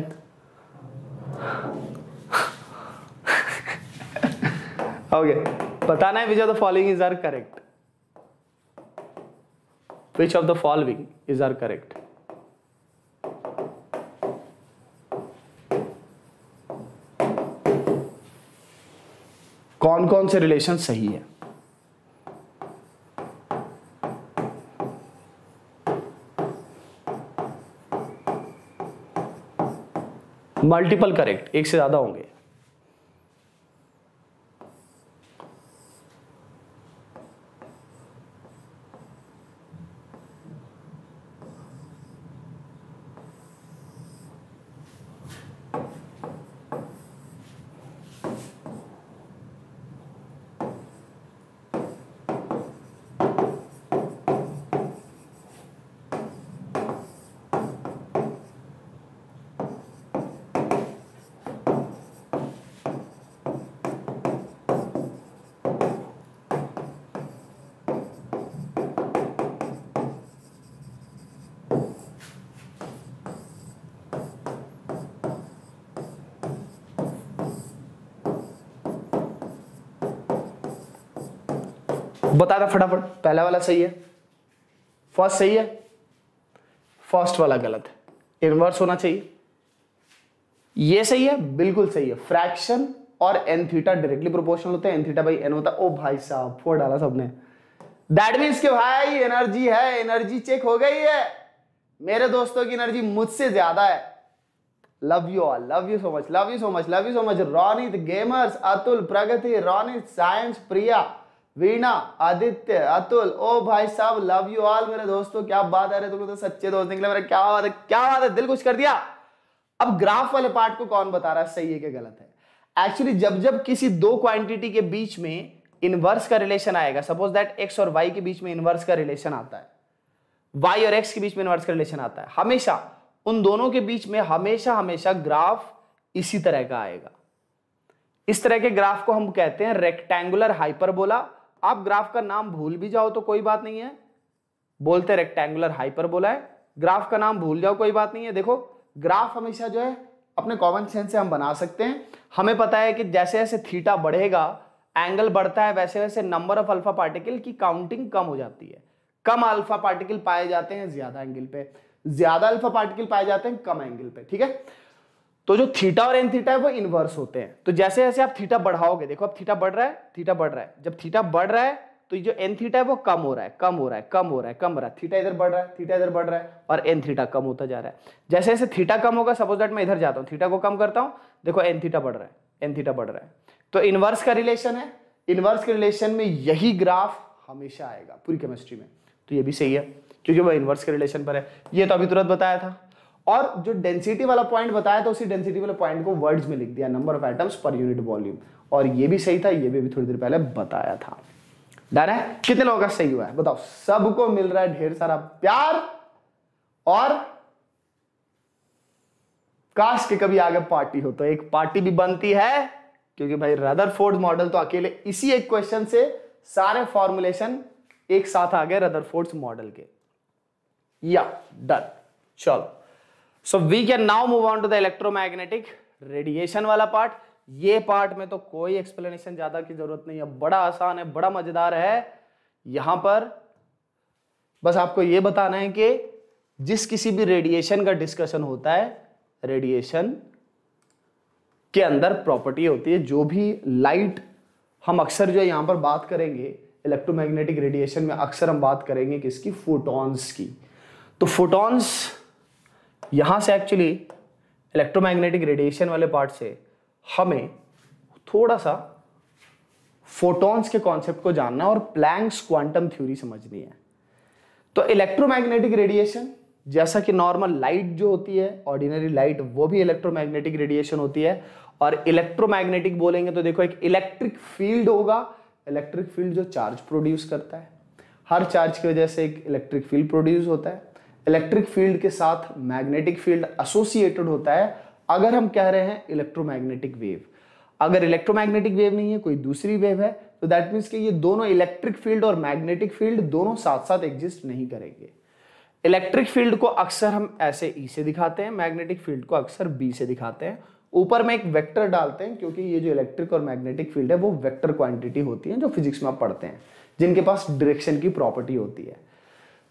ओके बताना है which of the following is are correct which of the following is are correct कौन कौन से रिलेशन सही है मल्टीपल करेक्ट एक से ज्यादा होंगे बता दो फटाफट पहला वाला सही है फर्स्ट सही है फर्स्ट वाला गलत है इनवर्स होना चाहिए ये सही है बिल्कुल सही है फ्रैक्शन और एन थीटा डायरेक्टली प्रोपोर्शनल होते हैं एन थीटा बाई एन होता है ओ भाई साहब फोर डाला सबने दैट मीन्स के भाई एनर्जी है एनर्जी चेक हो गई है मेरे दोस्तों की एनर्जी मुझसे ज्यादा है love you all love you so much love you so much love you so much Ronit gamers Atul Pragati Ronit science Priya Veena Aditya Atul ओ भाई साहब लव यू ऑल मेरे दोस्तों क्या बात है तुम लोग तो सच्चे दोस्त निकले मेरा क्या बात है क्या बात है दिल खुश कर दिया अब ग्राफ वाले पार्ट को कौन बता रहा है सही है कि गलत है एक्चुअली जब जब किसी दो क्वांटिटी के बीच में इनवर्स का रिलेशन आएगा सपोज दैट एक्स और वाई के बीच में इनवर्स का रिलेशन आता है वाई और एक्स के बीच में इनवर्स का रिलेशन आता है हमेशा उन दोनों के बीच में हमेशा हमेशा ग्राफ इसी तरह का आएगा इस तरह के ग्राफ को हम कहते हैं रेक्टेंगुलर हाइपरबोला आप ग्राफ का नाम भूल भी जाओ तो कोई बात नहीं है बोलते रेक्टेंगुलर हाइपर बोला है ग्राफ का नाम भूल जाओ कोई बात नहीं है देखो ग्राफ हमेशा जो है अपने कॉमन सेंस से हम बना सकते हैं हमें पता है कि जैसे जैसे थीटा बढ़ेगा एंगल बढ़ता है वैसे वैसे नंबर ऑफ अल्फा पार्टिकल की काउंटिंग कम हो जाती है कम अल्फा पार्टिकल पाए जाते हैं ज्यादा एंगल पे ज्यादा अल्फा पार्टिकल पाए जाते हैं कम एंगल पे ठीक है तो जो थीटा और एन थीटा है वो इनवर्स होते हैं तो जैसे जैसे आप थीटा बढ़ाओगे देखो अब थीटा बढ़ रहा है थीटा बढ़ रहा है जब थीटा बढ़ रहा है तो जो एन थीटा है वो कम हो रहा है कम हो रहा है कम हो रहा है कम हो रहा है थीटा इधर बढ़ रहा है थीटा इधर बढ़ रहा है और एन थीटा कम होता जा रहा है जैसे जैसे थीटा कम होगा सपोज दैट मैं इधर जाता हूँ थीटा को कम करता हूँ देखो एन थीटा बढ़ रहा है एन थीटा बढ़ रहा है तो इनवर्स का रिलेशन है इनवर्स के रिलेशन में यही ग्राफ हमेशा आएगा पूरी केमिस्ट्री में तो ये भी सही है क्योंकि वह इनवर्स के रिलेशन पर है ये तो अभी तुरंत बताया था और जो डेंसिटी वाला पॉइंट बताया था उसी डेंसिटी वाले पॉइंट को वर्ड्स में लिख दिया number of atoms per unit volume और ये भी सही था ये भी थोड़ी देर पहले बताया था डर है कितने लोगों का सही हुआ है बताओ सबको मिल रहा है ढेर सारा प्यार और काश के कभी आगे पार्टी हो तो एक पार्टी भी बनती है क्योंकि भाई रदरफोर्ड मॉडल तो अकेले इसी एक क्वेश्चन से सारे फॉर्मुलेशन एक साथ आ गए रदर मॉडल के या डन चलो so we can now move on to the electromagnetic radiation वाला पार्ट ये पार्ट में तो कोई एक्सप्लेनेशन ज्यादा की जरूरत नहीं है बड़ा आसान है बड़ा मजेदार है यहां पर बस आपको यह बताना है कि जिस किसी भी रेडिएशन का डिस्कशन होता है रेडिएशन के अंदर प्रॉपर्टी होती है जो भी लाइट हम अक्सर जो यहां पर बात करेंगे इलेक्ट्रोमैग्नेटिक रेडिएशन में अक्सर हम बात करेंगे किसकी फोटॉन्स की तो फोटॉन्स यहाँ से एक्चुअली इलेक्ट्रोमैग्नेटिक रेडिएशन वाले पार्ट से हमें थोड़ा सा फोटॉन्स के कॉन्सेप्ट को जानना और प्लैंक्स क्वांटम थ्योरी समझनी है तो इलेक्ट्रोमैग्नेटिक रेडिएशन जैसा कि नॉर्मल लाइट जो होती है ऑर्डिनरी लाइट वो भी इलेक्ट्रोमैग्नेटिक रेडिएशन होती है और इलेक्ट्रोमैग्नेटिक बोलेंगे तो देखो एक इलेक्ट्रिक फील्ड होगा इलेक्ट्रिक फील्ड जो चार्ज प्रोड्यूस करता है हर चार्ज की वजह से एक इलेक्ट्रिक फील्ड प्रोड्यूस होता है इलेक्ट्रिक फील्ड के साथ मैग्नेटिक फील्ड एसोसिएटेड होता है अगर हम कह रहे हैं इलेक्ट्रोमैग्नेटिक वेव अगर इलेक्ट्रोमैग्नेटिक वेव नहीं है कोई दूसरी वेव है तो दैट मीन्स कि ये दोनों इलेक्ट्रिक फील्ड और मैग्नेटिक फील्ड दोनों साथ साथ एग्जिस्ट नहीं करेंगे इलेक्ट्रिक फील्ड को अक्सर हम ऐसे ई e से दिखाते हैं मैग्नेटिक फील्ड को अक्सर बी से दिखाते हैं ऊपर में एक वेक्टर डालते हैं क्योंकि ये जो इलेक्ट्रिक और मैग्नेटिक फील्ड है वो वेक्टर क्वांटिटी होती है जो फिजिक्स में आप पढ़ते हैं जिनके पास डायरेक्शन की प्रॉपर्टी होती है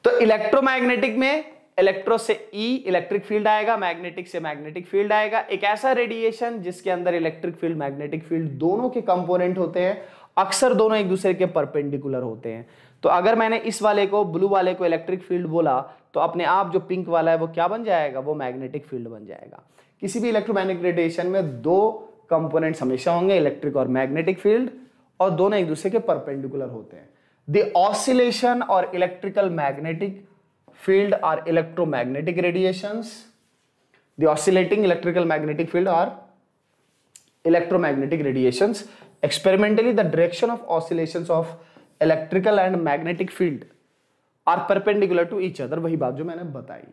तो इलेक्ट्रोमैग्नेटिक में इलेक्ट्रो से ई इलेक्ट्रिक फील्ड आएगा मैग्नेटिक से मैग्नेटिक फील्ड आएगा एक ऐसा रेडिएशन जिसके अंदर इलेक्ट्रिक फील्ड मैग्नेटिक फील्ड दोनों के कंपोनेंट होते हैं अक्सर दोनों एक दूसरे के परपेंडिकुलर होते हैं तो अगर मैंने इस वाले को ब्लू वाले को इलेक्ट्रिक फील्ड बोला तो अपने आप जो पिंक वाला है वो क्या बन जाएगा वो मैग्नेटिक फील्ड बन जाएगा किसी भी इलेक्ट्रोमैग्नेटिक रेडिएशन में दो कंपोनेंट्स हमेशा होंगे इलेक्ट्रिक और मैग्नेटिक फील्ड और दोनों एक दूसरे के परपेंडिकुलर होते हैं the oscillation or electrical magnetic field are electromagnetic radiations the oscillating electrical magnetic field are electromagnetic radiations experimentally the direction of oscillations of electrical and magnetic field are perpendicular to each other वही बात जो मैंने बताई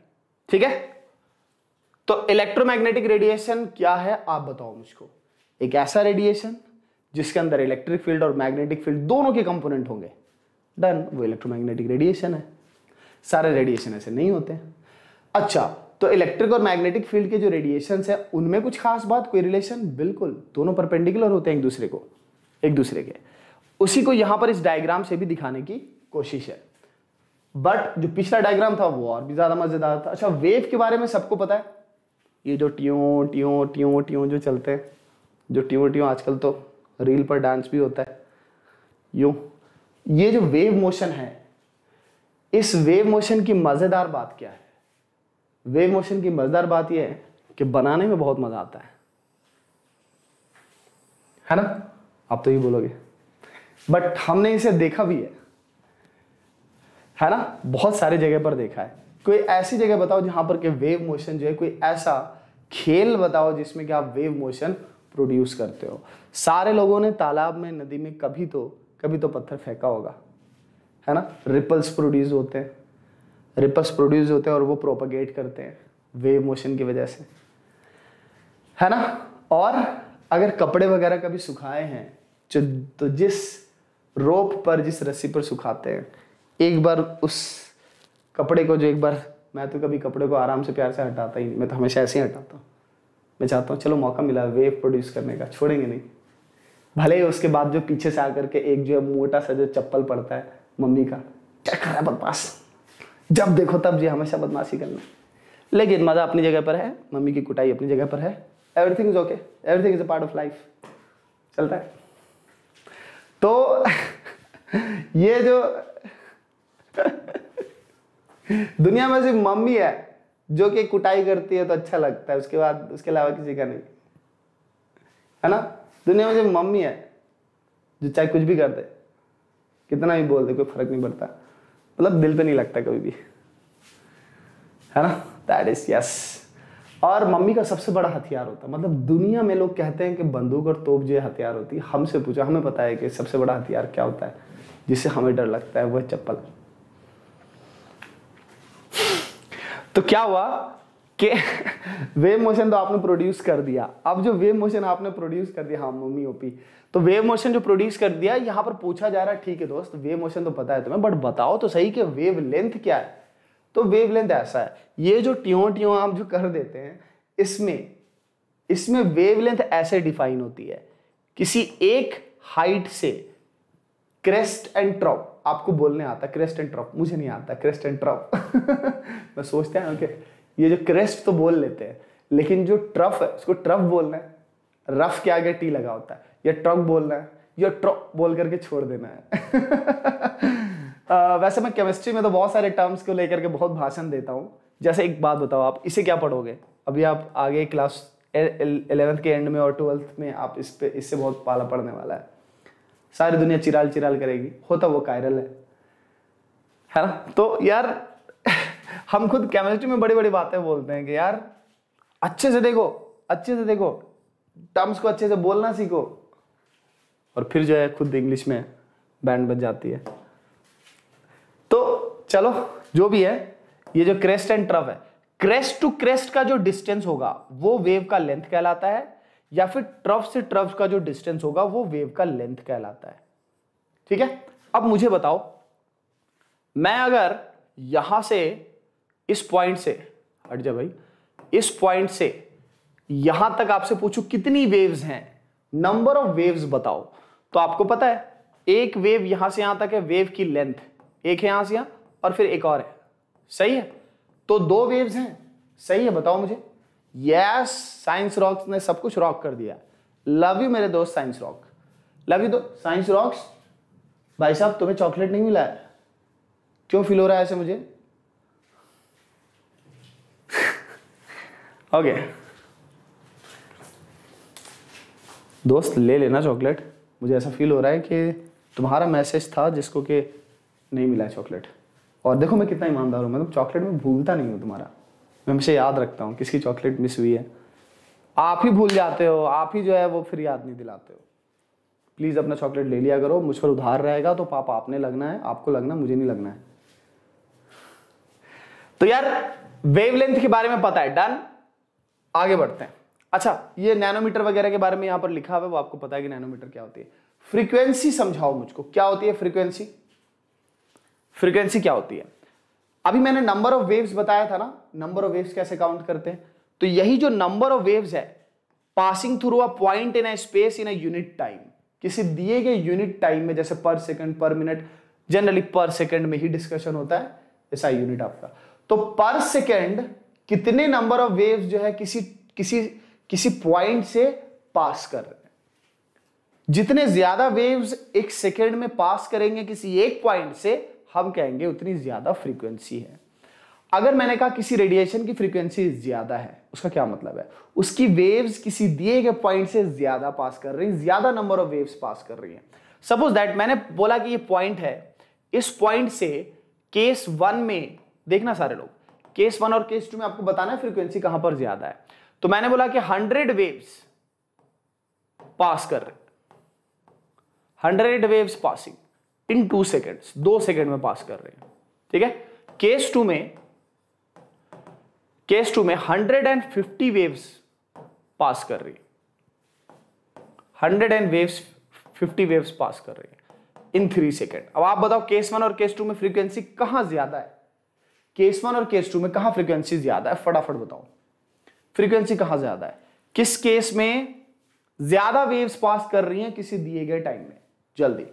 ठीक है तो electromagnetic radiation क्या है आप बताओ मुझको एक ऐसा रेडिएशन जिसके अंदर इलेक्ट्रिक फील्ड और मैग्नेटिक फील्ड दोनों के कंपोनेंट होंगे डन वो इलेक्ट्रोमैग्नेटिक रेडिएशन है सारे रेडिएशन ऐसे नहीं होते अच्छा तो इलेक्ट्रिक और मैग्नेटिक फील्ड के जो रेडिएशन है उनमें कुछ खास बात कोई रिलेशन बिल्कुल दोनों परपेंडिकुलर होते हैं एक दूसरे को एक दूसरे के उसी को यहां पर इस डायग्राम से भी दिखाने की कोशिश है बट जो पिछला डायग्राम था वो और भी ज्यादा मजेदार था अच्छा वेव के बारे में सबको पता है ये जो ट्यों ट्यों ट्यों ट्यों जो चलते हैं जो ट्यों ट्यों आजकल तो रील पर डांस भी होता है यू ये जो वेव मोशन है इस वेव मोशन की मज़ेदार बात क्या है वेव मोशन की मज़ेदार बात यह है कि बनाने में बहुत मज़ा आता है है ना आप तो ये बोलोगे बट हमने इसे देखा भी है है ना बहुत सारी जगह पर देखा है कोई ऐसी जगह बताओ जहां पर के वेव मोशन जो है कोई ऐसा खेल बताओ जिसमें कि आप वेव मोशन प्रोड्यूस करते हो सारे लोगों ने तालाब में नदी में कभी तो कभी तो पत्थर फेंका होगा है ना रिपल्स प्रोड्यूस होते हैं रिपल्स प्रोड्यूस होते हैं और वो प्रोपागेट करते हैं वेव मोशन की वजह से है ना और अगर कपड़े वगैरह कभी सुखाए हैं जो तो जिस रोप पर जिस रस्सी पर सुखाते हैं एक बार उस कपड़े को जो एक बार मैं तो कभी कपड़े को आराम से प्यार से हटाता ही नहीं मैं तो हमेशा ऐसे ही हटाता हूँ मैं चाहता हूँ चलो मौका मिला वेव प्रोड्यूस करने का छोड़ेंगे नहीं भले ही उसके बाद जो पीछे से आकर के एक जो है मोटा सा जो चप्पल पड़ता है मम्मी का क्या कर रहा है बदमाश जब देखो तब जी हमेशा बदमाशी करना लेकिन मज़ा अपनी जगह पर है मम्मी की कुटाई अपनी जगह पर है everything is okay everything is a part of life चलता है तो ये जो दुनिया में सिर्फ मम्मी है जो कि कुटाई करती है तो अच्छा लगता है उसके बाद उसके अलावा किसी का नहीं है ना दुनिया में सिर्फ मम्मी है जो चाहे कुछ भी कर दे कितना भी बोल दे कोई फर्क नहीं पड़ता मतलब दिल पे नहीं लगता कभी भी है ना दैट इज यस और मम्मी का सबसे बड़ा हथियार होता है मतलब दुनिया में लोग कहते हैं कि बंदूक और तोप जो हथियार होती है हमसे पूछा हमें पता है कि सबसे बड़ा हथियार क्या होता है जिससे हमें डर लगता है वह चप्पल तो क्या हुआ कि वेव मोशन तो आपने प्रोड्यूस कर दिया अब जो वेव मोशन आपने प्रोड्यूस कर दिया हाँ मम्मी ओपी तो वेव मोशन जो प्रोड्यूस कर दिया यहाँ पर पूछा जा रहा है ठीक है दोस्त वेव मोशन तो पता है तुम्हें बट बताओ तो सही कि वेव लेंथ क्या है तो वेव लेंथ ऐसा है ये जो ट्यों ट्यों आप जो कर देते हैं इसमें इसमें वेव लेंथ ऐसे डिफाइन होती है किसी एक हाइट से क्रेस्ट एंड ट्रॉप आपको बोलने आता क्रेस्ट एंड ट्रॉप मुझे नहीं आता क्रेस्ट एंड ट्रॉप मैं सोचते हैं ओके okay. ये जो क्रेस्ट तो बोल लेते हैं लेकिन जो ट्रफ है उसको ट्रफ बोलना है रफ के आगे टी लगा होता है या ट्रक बोलना है या ट्रक बोल करके छोड़ देना है आ, वैसे मैं केमिस्ट्री में तो बहुत सारे टर्म्स को लेकर के बहुत भाषण देता हूँ जैसे एक बात बताओ आप इसे क्या पढ़ोगे अभी आप आगे क्लास एलेवेंथ के एंड में और ट्वेल्थ में आप इस पे इससे बहुत पाला पड़ने वाला है सारी दुनिया चिराल चिराल करेगी होता वो कायरल है है ना तो यार हम खुद केमिस्ट्री में बड़ी बड़ी बातें बोलते हैं कि यार अच्छे से देखो अच्छे से देखो टर्म्स को अच्छे से बोलना सीखो और फिर जो है खुद इंग्लिश में बैंड बज जाती है तो चलो जो भी है ये जो क्रेस्ट एंड ट्रफ है क्रेस्ट टू क्रेस्ट का जो डिस्टेंस होगा वो वेव का लेंथ कहलाता है या फिर ट्रफ से ट्रफ का जो डिस्टेंस होगा वो वेव का लेंथ कहलाता है ठीक है अब मुझे बताओ मैं अगर यहां से इस पॉइंट से हट जा भाई इस पॉइंट से यहां तक आपसे पूछू कितनी वेव्स हैं नंबर ऑफ वेव्स बताओ तो आपको पता है एक वेव यहां से यहां तक है वेव की लेंथ एक है यहां से यहां और फिर एक और है सही है तो दो वेव्स हैं सही है बताओ मुझे यस साइंस रॉक्स ने सब कुछ रॉक कर दिया लव यू मेरे दोस्त science rock love you too science rocks भाई साहब तुम्हें चॉकलेट नहीं मिला है क्यों फील हो रहा है ऐसे मुझे ओके दोस्त ले लेना चॉकलेट मुझे ऐसा फील हो रहा है कि तुम्हारा मैसेज था जिसको कि नहीं मिला है चॉकलेट और देखो मैं कितना ईमानदार हूँ मैं तो चॉकलेट में भूलता नहीं हूँ तुम्हारा मैं हमेशा याद रखता हूँ किसकी चॉकलेट मिस हुई है आप ही भूल जाते हो आप ही जो है वो फिर याद नहीं दिलाते हो प्लीज़ अपना चॉकलेट ले लिया करो मुझ पर उधार रहेगा तो पापा आपने लगना है आपको लगना मुझे नहीं लगना है तो यार वेवलेंथ के बारे में पता है डन आगे बढ़ते हैं अच्छा ये नैनोमीटर वगैरह के बारे में यहां पर लिखा हुआ है वो आपको पता है कि नैनोमीटर क्या होती है फ्रीक्वेंसी समझाओ मुझको क्या होती है फ्रीक्वेंसी फ्रीक्वेंसी क्या होती है अभी मैंने नंबर ऑफ वेव्स बताया था ना नंबर ऑफ वेव्स कैसे काउंट करते हैं तो यही जो नंबर ऑफ वेव्स है passing through a point in a space in a unit time किसी दिए गए यूनिट टाइम में जैसे पर सेकंड पर मिनट जनरली पर सेकंड में ही डिस्कशन होता है ऐसा यूनिट आपका तो पर सेकंड कितने नंबर ऑफ वेव्स जो है किसी किसी किसी पॉइंट से पास कर रहे हैं जितने ज्यादा वेव्स एक सेकेंड में पास करेंगे किसी एक पॉइंट से हम कहेंगे उतनी ज्यादा फ्रीक्वेंसी है अगर मैंने कहा किसी रेडिएशन की फ्रीक्वेंसी ज्यादा है उसका क्या मतलब है उसकी वेव्स किसी दिए गए पॉइंट से ज्यादा पास कर रही ज्यादा नंबर ऑफ वेव्स पास कर रही हैं सपोज दैट मैंने बोला कि ये पॉइंट है इस पॉइंट से केस वन में देखना सारे लोग केस वन और केस टू में आपको बताना है फ्रीक्वेंसी कहां पर ज्यादा है तो मैंने बोला कि हंड्रेड वेव्स पास कर रहे hundred waves passing in two seconds दो सेकेंड में पास कर रहे हैं ठीक है केस टू में केस टू में हंड्रेड एंड फिफ्टी वेव्स पास कर रही hundred and waves fifty waves पास कर रही है इन थ्री सेकेंड अब आप बताओ केस वन और केस टू में फ्रीक्वेंसी कहां ज्यादा है केस वन और केस टू में कहा फ्रीक्वेंसी ज्यादा है फटाफट बताओ फ्रीक्वेंसी कहां ज्यादा है किस केस में ज्यादा वेव्स पास कर रही हैं किसी दिए गए टाइम में जल्दी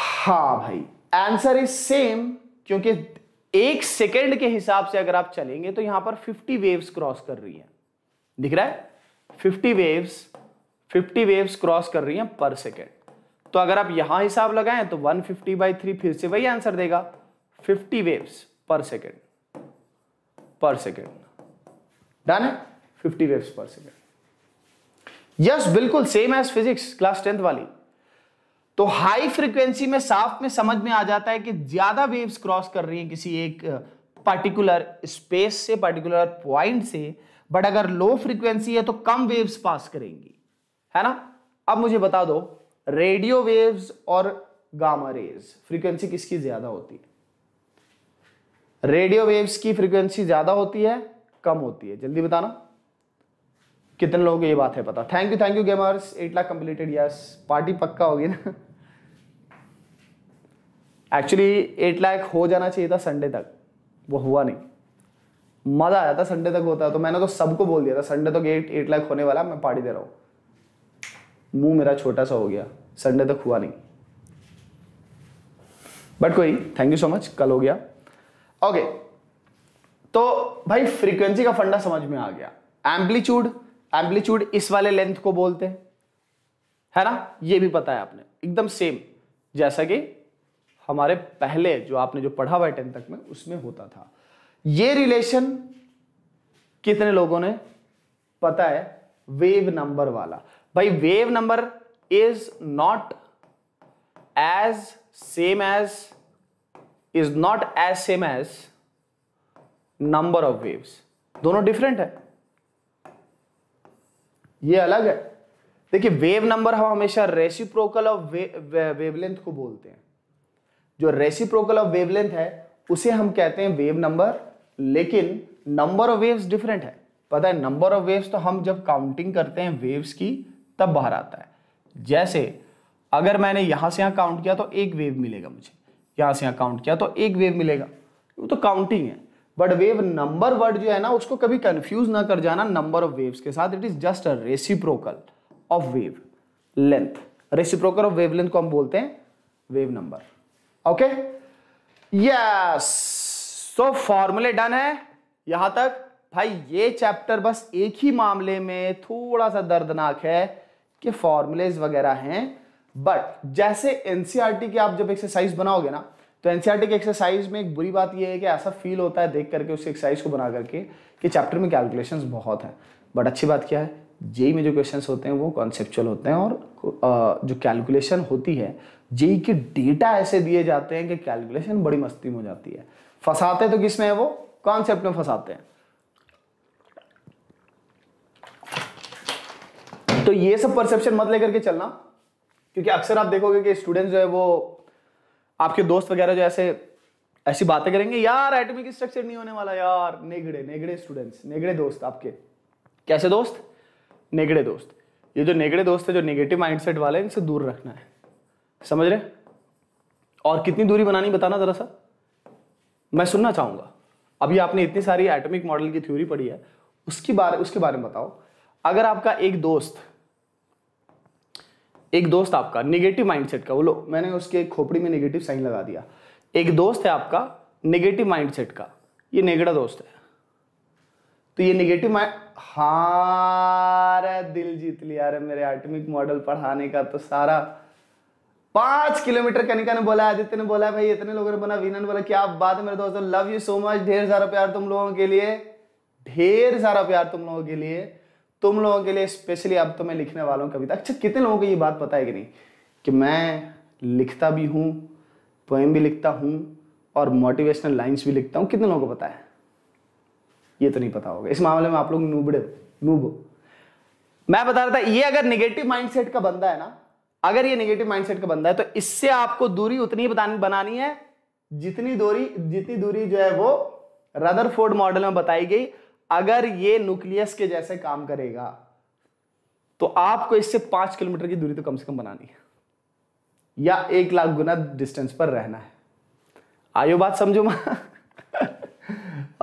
हाँ भाई आंसर इज सेम क्योंकि एक सेकेंड के हिसाब से अगर आप चलेंगे तो यहां पर 50 वेव्स क्रॉस कर रही हैं दिख रहा है 50 वेव्स 50 वेव्स क्रॉस कर रही हैं पर सेकेंड तो अगर आप यहां हिसाब लगाएं तो 150 फिफ्टी बाई थ्री फिर से वही आंसर देगा 50 वेव्स पर सेकेंड पर सेकेंड डन है 50 वेव्स पर सेकेंड यस बिल्कुल same as physics class tenth वाली तो हाई फ्रीक्वेंसी में साफ में समझ में आ जाता है कि ज्यादा वेव्स क्रॉस कर रही है किसी एक पार्टिकुलर uh, स्पेस से पार्टिकुलर पॉइंट से बट अगर लो फ्रीक्वेंसी है तो कम वेव्स पास करेंगी है ना अब मुझे बता दो रेडियो वेव्स और गामा रेज फ्रीक्वेंसी किसकी ज्यादा होती है रेडियो वेव्स की फ्रीक्वेंसी ज़्यादा होती है कम होती है जल्दी बताना कितने लोगों को ये बात है पता thank you thank you gamers eight lakh completed yes party पक्का होगी ना एक्चुअली एट लाख हो जाना चाहिए था संडे तक वो हुआ नहीं मज़ा आया था संडे तक होता है तो मैंने तो सबको बोल दिया था संडे तक एट एट लाख होने वाला मैं पार्टी दे रहा हूँ मुंह मेरा छोटा सा हो गया संडे तक हुआ नहीं बट कोई थैंक यू सो मच कल हो गया ओके तो भाई फ्रीक्वेंसी का फंडा समझ में आ गया एम्पलीट्यूड एम्पलीट्यूड इस वाले लेंथ को बोलते हैं है ना ये भी पता है आपने एकदम सेम जैसा कि हमारे पहले जो आपने जो पढ़ा हुआ टेंथ तक में उसमें होता था ये रिलेशन कितने लोगों ने पता है वेव नंबर वाला भाई wave number is not as same as is not as same as number of waves दोनों डिफरेंट है ये अलग है देखिए वेव नंबर हम हमेशा रेसिप्रोकल ऑफ वेवलेंथ को बोलते हैं जो रेसिप्रोकल ऑफ वेवलेंथ है उसे हम कहते हैं वेव नंबर लेकिन नंबर ऑफ वेव्स डिफरेंट है पता है नंबर ऑफ वेव्स तो हम जब काउंटिंग करते हैं वेव्स की तब बाहर आता है जैसे अगर मैंने यहां से यहां काउंट किया तो एक वेव मिलेगा मुझे यहाँ से यहाँ काउंट किया तो एक वेव मिलेगा वो तो काउंटिंग है बट वेव नंबर वर्ड जो है ना उसको कभी कंफ्यूज ना कर जाना नंबर ऑफ वेव्स के साथ it is just a reciprocal of wavelength reciprocal of wavelength को हम बोलते हैं wave number okay yes so फॉर्मूले डन है यहां तक भाई ये चैप्टर बस एक ही मामले में थोड़ा सा दर्दनाक है कि फॉर्मूलेज वगैरह हैं बट जैसे एनसीआरटी e की आप जब एक्सरसाइज बनाओगे ना तो एनसीआरटी e की एक्सरसाइज में एक बुरी बात यह है कि ऐसा फील होता है देख करके उस एक्सरसाइज को बना करके कि चैप्टर में कैलकुलेशंस बहुत हैं बट अच्छी बात क्या है जेई e में जो क्वेश्चंस होते हैं वो कॉन्सेप्चुअल होते हैं और जो कैलकुलेशन होती है जेई के डेटा ऐसे दिए जाते हैं कि कैलकुलेशन बड़ी मस्ती में हो जाती है फंसाते तो किस में है वो कॉन्सेप्ट में फंसाते हैं तो ये सब परसेप्शन मत लेकर के चलना क्योंकि अक्सर आप देखोगे कि स्टूडेंट्स जो है वो आपके दोस्त वगैरह जो ऐसे ऐसी बातें करेंगे यार एटमिक स्ट्रक्चर नहीं होने वाला यार नेगड़े नेगड़े स्टूडेंट्स नेगड़े दोस्त आपके कैसे दोस्त नेगड़े दोस्त ये जो नेगड़े दोस्त है जो नेगेटिव माइंडसेट वाले हैं इनसे दूर रखना है समझ रहे और कितनी दूरी बनानी बताना जरा सा मैं सुनना चाहूंगा अभी आपने इतनी सारी एटॉमिक मॉडल की थ्योरी पढ़ी है उसकी बारे उसके बारे में बताओ अगर आपका एक दोस्त एक दोस्त आपका निगेटिव माइंडसेट का बोलो मैंने उसके खोपड़ी में निगेटिव साइन लगा दिया एक दोस्त है आपका निगेटिव माइंडसेट का ये नेगड़ा दोस्त है तो ये निगेटिव माइंड हार दिल जीत लिया रे मेरे एटमिक मॉडल पढ़ाने का तो सारा पांच किलोमीटर कनिका ने बोला आदित्य ने बोला भाई इतने लोगों ने बना विनन बोला क्या बात है मेरे दोस्तों लव यू सो मच ढेर सारा प्यार तुम लोगों के लिए ढेर सारा प्यार तुम लोगों के लिए तुम लोगों के लिए स्पेशली अब तो मैं लिखने वाला हूँ कविता अच्छा कितने लोगों को ये बात पता है कि नहीं कि मैं लिखता भी हूँ पोएम भी लिखता हूँ और मोटिवेशनल लाइन्स भी लिखता हूँ कितने लोगों को पता है ये तो नहीं पता होगा इस मामले में आप लोग नूबड़े नूब मैं बता रहा था ये अगर निगेटिव माइंडसेट का बंदा है ना अगर ये निगेटिव माइंडसेट का बंदा है तो इससे आपको दूरी उतनी बनानी है जितनी दूरी जितनी दूरी जो है वो रदरफोर्ड मॉडल में बताई गई अगर ये न्यूक्लियस के जैसे काम करेगा तो आपको इससे पांच किलोमीटर की दूरी तो कम से कम बनानी है या एक लाख गुना डिस्टेंस पर रहना है आयो बात समझो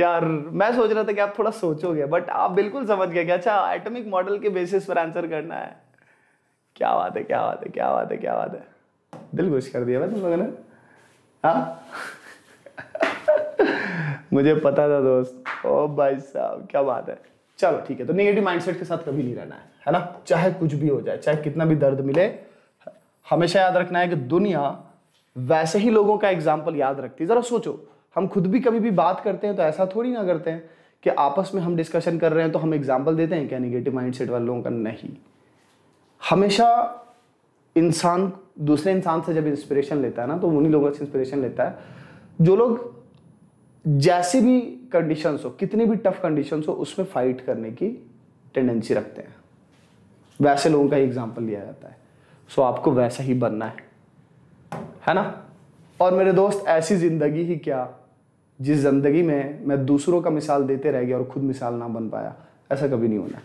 यार मैं सोच रहा था कि आप थोड़ा सोचोगे बट आप बिल्कुल समझ गए कि अच्छा एटॉमिक मॉडल के बेसिस पर आंसर करना है क्या बात है क्या बात है क्या बात है क्या बात है दिल खुश कर दिया मैं तुम लोगों ने हाँ मुझे पता था दोस्त ओ भाई साहब क्या बात है चलो ठीक है तो नेगेटिव माइंडसेट के साथ कभी नहीं रहना है है ना चाहे कुछ भी हो जाए चाहे कितना भी दर्द मिले हमेशा याद रखना है कि दुनिया वैसे ही लोगों का एग्जाम्पल याद रखती है ज़रा सोचो हम खुद भी कभी भी बात करते हैं तो ऐसा थोड़ी ना करते हैं कि आपस में हम डिस्कशन कर रहे हैं तो हम एग्जाम्पल देते हैं क्या निगेटिव माइंड वाले लोगों का नहीं हमेशा इंसान दूसरे इंसान से जब इंस्पिरेशन लेता है ना तो उन्हीं लोगों से इंस्पिरेशन लेता है जो लोग जैसी भी कंडीशंस हो कितनी भी टफ कंडीशंस हो उसमें फाइट करने की टेंडेंसी रखते हैं वैसे लोगों का ही एग्जाम्पल लिया जाता है सो आपको वैसा ही बनना है है ना और मेरे दोस्त ऐसी ज़िंदगी ही क्या जिस ज़िंदगी में मैं दूसरों का मिसाल देते रह गया और खुद मिसाल ना बन पाया ऐसा कभी नहीं होना है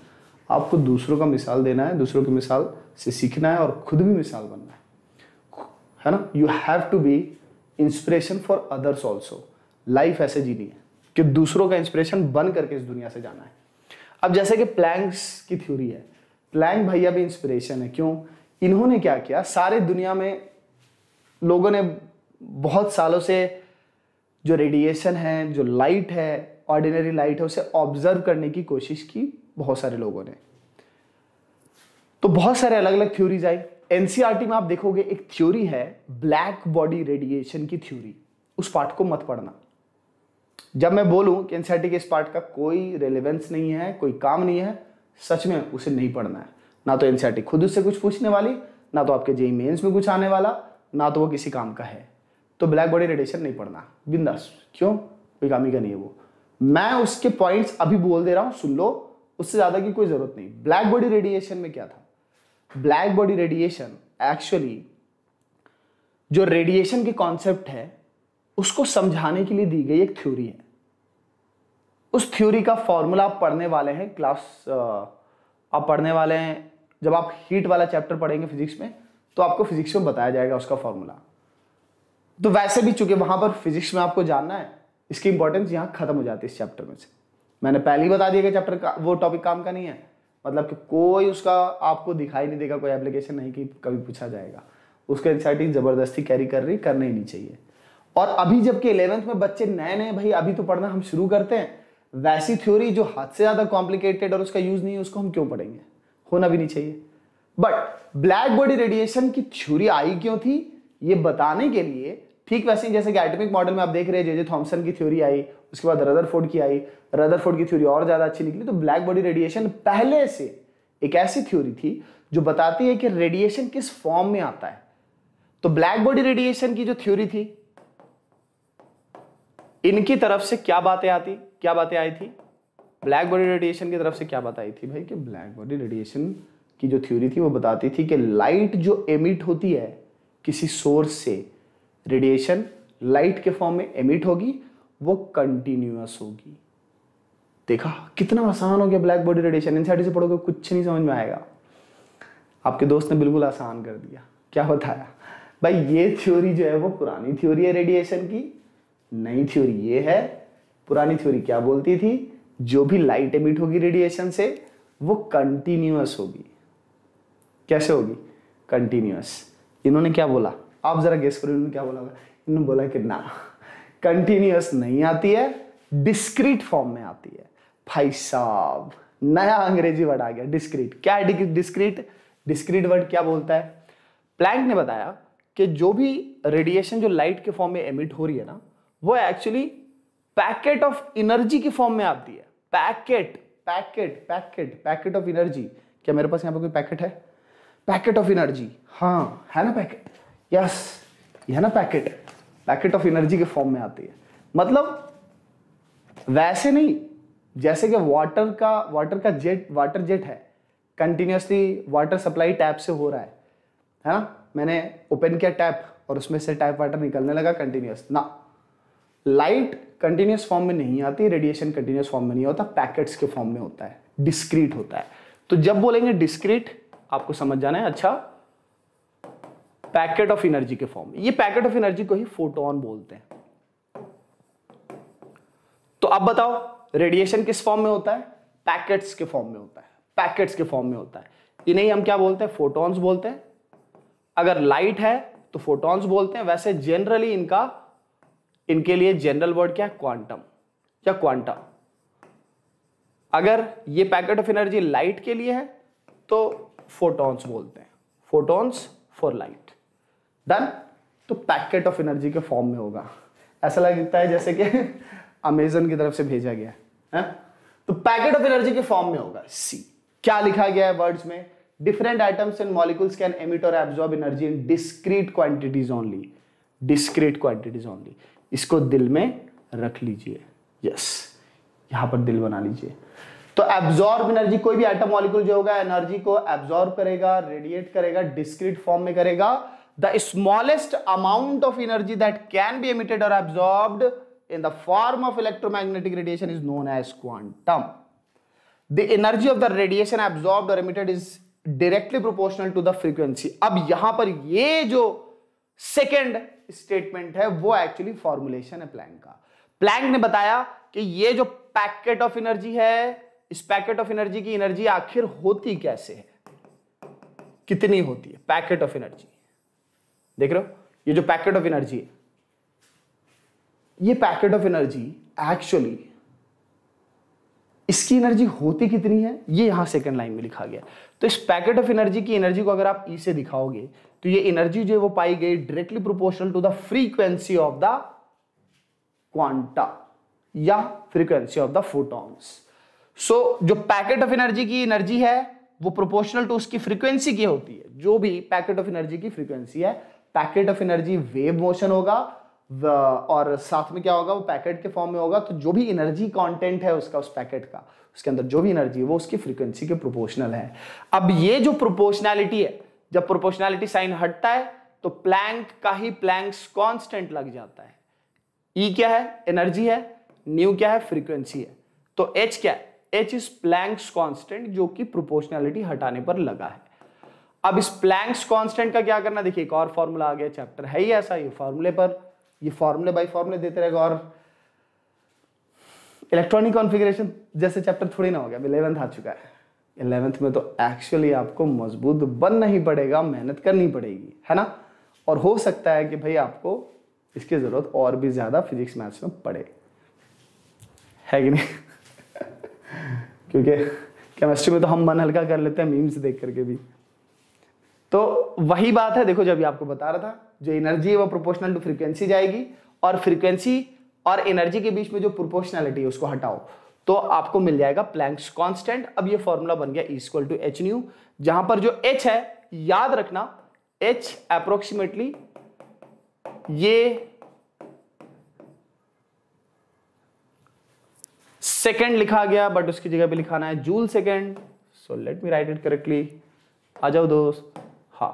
आपको दूसरों का मिसाल देना है दूसरों की मिसाल से सीखना है और खुद भी मिसाल बनना है है ना you have to be inspiration for others also life ऐसे जीनी है कि दूसरों का इंस्पिरेशन बन करके इस दुनिया से जाना है अब जैसे कि प्लैंक्स की थ्योरी है प्लैंक भैया भी इंस्पिरेशन है क्यों इन्होंने क्या किया सारे दुनिया में लोगों ने बहुत सालों से जो रेडिएशन है जो लाइट है ऑर्डिनरी लाइट है उसे ऑब्जर्व करने की कोशिश की बहुत सारे लोगों ने तो बहुत सारे अलग अलग थ्योरीज आई एनसीआरटी में आप देखोगे एक थ्योरी है ब्लैक बॉडी रेडिएशन की थ्योरी उस पार्ट को मत पढ़ना जब मैं बोलूं कि एनसीईआरटी के इस पार्ट का कोई रेलेवेंस नहीं है कोई काम नहीं है सच में उसे नहीं पढ़ना है ना तो एनसीईआरटी खुद उससे कुछ पूछने वाली ना तो आपके जेई मेन्स में कुछ आने वाला ना तो वो किसी काम का है तो ब्लैक बॉडी रेडिएशन नहीं पढ़ना बिंदास क्यों कोई काम ही का नहीं है वो मैं उसके पॉइंट्स अभी बोल दे रहा हूँ सुन लो उससे ज़्यादा की कोई ज़रूरत नहीं ब्लैक बॉडी रेडिएशन में क्या था ब्लैक बॉडी रेडिएशन एक्चुअली जो रेडिएशन के कॉन्सेप्ट है उसको समझाने के लिए दी गई एक थ्योरी है उस थ्योरी का फॉर्मूला आप पढ़ने वाले हैं क्लास आप पढ़ने वाले हैं जब आप हीट वाला चैप्टर पढ़ेंगे फिजिक्स में तो आपको फिजिक्स में बताया जाएगा उसका फॉर्मूला तो वैसे भी चूंकि वहां पर फिजिक्स में आपको जानना है इसकी इंपॉर्टेंस यहाँ खत्म हो जाती है इस चैप्टर में से मैंने पहले ही बता दिया कि चैप्टर का वो टॉपिक काम का नहीं है मतलब कि कोई उसका आपको दिखाई नहीं देगा कोई एप्लीकेशन नहीं कि कभी पूछा जाएगा उसका एनसाइटी ज़बरदस्ती कैरी कर रही करना ही नहीं चाहिए और अभी जबकि इलेवेंथ में बच्चे नए नए भाई अभी तो पढ़ना हम शुरू करते हैं वैसी थ्योरी जो हद से ज़्यादा कॉम्प्लिकेटेड और उसका यूज़ नहीं है उसको हम क्यों पढ़ेंगे होना भी नहीं चाहिए बट ब्लैक बॉडी रेडिएशन की थ्योरी आई क्यों थी ये बताने के लिए ठीक वैसे ही जैसे कि एटमिक मॉडल में आप देख रहे हैं जे जे थॉम्सन की थ्योरी आई उसके बाद रदरफोर्ड की आई रदरफोर्ड की थ्योरी और ज़्यादा अच्छी निकली तो ब्लैक बॉडी रेडिएशन पहले से एक ऐसी थ्योरी थी जो बताती है कि रेडिएशन किस फॉर्म में आता है तो ब्लैक बॉडी रेडिएशन की जो थ्योरी थी इनकी तरफ से क्या बातें आती क्या बातें आई थी ब्लैक बॉडी रेडिएशन की तरफ से क्या बात आई थी भाई कि ब्लैक बॉडी रेडिएशन की जो थ्योरी थी वो बताती थी कि लाइट जो एमिट होती है किसी सोर्स से रेडिएशन लाइट के फॉर्म में एमिट होगी वो कंटिन्यूस होगी देखा कितना आसान हो गया ब्लैक बॉडी रेडिएशन एनसीआरटी से पढ़ोगे कुछ नहीं समझ में आएगा आपके दोस्त ने बिल्कुल आसान कर दिया क्या बताया भाई ये थ्योरी जो है वो पुरानी थ्योरी है रेडिएशन की नई थ्योरी ये है पुरानी थ्योरी क्या बोलती थी जो भी लाइट एमिट होगी रेडिएशन से वो कंटिन्यूस होगी कैसे होगी कंटिन्यूस इन्होंने क्या बोला आप जरा गेस करो इन्होंने क्या बोला इन्होंने बोला कि ना कंटिन्यूस नहीं आती है डिस्क्रीट फॉर्म में आती है भाई साहब नया अंग्रेजी वर्ड आ गया डिस्क्रीट क्या डिस्क्रीट डिस्क्रीट वर्ड क्या बोलता है प्लैंक ने बताया कि जो भी रेडिएशन जो लाइट के फॉर्म में एमिट हो रही है ना वो एक्चुअली पैकेट ऑफ एनर्जी के फॉर्म में आती है packet packet packet packet of energy क्या मेरे पास यहां पर कोई पैकेट है पैकेट ऑफ एनर्जी हाँ है ना पैकेट यस यह ना पैकेट पैकेट ऑफ एनर्जी के फॉर्म में आती है मतलब वैसे नहीं जैसे कि वाटर का वाटर का जेट वाटर जेट है कंटिन्यूसली वाटर सप्लाई टैप से हो रहा है है ना मैंने ओपन किया टैप और उसमें से टैप वाटर निकलने लगा कंटिन्यूस ना लाइट कंटिन्यूस फॉर्म में नहीं आती रेडिएशन कंटिन्यूस फॉर्म में नहीं होता पैकेट्स के फॉर्म में होता है डिस्क्रीट होता है तो जब बोलेंगे डिस्क्रीट आपको समझ जाना है अच्छा पैकेट ऑफ एनर्जी के फॉर्म ये पैकेट ऑफ एनर्जी को ही फोटोन बोलते हैं तो अब बताओ रेडिएशन किस फॉर्म में होता है पैकेट्स के फॉर्म में होता है पैकेट्स के फॉर्म में होता है इन्हें हम क्या बोलते हैं फोटॉन्स बोलते हैं अगर लाइट है तो फोटॉन्स बोलते हैं वैसे जनरली इनका इनके लिए जनरल वर्ड क्या है क्वांटम या क्वांटा अगर ये पैकेट ऑफ एनर्जी लाइट के लिए है तो फोटॉन्स बोलते हैं फोटॉन्स फॉर लाइट डन तो पैकेट ऑफ एनर्जी के फॉर्म में होगा ऐसा लगता है जैसे कि अमेजन की तरफ से भेजा गया है तो पैकेट ऑफ एनर्जी के फॉर्म में होगा सी क्या लिखा गया है वर्ड्स में different atoms and molecules can emit or absorb energy in discrete quantities only discrete quantities only इसको दिल में रख लीजिए यस यहां पर दिल बना लीजिए तो एब्जॉर्ब एनर्जी कोई भी एटम मॉलिक्यूल जो होगा एनर्जी को एब्जॉर्ब करेगा रेडिएट करेगा डिस्क्रीट फॉर्म में करेगा the smallest amount of energy that can be emitted or absorb in the form of electromagnetic radiation is known as quantum the energy of the radiation absorb or emitted is directly proportional to the frequency अब यहां पर ये जो second statement है वो actually formulation है Planck का Planck ने बताया कि ये जो पैकेट ऑफ एनर्जी है इस पैकेट ऑफ एनर्जी की एनर्जी आखिर होती कैसे है कितनी होती है पैकेट ऑफ एनर्जी देख रहे हो ये जो पैकेट ऑफ एनर्जी है ये पैकेट ऑफ एनर्जी एक्चुअली इसकी एनर्जी होती कितनी है ये यहां सेकंड लाइन में लिखा गया तो इस पैकेट ऑफ एनर्जी की एनर्जी को अगर आप ई e से दिखाओगे तो ये एनर्जी जो है वो पाई गई directly proportional to the frequency of the quanta या frequency of the photons so जो पैकेट ऑफ एनर्जी की एनर्जी है वो प्रोपोर्शनल टू उसकी फ्रीक्वेंसी की होती है जो भी पैकेट ऑफ एनर्जी की फ्रीक्वेंसी है packet of energy wave motion होगा और साथ में क्या होगा वो पैकेट के फॉर्म में होगा तो जो भी एनर्जी कंटेंट है उसका उस पैकेट का उसके अंदर जो भी एनर्जी है वो उसकी फ्रीक्वेंसी के प्रोपोर्शनल है अब ये जो प्रोपोर्शनैलिटी है जब प्रोपोर्शनैलिटी साइन हटता है तो प्लैंक का ही प्लैंक्स कांस्टेंट लग जाता है ई e क्या है एनर्जी है न्यू क्या है फ्रीक्वेंसी है तो एच क्या है एच इज प्लैंक्स कांस्टेंट जो कि प्रोपोर्शनैलिटी हटाने पर लगा है अब इस प्लैंक्स कांस्टेंट का क्या करना देखिए एक और फॉर्मूला आ गया चैप्टर है ही ऐसा ये फॉर्मूले पर ये फॉर्मूले बाई फॉर्मूले देते रहेगा और इलेक्ट्रॉनिक कॉन्फ़िगरेशन जैसे चैप्टर थोड़ी ना हो गया इलेवंथ आ चुका है इलेवेंथ में तो एक्चुअली आपको मजबूत बनना ही पड़ेगा मेहनत करनी पड़ेगी है ना और हो सकता है कि भाई आपको इसकी ज़रूरत और भी ज़्यादा फिजिक्स मैथ्स में पड़े है कि नहीं क्योंकि केमिस्ट्री में तो हम मन हल्का कर लेते हैं मीम्स देख करके भी तो वही बात है देखो जब आपको बता रहा था जो एनर्जी है वो प्रोपोर्शनल टू फ्रीक्वेंसी जाएगी और फ्रीक्वेंसी और एनर्जी के बीच में जो प्रोपोर्शनैलिटी है उसको हटाओ तो आपको मिल जाएगा प्लैंक्स कांस्टेंट अब ये फॉर्मूला बन गया इक्वल टू एच न्यू जहां पर जो एच है याद रखना एच अप्रोक्सीमेटली ये सेकेंड लिखा गया बट उसकी जगह पे लिखाना है joule second so let me write it correctly आ जाओ दोस्त हा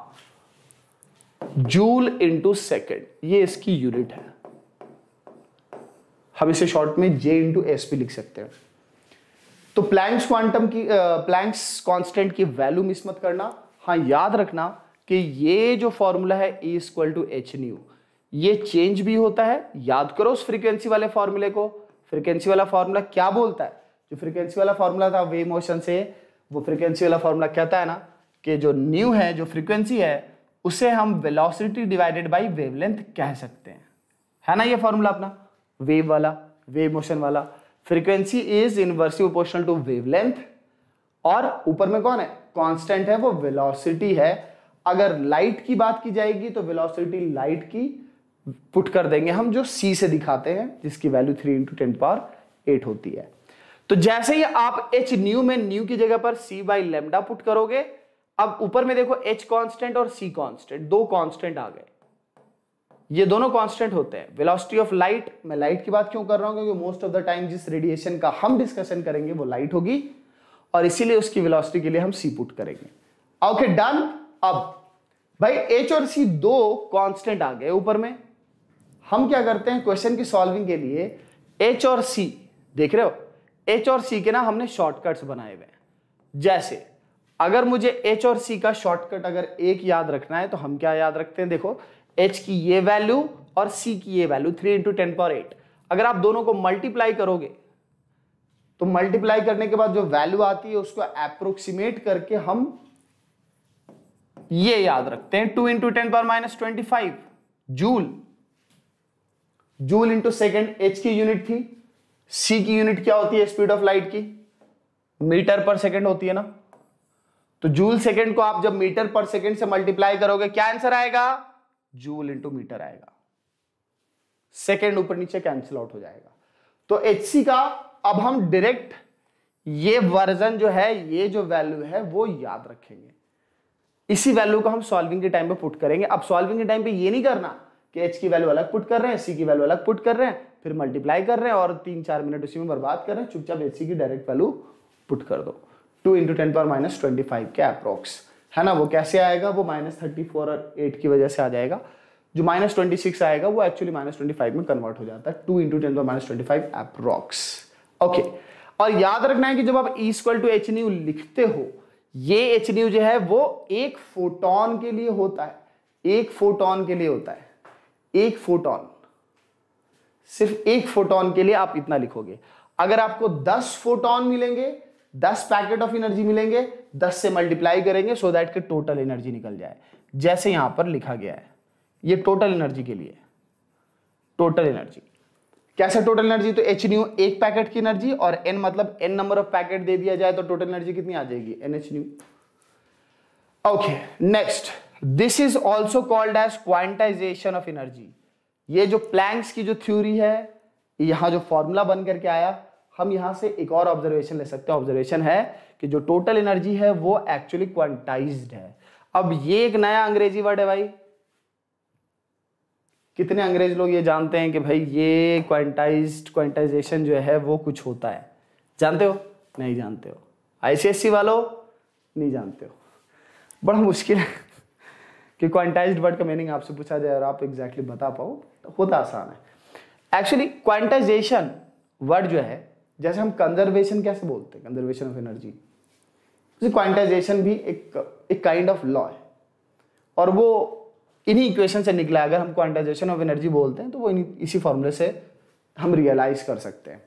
जूल इंटू सेकेंड ये इसकी यूनिट है हम इसे शॉर्ट में जे इंटू एस पी लिख सकते हैं तो प्लैंक्स क्वांटम की प्लैंक्स कांस्टेंट की वैल्यू मिस मत करना हाँ याद रखना कि ये जो फॉर्मूला है E equal to h nu ये चेंज भी होता है याद करो उस फ्रीक्वेंसी वाले फॉर्मूले को फ्रीक्वेंसी वाला फॉर्मूला क्या बोलता है जो फ्रीक्वेंसी वाला फॉर्मूला था वे मोशन से वो फ्रीक्वेंसी वाला फॉर्मूला कहता है ना कि जो न्यू है जो फ्रीक्वेंसी है उसे हम वेलोसिटी डिवाइडेड बाई वेवलेंथ कह सकते हैं है ना ये फॉर्मूला अपना वेव वाला वेव मोशन वाला frequency is inversely proportional to wavelength और ऊपर में कौन है कांस्टेंट है वो वेलोसिटी है अगर लाइट की बात की जाएगी तो वेलोसिटी लाइट की पुट कर देंगे हम जो सी से दिखाते हैं जिसकी value three into ten power eight होती है तो जैसे ही आप एच न्यू में न्यू की जगह पर सी बाई लेमडा पुट करोगे अब ऊपर में देखो एच कॉन्स्टेंट और सी कॉन्स्टेंट दो कॉन्स्टेंट आ गए ये दोनों कांस्टेंट होते हैं वेलोसिटी ऑफ लाइट मैं लाइट की बात क्यों कर रहा हूं क्योंकि मोस्ट ऑफ द टाइम जिस रेडिएशन का हम डिस्कशन करेंगे वो लाइट होगी और इसीलिए उसकी वेलोसिटी के लिए हम सी पुट करेंगे ओके डन अब भाई एच और सी दो कांस्टेंट आ गए ऊपर में हम क्या करते हैं क्वेश्चन की सॉल्विंग के लिए एच और सी देख रहे हो एच और सी के ना हमने शॉर्टकट्स बनाए हुए हैं जैसे अगर मुझे एच और सी का शॉर्टकट अगर एक याद रखना है तो हम क्या याद रखते हैं देखो एच की ये वैल्यू और सी की ये value three into ten power eight अगर आप दोनों को मल्टीप्लाई करोगे तो मल्टीप्लाई करने के बाद जो वैल्यू आती है उसको अप्रोक्सीमेट करके हम ये याद रखते हैं to into ten power minus twenty five joule joule into second H की यूनिट थी सी की यूनिट क्या होती है स्पीड ऑफ लाइट की मीटर पर सेकेंड होती है ना तो जूल सेकेंड को आप जब मीटर पर सेकेंड से मल्टीप्लाई करोगे क्या आंसर आएगा जूल इंटू मीटर आएगा सेकेंड ऊपर नीचे कैंसिल आउट हो जाएगा तो एच का अब हम डायरेक्ट ये वर्जन जो है ये जो वैल्यू है वो याद रखेंगे इसी वैल्यू को हम सॉल्विंग के टाइम पे पुट करेंगे अब सॉल्विंग के टाइम पे ये नहीं करना कि एच की वैल्यू अलग पुट कर रहे हैं सी की वैल्यू अलग पुट कर रहे हैं फिर मल्टीप्लाई कर रहे हैं और तीन चार मिनट उसी में बर्बाद कर रहे हैं चुपचाप एच की डायरेक्ट वैल्यू पुट कर दो टू इंटू टेन पर माइनस ट्वेंटी फाइव के अप्रोक्स है ना वो कैसे आएगा वो माइनस थर्टी फोर और एट की वजह से आ जाएगा जो माइनस ट्वेंटी सिक्स आएगा वो एक्चुअली माइनस ट्वेंटी फाइव में कन्वर्ट हो जाता है two into ten minus twenty five approx okay और याद रखना है कि जब आप इक्वल टू एच न्यू लिखते हो ये एच न्यू जो है वो एक फोटोन के लिए होता है एक फोटोन के लिए होता है एक फोटोन सिर्फ एक फोटोन के लिए आप इतना लिखोगे अगर आपको दस फोटोन मिलेंगे दस पैकेट ऑफ एनर्जी मिलेंगे दस से मल्टीप्लाई करेंगे सो दैट के टोटल एनर्जी निकल जाए जैसे यहां पर लिखा गया है ये टोटल एनर्जी के लिए टोटल एनर्जी कैसे टोटल एनर्जी तो एच न्यू एक पैकेट की एनर्जी और एन मतलब एन नंबर ऑफ पैकेट दे दिया जाए तो टोटल एनर्जी कितनी आ जाएगी n h nu okay next this is also called as quantization of energy ये जो प्लैंक्स की जो थ्योरी है यहां जो फॉर्मूला बन करके आया हम यहां से एक और ऑब्जर्वेशन ले सकते हैं ऑब्जर्वेशन है कि जो टोटल एनर्जी है वो एक्चुअली क्वांटाइज्ड है अब ये एक नया अंग्रेजी वर्ड है भाई कितने अंग्रेज लोग ये जानते हैं कि भाई ये क्वांटाइज क्वांटाइजेशन जो है वो कुछ होता है जानते हो नहीं जानते हो आईसीएससी वालों नहीं जानते हो बड़ा मुश्किल है कि क्वांटाइज्ड वर्ड का मीनिंग आपसे पूछा जाए और आप एग्जैक्टली exactly बता पाओ तो होता आसान है एक्चुअली क्वांटाइजेशन वर्ड जो है जैसे हम कंजर्वेशन कैसे बोलते हैं कंजर्वेशन ऑफ एनर्जी तो क्वांटाइजेशन भी एक एक काइंड ऑफ लॉ है और वो इन्हीं इक्वेशन से निकला अगर हम क्वांटाइजेशन ऑफ एनर्जी बोलते हैं तो वो इसी फॉर्मूले से हम रियलाइज कर सकते हैं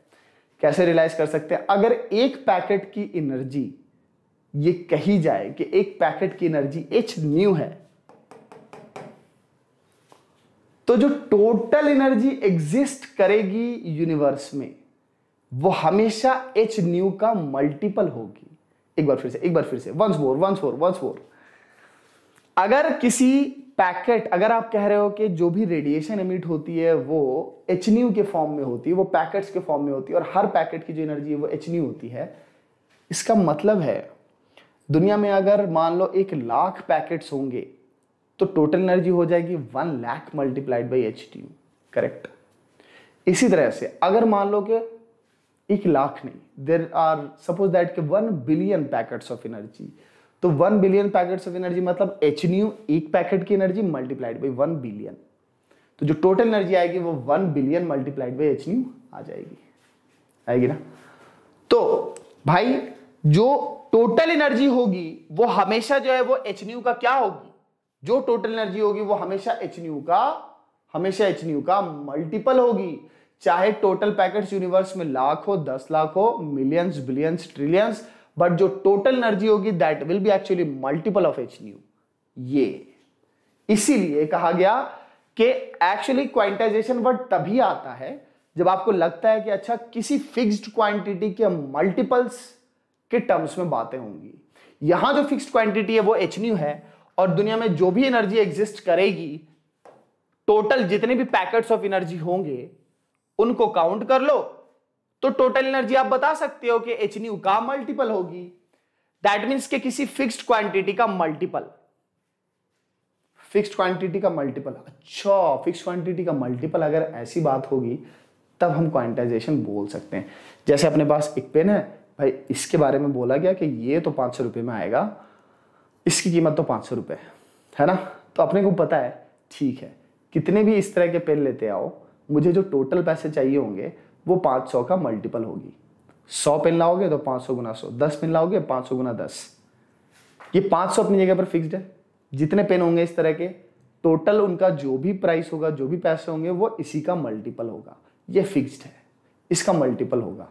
कैसे रियलाइज कर सकते हैं अगर एक पैकेट की एनर्जी ये कही जाए कि एक पैकेट की एनर्जी एच न्यू है तो जो टोटल एनर्जी एग्जिस्ट करेगी यूनिवर्स में वो हमेशा एच न्यू का मल्टीपल होगी एक बार फिर से एक बार फिर से once more once more once more अगर किसी पैकेट अगर आप कह रहे हो कि जो भी रेडिएशन एमिट होती है वो एच न्यू के फॉर्म में होती है वो पैकेट्स के फॉर्म में होती है और हर पैकेट की जो एनर्जी है वो एच न्यू होती है इसका मतलब है दुनिया में अगर मान लो एक लाख पैकेट्स होंगे तो टोटल एनर्जी हो जाएगी one lakh multiplied by h correct इसी तरह से अगर मान लो कि एक लाख नहीं देर आर सपोज दैट के one billion packets of energy तो one billion packets of energy मतलब एच न्यू एक पैकेट की energy multiplied by one billion तो जो टोटल एनर्जी आएगी वो one billion multiplied by h nu आ जाएगी आएगी ना तो भाई जो टोटल एनर्जी होगी वो हमेशा जो है वो एच न्यू का क्या होगी जो टोटल एनर्जी होगी वो हमेशा एच न्यू का हमेशा एच न्यू का मल्टीपल होगी चाहे टोटल पैकेट्स यूनिवर्स में लाख हो दस लाख हो मिलियंस बिलियंस ट्रिलियंस बट जो टोटल एनर्जी होगी that will be actually multiple of h nu ये इसीलिए कहा गया कि एक्चुअली क्वांटाइजेशन वर्ड तभी आता है जब आपको लगता है कि अच्छा किसी फिक्स्ड क्वांटिटी के मल्टीपल्स के टर्म्स में बातें होंगी यहां जो फिक्स्ड क्वांटिटी है वो एच न्यू है और दुनिया में जो भी एनर्जी एग्जिस्ट करेगी टोटल जितने भी पैकेट्स ऑफ एनर्जी होंगे उनको काउंट कर लो तो टोटल एनर्जी आप बता सकते हो कि एच न्यू का मल्टीपल होगी दैट मीन्स के किसी फिक्स्ड क्वांटिटी का मल्टीपल फिक्स्ड क्वांटिटी का मल्टीपल अच्छा फिक्स क्वांटिटी का मल्टीपल अगर ऐसी बात होगी तब हम क्वांटाइजेशन बोल सकते हैं जैसे अपने पास एक पेन है भाई इसके बारे में बोला गया कि ये तो पाँच सौ रुपए में आएगा इसकी कीमत तो पाँच सौ रुपए है ना तो अपने को पता है ठीक है कितने भी इस तरह के पेन लेते आओ मुझे जो टोटल पैसे चाहिए होंगे वो पाँच सौ का मल्टीपल होगी सौ पेन लाओगे तो पाँच सौ गुना सौ दस पेन लाओगे पाँच सौ गुना दस ये पाँच सौ अपनी जगह पर फिक्स्ड है जितने पेन होंगे इस तरह के टोटल उनका जो भी प्राइस होगा जो भी पैसे होंगे वो इसी का मल्टीपल होगा ये फिक्स्ड है इसका मल्टीपल होगा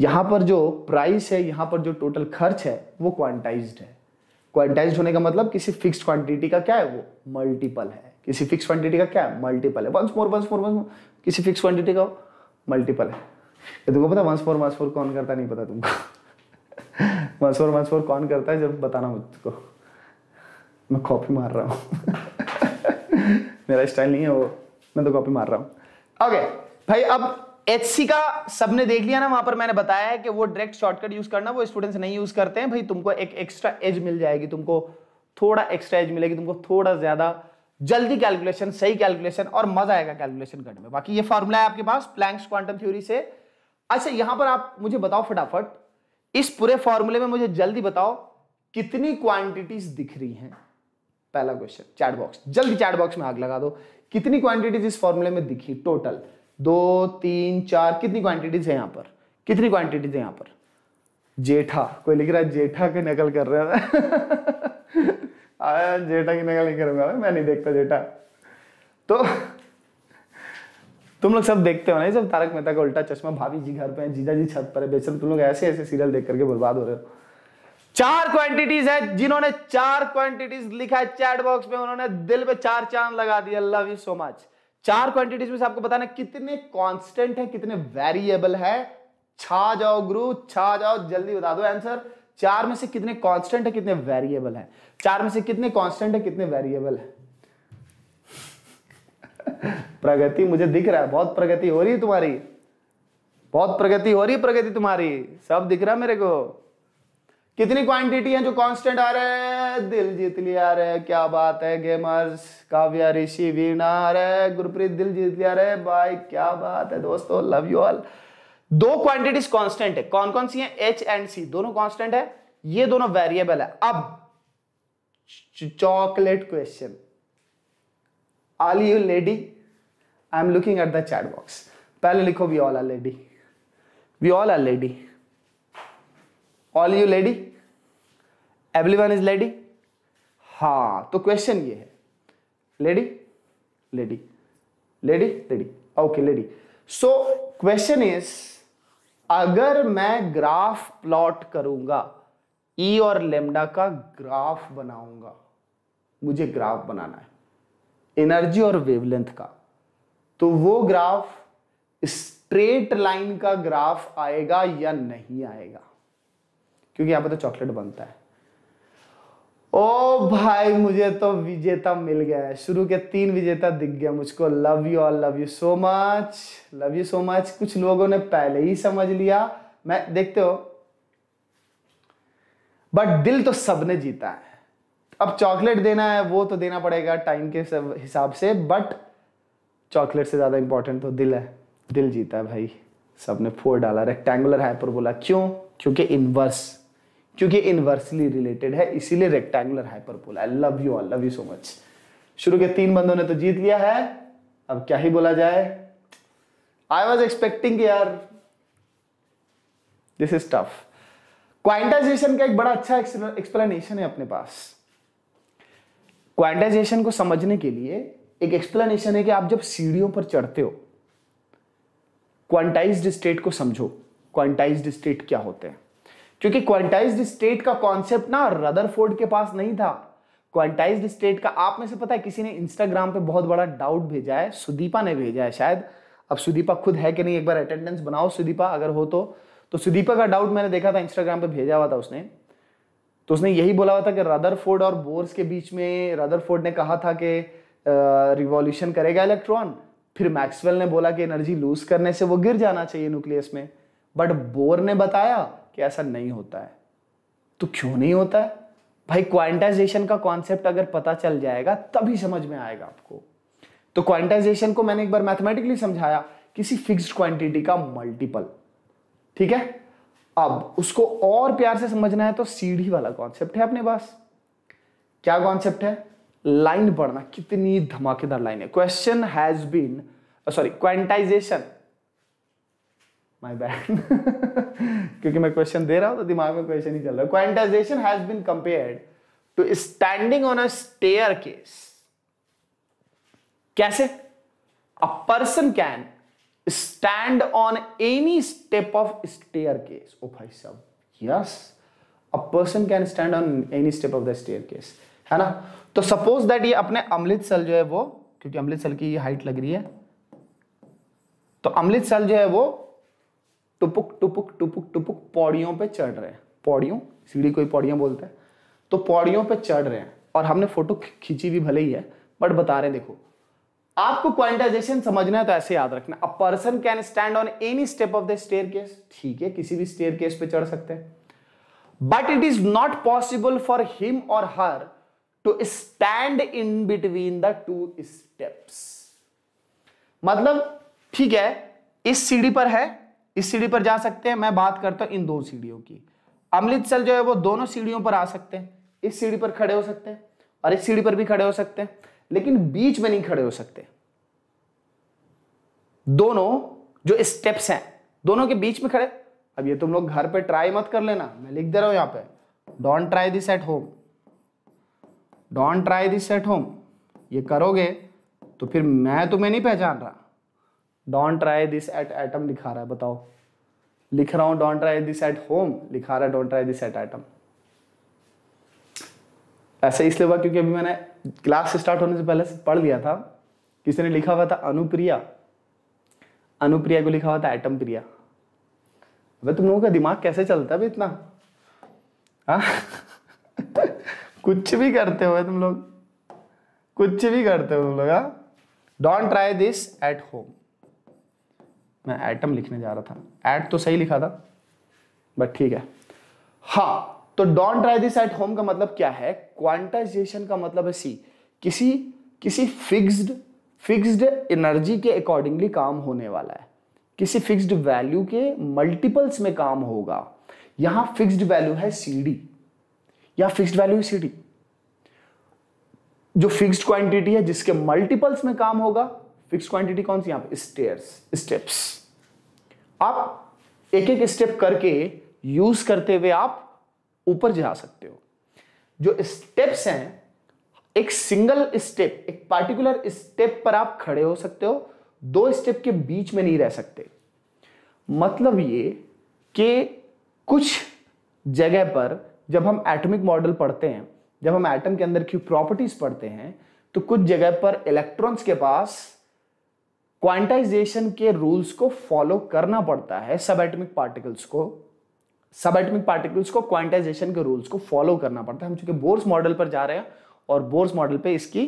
यहाँ पर जो प्राइस है यहाँ पर जो टोटल खर्च है वो क्वांटाइज्ड है क्वांटाइज्ड होने का मतलब किसी फिक्स्ड क्वांटिटी का क्या है वो मल्टीपल है किसी फिक्स क्वांटिटी का क्या मल्टीपल है once more once more once किसी फिक्स क्वांटिटी का मल्टीपल है ये तुमको पता वंस फोर वंस फोर कौन करता नहीं पता तुमको वंस फोर वंस फोर कौन करता है जब बताना मुझको मैं कॉपी मार रहा हूँ मेरा स्टाइल नहीं है वो मैं तो कॉपी मार रहा हूँ ओके भाई अब एच का सबने देख लिया ना वहां पर मैंने बताया है कि वो डायरेक्ट शॉर्टकट यूज करना वो स्टूडेंट्स नहीं यूज करते हैं भाई तुमको एक एक्स्ट्रा एज मिल जाएगी तुमको थोड़ा एक्स्ट्रा एज मिलेगी तुमको थोड़ा ज्यादा जल्दी कैलकुलेशन सही कैलकुलेशन और मजा आएगा कैलकुलेशन करने में बाकी ये फॉर्मूला है आपके पास प्लैंक्स क्वांटम थ्योरी से अच्छा यहां पर आप मुझे बताओ फटाफट इस पूरे फॉर्मूले में मुझे जल्दी बताओ कितनी क्वांटिटीज दिख रही हैं पहला क्वेश्चन चैट बॉक्स जल्दी चैट बॉक्स में आग लगा दो कितनी क्वांटिटीज इस फॉर्मूले में दिखी टोटल दो तीन चार कितनी क्वांटिटीज है यहां पर कितनी क्वांटिटीज है यहां पर जेठा कोई लिख रहा है जेठा के नकल कर रहा है आया जेठा की नकल नहीं करूंगा मैं नहीं देखता जेठा तो तुम लोग सब देखते हो ना सब तारक मेहता का उल्टा चश्मा भाभी जी घर पे हैं जीजा जी छत पर है बेचर तुम लोग ऐसे ऐसे सीरियल देख करके बर्बाद हो रहे हो चार क्वांटिटीज है जिन्होंने चार क्वांटिटीज लिखा है चैट बॉक्स में उन्होंने दिल पे चार चांद लगा दिया लव यू सो मच चार क्वांटिटीज में से आपको बताना कितने कांस्टेंट है कितने वेरिएबल है छा जाओ गुरु छा जाओ जल्दी बता दो आंसर चार में से कितने कांस्टेंट है कितने वेरिएबल है चार में से कितने कांस्टेंट है कितने वेरिएबल है प्रगति मुझे दिख रहा है बहुत प्रगति हो रही है तुम्हारी बहुत प्रगति हो रही है प्रगति तुम्हारी सब दिख रहा है मेरे को कितनी क्वांटिटी है जो कांस्टेंट आ रहे दिल जीत लिया रहे क्या बात है गेमर्स काव्या ऋषि वीणा रे गुरप्रीत दिल जीत लिया रे भाई क्या बात है दोस्तों लव यू ऑल दो क्वांटिटीज कांस्टेंट है कौन कौन सी है एच एंड सी दोनों कांस्टेंट है ये दोनों वेरिएबल है अब chocolate question. Are you lady? I'm looking at the chat box. पहले लिखो we all are lady. We all are lady. All you lady? Everyone is lady? हाँ तो क्वेश्चन ये है lady lady lady lady okay lady so question is अगर मैं graph plot करूंगा E e और लेमडा का ग्राफ बनाऊंगा मुझे ग्राफ बनाना है एनर्जी और वेवलेंथ का तो वो ग्राफ स्ट्रेट लाइन का ग्राफ आएगा या नहीं आएगा क्योंकि यहां पर तो चॉकलेट बनता है ओ भाई मुझे तो विजेता मिल गया है शुरू के तीन विजेता दिख गया मुझको लव यू और love you so much love you so much कुछ लोगों ने पहले ही समझ लिया मैं देखते हो बट दिल तो सबने जीता है अब चॉकलेट देना है वो तो देना पड़ेगा टाइम के हिसाब से बट चॉकलेट से ज़्यादा इंपॉर्टेंट तो दिल है दिल जीता है भाई सबने फोर डाला रेक्टेंगुलर हाइपरबोला क्यों क्योंकि इनवर्स क्योंकि इनवर्सली रिलेटेड है इसीलिए rectangular hyperbola I love you I love you so much शुरू के तीन बंदों ने तो जीत लिया है अब क्या ही बोला जाए आई वॉज एक्सपेक्टिंग यार दिस इज टफ क्वांटाइजेशन का एक बड़ा अच्छा एक्सप्लेनेशन है अपने पास क्वांटाइजेशन को समझने के लिए एक एक्सप्लेनेशन है कि आप जब सीढ़ियों पर चढ़ते हो क्वांटाइज्ड स्टेट को समझो क्वांटाइज्ड स्टेट क्या होते हैं क्योंकि क्वांटाइज्ड स्टेट का कॉन्सेप्ट ना रदरफोर्ड के पास नहीं था क्वांटाइज्ड स्टेट का आप में से पता है किसी ने इंस्टाग्राम पे बहुत बड़ा डाउट भेजा है सुदीपा ने भेजा है शायद अब सुदीपा खुद है कि नहीं एक बार अटेंडेंस बनाओ सुदीपा अगर हो तो तो सुदीपा का डाउट मैंने देखा था इंस्टाग्राम पर भेजा हुआ था उसने तो उसने यही बोला हुआ था कि रदरफोर्ड और बोर्स के बीच में रदरफोर्ड ने कहा था कि रिवॉल्यूशन करेगा इलेक्ट्रॉन फिर मैक्सवेल ने बोला कि एनर्जी लूज करने से वो गिर जाना चाहिए न्यूक्लियस में बट बोर ने बताया कि ऐसा नहीं होता है तो क्यों नहीं होता है भाई क्वांटाइजेशन का कॉन्सेप्ट अगर पता चल जाएगा तभी समझ में आएगा आपको तो क्वांटाइजेशन को मैंने एक बार मैथमेटिकली समझाया किसी फिक्स्ड क्वांटिटी का मल्टीपल ठीक है अब उसको और प्यार से समझना है तो सीढ़ी वाला कॉन्सेप्ट है अपने पास क्या कॉन्सेप्ट है लाइन पढ़ना कितनी धमाकेदार लाइन है question has been sorry quantization my bad क्योंकि मैं क्वेश्चन दे रहा हूं तो दिमाग में क्वेश्चन ही चल रहा है quantization has been compared to standing on a staircase कैसे a person can stand on any step of staircase ओ भाई साहब yes a person can stand on any step of the staircase है ना तो suppose that ये अपने अमृत सल जो है वो क्योंकि अमृत सल की हाइट लग रही है तो अमृत सल जो है वो टुपुक टुपुक टुपुक टुपुक पौड़ियों पे चढ़ रहे हैं पौड़ियों सीढ़ी कोई पौड़ियां बोलते हैं तो पौड़ियों पे चढ़ रहे हैं और हमने फोटो खींची भी भले ही है बट बता रहे हैं देखो आपको क्वांटाइजेशन समझना है तो ऐसे याद रखना a person can stand on any step of the staircase ठीक है किसी भी स्टेयर केस पे चढ़ सकते हैं but it is not possible for him और her to stand in between the two steps मतलब ठीक है इस सीढ़ी पर है इस सीढ़ी पर जा सकते हैं मैं बात करता हूं इन दो सीढ़ियों की अमृतसर जो है वो दोनों सीढ़ियों पर आ सकते हैं इस सीढ़ी पर खड़े हो सकते हैं और इस सीढ़ी पर भी खड़े हो सकते हैं लेकिन बीच में नहीं खड़े हो सकते दोनों जो स्टेप्स हैं दोनों के बीच में खड़े अब ये तुम लोग घर पे ट्राई मत कर लेना मैं लिख दे रहा हूं यहां पे don't try this at home don't try this at home ये करोगे तो फिर मैं तुम्हें नहीं पहचान रहा don't try this at atom लिखा रहा है बताओ लिख रहा हूं don't try this at home लिखा रहा है don't try this at atom ऐसा इसलिए हुआ क्योंकि अभी मैंने क्लास स्टार्ट होने से पहले से पढ़ लिया था किसी ने लिखा हुआ था अनुप्रिया अनुप्रिया को लिखा हुआ था एटम प्रिया अबे तुम लोगों का दिमाग कैसे चलता है इतना हाँ? कुछ भी करते हो तुम लोग कुछ भी करते हो तुम लोग don't try this at home मैं एटम लिखने जा रहा था एट तो सही लिखा था बट ठीक है हाँ तो don't try this at home का मतलब क्या है क्वांटाइजेशन का मतलब है सी किसी किसी फिक्स्ड फिक्स्ड एनर्जी के अकॉर्डिंगली काम होने वाला है किसी फिक्स्ड वैल्यू के मल्टीपल्स में काम होगा यहां फिक्स्ड वैल्यू है सी डी या फिक्स्ड वैल्यू है सी डी जो फिक्स्ड क्वांटिटी है जिसके मल्टीपल्स में काम होगा फिक्स क्वांटिटी कौन सी यहां स्टेयर्स स्टेप्स आप एक एक स्टेप करके यूज करते हुए आप ऊपर जा सकते हो जो स्टेप्स हैं एक सिंगल स्टेप एक पार्टिकुलर स्टेप पर आप खड़े हो सकते हो दो स्टेप के बीच में नहीं रह सकते मतलब ये कि कुछ जगह पर जब हम एटॉमिक मॉडल पढ़ते हैं जब हम एटम के अंदर की प्रॉपर्टीज पढ़ते हैं तो कुछ जगह पर इलेक्ट्रॉन्स के पास क्वांटाइजेशन के रूल्स को फॉलो करना पड़ता है सब एटमिक पार्टिकल्स को सब एटमिक पार्टिकल्स को क्वांटाइजेशन के रूल्स को फॉलो करना पड़ता है हम चूंकि बोर्स मॉडल पर जा रहे हैं और बोर्स मॉडल पे इसकी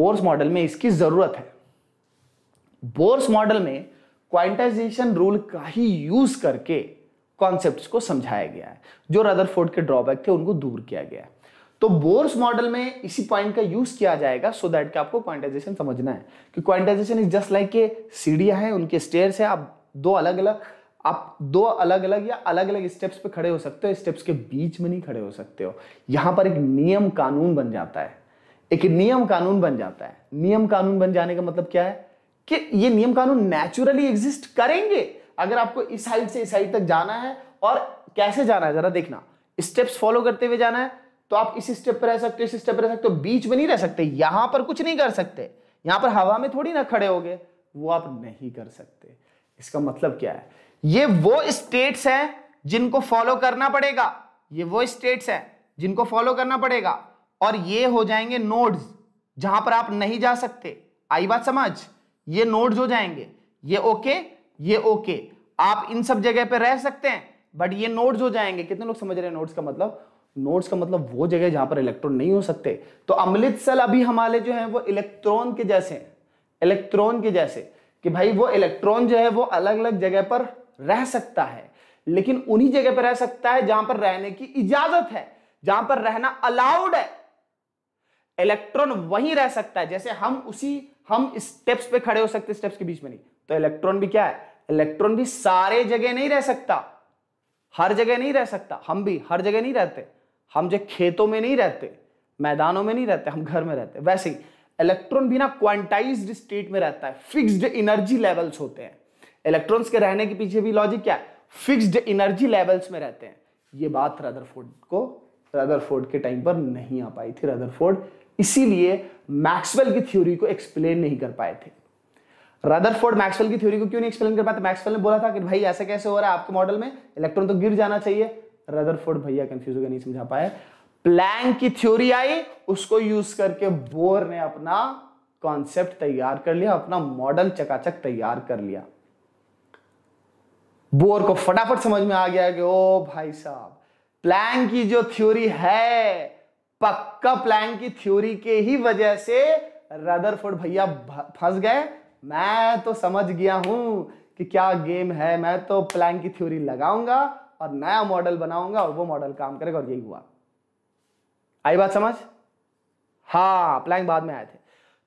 बोर्स मॉडल में इसकी जरूरत है बोर्स मॉडल में क्वांटाइजेशन रूल का ही यूज करके कॉन्सेप्ट्स को समझाया गया है जो रदरफोर्ड के ड्रॉबैक थे उनको दूर किया गया है तो बोर्स मॉडल में इसी पॉइंट का यूज किया जाएगा सो so दैट कि आपको क्वांटाइजेशन समझना है कि क्वांटाइजेशन इज जस्ट लाइक के सीढ़ियां हैं उनके स्टेयर्स हैं आप दो अलग अलग आप दो अलग अलग या अलग अलग स्टेप्स पे खड़े हो सकते हो स्टेप्स के बीच में नहीं खड़े हो सकते हो यहां पर एक नियम कानून बन जाता है एक नियम कानून बन जाता है नियम कानून बन जाने का मतलब क्या है कि ये नियम कानून नेचुरली एग्जिस्ट करेंगे अगर आपको इस साइड से इस साइड तक जाना है और कैसे जाना है जरा देखना स्टेप्स फॉलो करते हुए जाना है तो आप इस स्टेप पर रह सकते हो इस स्टेप पर रह सकते हो बीच में नहीं रह सकते यहां पर कुछ नहीं कर सकते यहां पर हवा में थोड़ी ना खड़े हो वो आप नहीं कर सकते इसका मतलब क्या है ये वो स्टेट्स हैं जिनको फॉलो करना पड़ेगा ये वो स्टेट्स हैं जिनको फॉलो करना पड़ेगा और ये हो जाएंगे नोड्स जहां पर आप नहीं जा सकते आई बात समझ ये नोड्स हो जाएंगे ये ओके ये ओके आप इन सब जगह पर रह सकते हैं बट ये नोड्स हो जाएंगे कितने लोग समझ रहे हैं नोड्स का मतलब नोड्स का मतलब वो जगह जहां पर इलेक्ट्रॉन नहीं हो सकते तो अम्लित सल अभी हमारे जो है वो इलेक्ट्रॉन के जैसे इलेक्ट्रॉन के जैसे कि भाई वो इलेक्ट्रॉन जो है वो अलग अलग जगह पर रह सकता है लेकिन उन्हीं जगह पर रह सकता है जहां पर रहने की इजाजत है जहां पर रहना अलाउड है इलेक्ट्रॉन वहीं रह सकता है जैसे हम उसी हम स्टेप्स पे खड़े हो सकते स्टेप्स के बीच में नहीं तो इलेक्ट्रॉन भी क्या है इलेक्ट्रॉन भी सारे जगह नहीं रह सकता हर जगह नहीं रह सकता हम भी हर जगह नहीं रहते हम जो खेतों में नहीं रहते मैदानों में नहीं रहते हम घर में रहते वैसे ही इलेक्ट्रॉन भी ना क्वांटाइज्ड स्टेट में रहता है फिक्स्ड एनर्जी लेवल्स होते हैं इलेक्ट्रॉन्स के रहने के पीछे भी लॉजिक क्या है फिक्स्ड एनर्जी लेवल्स में रहते हैं ये बात रदरफोर्ड को रदरफोर्ड के टाइम पर नहीं आ पाई थी रदरफोर्ड इसीलिए मैक्सवेल की थ्योरी को एक्सप्लेन नहीं कर पाए थे रदरफोर्ड मैक्सवेल की थ्योरी को क्यों नहीं एक्सप्लेन कर पाते मैक्सवेल ने बोला था कि भाई ऐसा कैसे हो रहा है आपके मॉडल में इलेक्ट्रॉन तो गिर जाना चाहिए रदरफोर्ड भैया कंफ्यूज होकर नहीं समझा पाए प्लैंक की थ्योरी आई उसको यूज करके बोर ने अपना कॉन्सेप्ट तैयार कर लिया अपना मॉडल चकाचक तैयार कर लिया बोर को फटाफट समझ में आ गया कि ओ भाई साहब प्लान की जो थ्योरी है पक्का प्लान की थ्योरी के ही वजह से रदरफोर्ड भैया फंस गए मैं तो समझ गया हूं कि क्या गेम है मैं तो प्लान की थ्योरी लगाऊंगा और नया मॉडल बनाऊंगा और वो मॉडल काम करेगा और यही हुआ आई बात समझ हाँ प्लैंक बाद में आए थे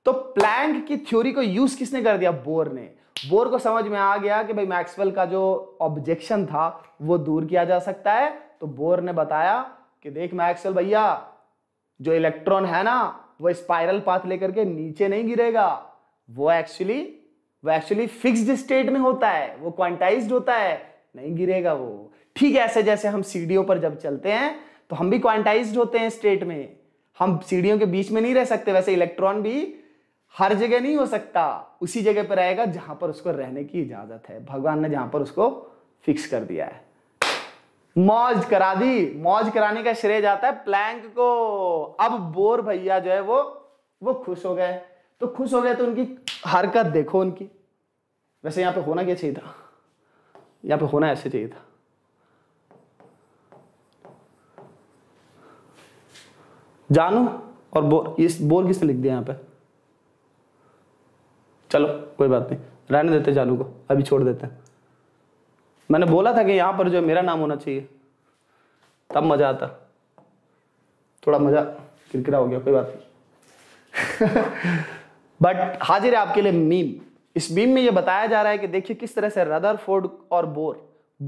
तो प्लैंक की थ्योरी को यूज किसने कर दिया बोर ने बोर को समझ में आ गया कि भाई मैक्सवेल का जो ऑब्जेक्शन था वो दूर किया जा सकता है तो बोर ने बताया कि देख मैक्सवेल भैया जो इलेक्ट्रॉन है ना वो स्पाइरल पाथ लेकर के नीचे नहीं गिरेगा वो एक्चुअली वो एक्चुअली फिक्स्ड स्टेट में होता है वो क्वांटाइज होता है नहीं गिरेगा वो ठीक है ऐसे जैसे हम सीढ़ियों पर जब चलते हैं तो हम भी क्वांटाइज होते हैं स्टेट में हम सीढ़ियों के बीच में नहीं रह सकते वैसे इलेक्ट्रॉन भी हर जगह नहीं हो सकता उसी जगह पर आएगा जहां पर उसको रहने की इजाजत है भगवान ने जहां पर उसको फिक्स कर दिया है मौज करा दी मौज कराने का श्रेय जाता है प्लैंक को अब बोर भैया जो है वो वो खुश हो गए तो खुश हो गए तो उनकी हरकत देखो उनकी वैसे यहां पे होना क्या चाहिए था यहां पे होना ऐसे चाहिए था जानो और बोर इस बोर किसने लिख दिया यहां पर चलो कोई बात नहीं रहने देते जानू को अभी छोड़ देते हैं मैंने बोला था कि यहाँ पर जो मेरा नाम होना चाहिए तब मज़ा आता थोड़ा मज़ा किरकिरा हो गया कोई बात नहीं बट हाजिर है आपके लिए मीम इस मीम में ये बताया जा रहा है कि देखिए किस तरह से रदरफोर्ड और बोर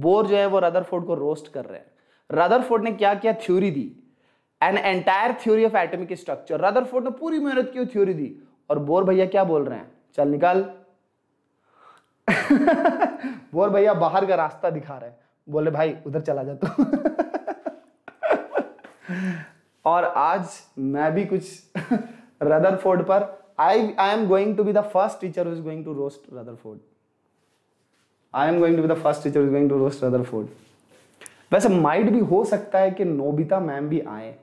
बोर जो है वो रदरफोर्ड को रोस्ट कर रहे हैं रदरफोर्ड ने क्या किया थ्योरी दी an entire theory of atomic structure Rutherford ने पूरी मेहनत की थ्योरी दी और बोर भैया क्या बोल रहे हैं चल निकल बोल भैया बाहर का रास्ता दिखा रहे बोले भाई उधर चला जा तू और आज मैं भी कुछ फोर्ड पर I I am going to be the first teacher is going to roast Ford I am going to be the first teacher is going to roast Rutherford वैसे माइड भी हो सकता है कि नोबिता मैम भी आए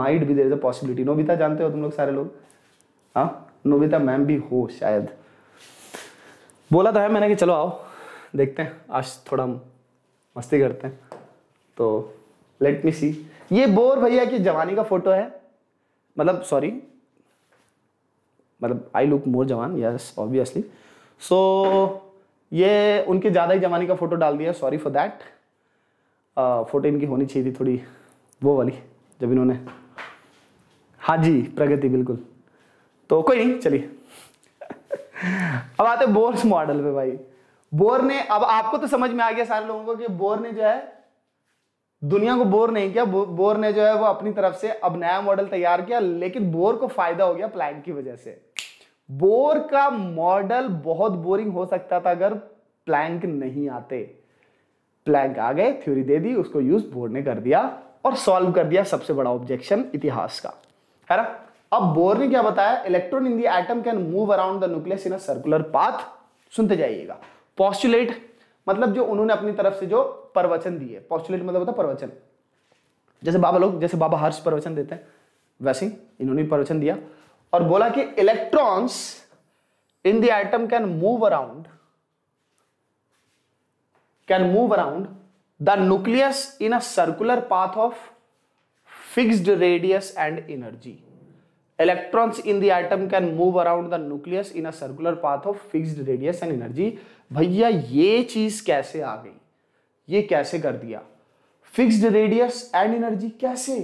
might भी there is a possibility Nobita जानते हो तुम लोग सारे लोग हाँ नोबिता मैम भी हो शायद बोला तो है मैंने कि चलो आओ देखते हैं आज थोड़ा मस्ती करते हैं तो लेट मी सी ये बोर भैया की जवानी का फोटो है मतलब सॉरी मतलब आई लुक मोर जवान यस ऑब्वियसली सो ये उनके ज़्यादा ही जवानी का फ़ोटो डाल दिया सॉरी फॉर दैट फ़ोटो इनकी होनी चाहिए थी थोड़ी वो वाली जब इन्होंने हाँ जी प्रगति बिल्कुल तो कोई नहीं चलिए अब आते बोर्स मॉडल पे भाई बोर ने अब आपको तो समझ में आ गया सारे लोगों को कि बोर ने जो है दुनिया को बोर नहीं किया बो, बोर ने जो है वो अपनी तरफ से अब नया मॉडल तैयार किया लेकिन बोर को फायदा हो गया प्लैंक की वजह से बोर का मॉडल बहुत बोरिंग हो सकता था अगर प्लैंक नहीं आते प्लैंक आ गए थ्योरी दे दी उसको यूज बोर्ड ने कर दिया और सॉल्व कर दिया सबसे बड़ा ऑब्जेक्शन इतिहास का है ना अब बोर ने क्या बताया electron in the atom can move around the nucleus in a circular path सुनते जाइएगा पॉस्टुलेट मतलब जो उन्होंने अपनी तरफ से जो प्रवचन दिए पॉस्टुलेट मतलब होता प्रवचन जैसे बाबा लोग जैसे बाबा हर्ष प्रवचन देते हैं वैसे इन्होंने प्रवचन दिया और बोला कि electrons in the atom can move around can move around the nucleus in a circular path of fixed radius and energy electrons in the atom can move around the nucleus in a circular path of fixed radius and energy भैया ये चीज कैसे आ गई ये कैसे कर दिया fixed radius and energy कैसे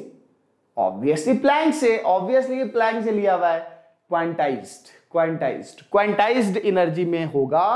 ऑब्वियसली प्लैंक से ऑब्वियसली ये प्लैंक से लिया हुआ है क्वांटाइज्ड क्वांटाइज्ड क्वांटाइज्ड एनर्जी में होगा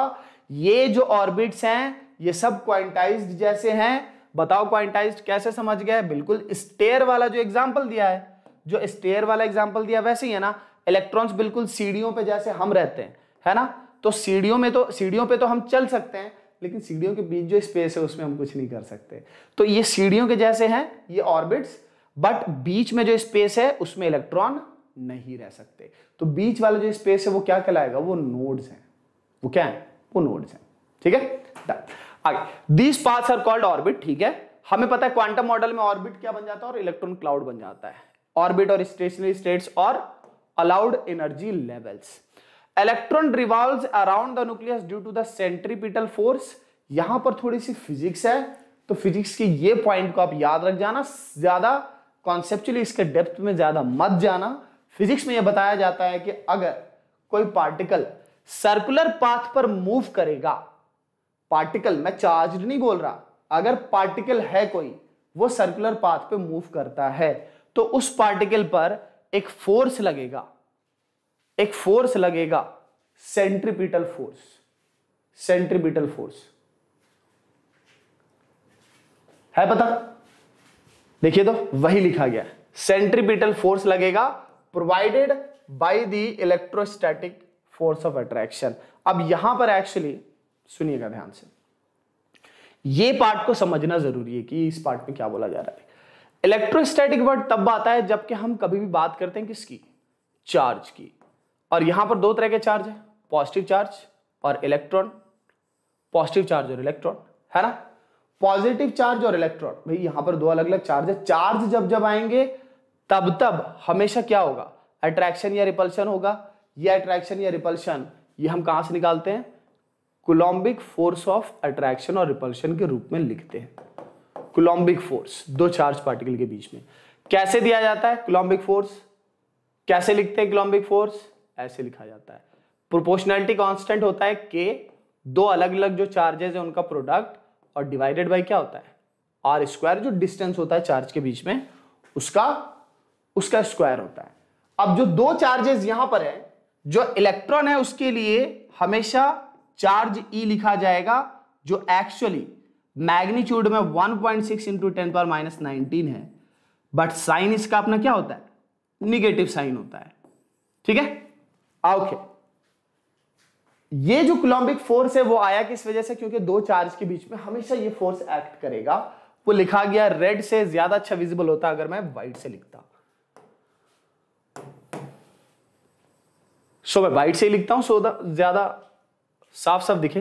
ये जो ऑर्बिट्स हैं ये सब क्वांटाइज्ड जैसे हैं बताओ क्वांटाइज्ड कैसे समझ गया बिल्कुल स्टेयर वाला जो एग्जांपल दिया है जो स्टेयर वाला एग्जाम्पल दिया वैसे ही है ना इलेक्ट्रॉन्स बिल्कुल सीढ़ियों पे जैसे हम रहते हैं है ना तो सीढ़ियों में तो सीढ़ियों पे तो हम चल सकते हैं लेकिन सीढ़ियों के बीच जो स्पेस है उसमें हम कुछ नहीं कर सकते तो ये सीढ़ियों के जैसे हैं ये ऑर्बिट्स बट बीच में जो स्पेस है उसमें इलेक्ट्रॉन नहीं रह सकते तो बीच वाला जो स्पेस है वो क्या कहलाएगा वो नोड्स हैं वो क्या है वो नोड्स हैं ठीक है आगे these paths are called orbit ठीक है हमें पता है क्वांटम मॉडल में ऑर्बिट क्या बन जाता है और इलेक्ट्रॉन क्लाउड बन जाता है ऑर्बिट और स्टेशनरी स्टेट्स और allowed energy levels electron revolve around the nucleus due to the centripetal force यहां पर थोड़ी सी फिजिक्स है तो फिजिक्स के ये पॉइंट को आप याद रख जाना ज्यादा कॉन्सेप्चुअली इसके डेप्थ में ज्यादा मत जाना फिजिक्स में यह बताया जाता है कि अगर कोई पार्टिकल सर्कुलर पाथ पर मूव करेगा पार्टिकल मैं चार्ज नहीं बोल रहा अगर पार्टिकल है कोई वो सर्कुलर पाथ पे मूव करता है तो उस पार्टिकल पर एक फोर्स लगेगा एक फोर्स लगेगा सेंट्रीपिटल फोर्स सेंट्रीपिटल फोर्स है पता देखिए तो वही लिखा गया सेंट्रीपिटल फोर्स लगेगा provided by the electrostatic force of attraction अब यहां पर एक्चुअली सुनिएगा ध्यान से ये पार्ट को समझना जरूरी है कि इस पार्ट में क्या बोला जा रहा है इलेक्ट्रोस्टैटिक वर्ड तब आता है जबकि हम कभी भी बात करते हैं किसकी चार्ज की और यहां पर दो तरह के चार्ज है पॉजिटिव चार्ज और इलेक्ट्रॉन पॉजिटिव चार्ज और इलेक्ट्रॉन है ना पॉजिटिव चार्ज और इलेक्ट्रॉन भाई यहां पर दो अलग अलग चार्ज है चार्ज जब जब आएंगे तब तब हमेशा क्या होगा अट्रैक्शन या रिपल्शन होगा ये अट्रैक्शन या रिपल्शन ये हम कहां से निकालते हैं कुलम्बिक फोर्स ऑफ अट्रैक्शन और रिपल्शन के रूप में लिखते हैं कुलम्बिक फोर्स दो चार्ज पार्टिकल के बीच में कैसे दिया जाता है कुलम्बिक फोर्स कैसे लिखते हैं कुलम्बिक फोर्स ऐसे लिखा जाता है प्रोपोर्शनैलिटी कॉन्स्टेंट होता है के दो अलग अलग जो चार्जेस है उनका प्रोडक्ट और डिवाइडेड बाई क्या होता है आर स्क्वायर जो डिस्टेंस होता है चार्ज के बीच में उसका उसका स्क्वायर होता है अब जो दो चार्जेस यहां पर है जो इलेक्ट्रॉन है उसके लिए हमेशा चार्ज ई e लिखा जाएगा जो एक्चुअली मैग्नीच्यूड में 1.6 point six into ten power minus nineteen है बट साइन इसका अपना क्या होता है निगेटिव साइन होता है ठीक है ओके ये जो कुलम्बिक फोर्स है वो आया किस वजह से क्योंकि दो चार्ज के बीच में हमेशा ये फोर्स एक्ट करेगा वो लिखा गया रेड से ज्यादा अच्छा विजिबल होता अगर मैं व्हाइट से लिखता सो so, मैं व्हाइट से ही लिखता हूं सो so ज्यादा साफ साफ दिखे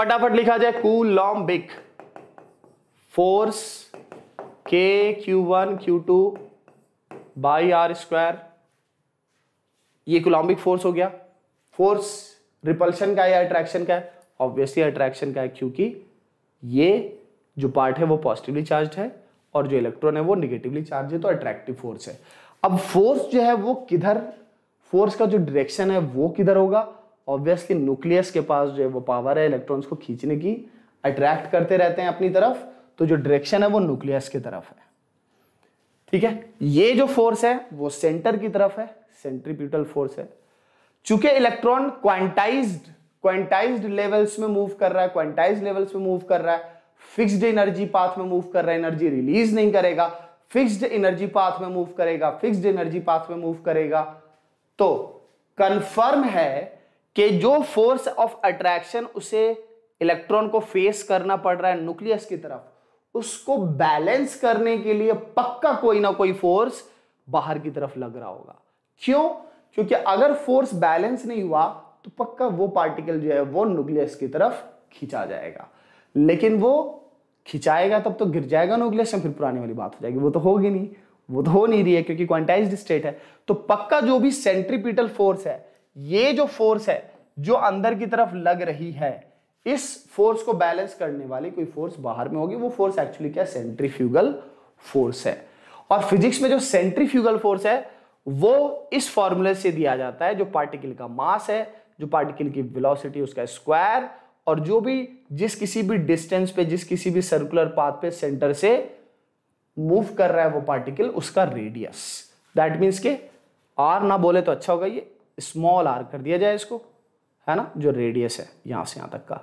फटाफट लिखा जाए कूलॉम्बिक फोर्स के q one q two by r square ये कुलॉम्बिक फोर्स हो गया फोर्स रिपल्शन का है या अट्रैक्शन का है ऑब्वियसली अट्रैक्शन का है क्योंकि ये जो पार्ट है वो पॉजिटिवली चार्ज है और जो इलेक्ट्रॉन है वो निगेटिवली चार्ज है तो अट्रैक्टिव फोर्स है अब फोर्स जो है वो किधर फोर्स का जो डायरेक्शन है वो किधर होगा ऑब्वियसली न्यूक्लियस के पास जो है वो पावर है इलेक्ट्रॉन्स को खींचने की अट्रैक्ट करते रहते हैं अपनी तरफ तो जो डायरेक्शन है वो न्यूक्लियस की तरफ है ठीक है ये जो फोर्स है वो सेंटर की तरफ है सेंट्रीप्यूटल फोर्स है चूंकि इलेक्ट्रॉन क्वांटाइज क्वांटाइज लेवल्स में मूव कर रहा है क्वांटाइज लेवल्स में मूव कर रहा है फिक्स्ड एनर्जी पाथ में मूव कर रहा है एनर्जी रिलीज नहीं करेगा फिक्स्ड एनर्जी पाथ में मूव करेगा फिक्स्ड एनर्जी पाथ में मूव करेगा तो कंफर्म है कि जो फोर्स ऑफ अट्रैक्शन उसे इलेक्ट्रॉन को फेस करना पड़ रहा है न्यूक्लियस की तरफ उसको बैलेंस करने के लिए पक्का कोई ना कोई फोर्स बाहर की तरफ लग रहा होगा क्यों क्योंकि अगर फोर्स बैलेंस नहीं हुआ तो पक्का वो पार्टिकल जो है वो न्यूक्लियस की तरफ खींचा जाएगा लेकिन वो खिंचाएगा तब तो गिर जाएगा न्यूक्लियस फिर पुरानी वाली बात हो जाएगी वो तो होगी नहीं वो तो हो नहीं रही है क्योंकि क्वांटाइज्ड स्टेट है तो पक्का जो भी सेंट्रीपिटल फोर्स है ये जो फोर्स है जो अंदर की तरफ लग रही है इस फोर्स को बैलेंस करने वाली कोई फोर्स बाहर में होगी वो फोर्स एक्चुअली क्या सेंट्रीफ्यूगल फोर्स है और फिजिक्स में जो सेंट्रीफ्यूगल फोर्स है वो इस फॉर्मूले से दिया जाता है जो पार्टिकल का मास है जो पार्टिकल की वेलोसिटी उसका स्क्वायर और जो भी जिस किसी भी डिस्टेंस पे जिस किसी भी सर्कुलर पाथ पे सेंटर से मूव कर रहा है वो पार्टिकल उसका रेडियस दैट मीन्स के आर ना बोले तो अच्छा होगा ये स्मॉल आर कर दिया जाए इसको है ना जो रेडियस है यहाँ से यहां तक का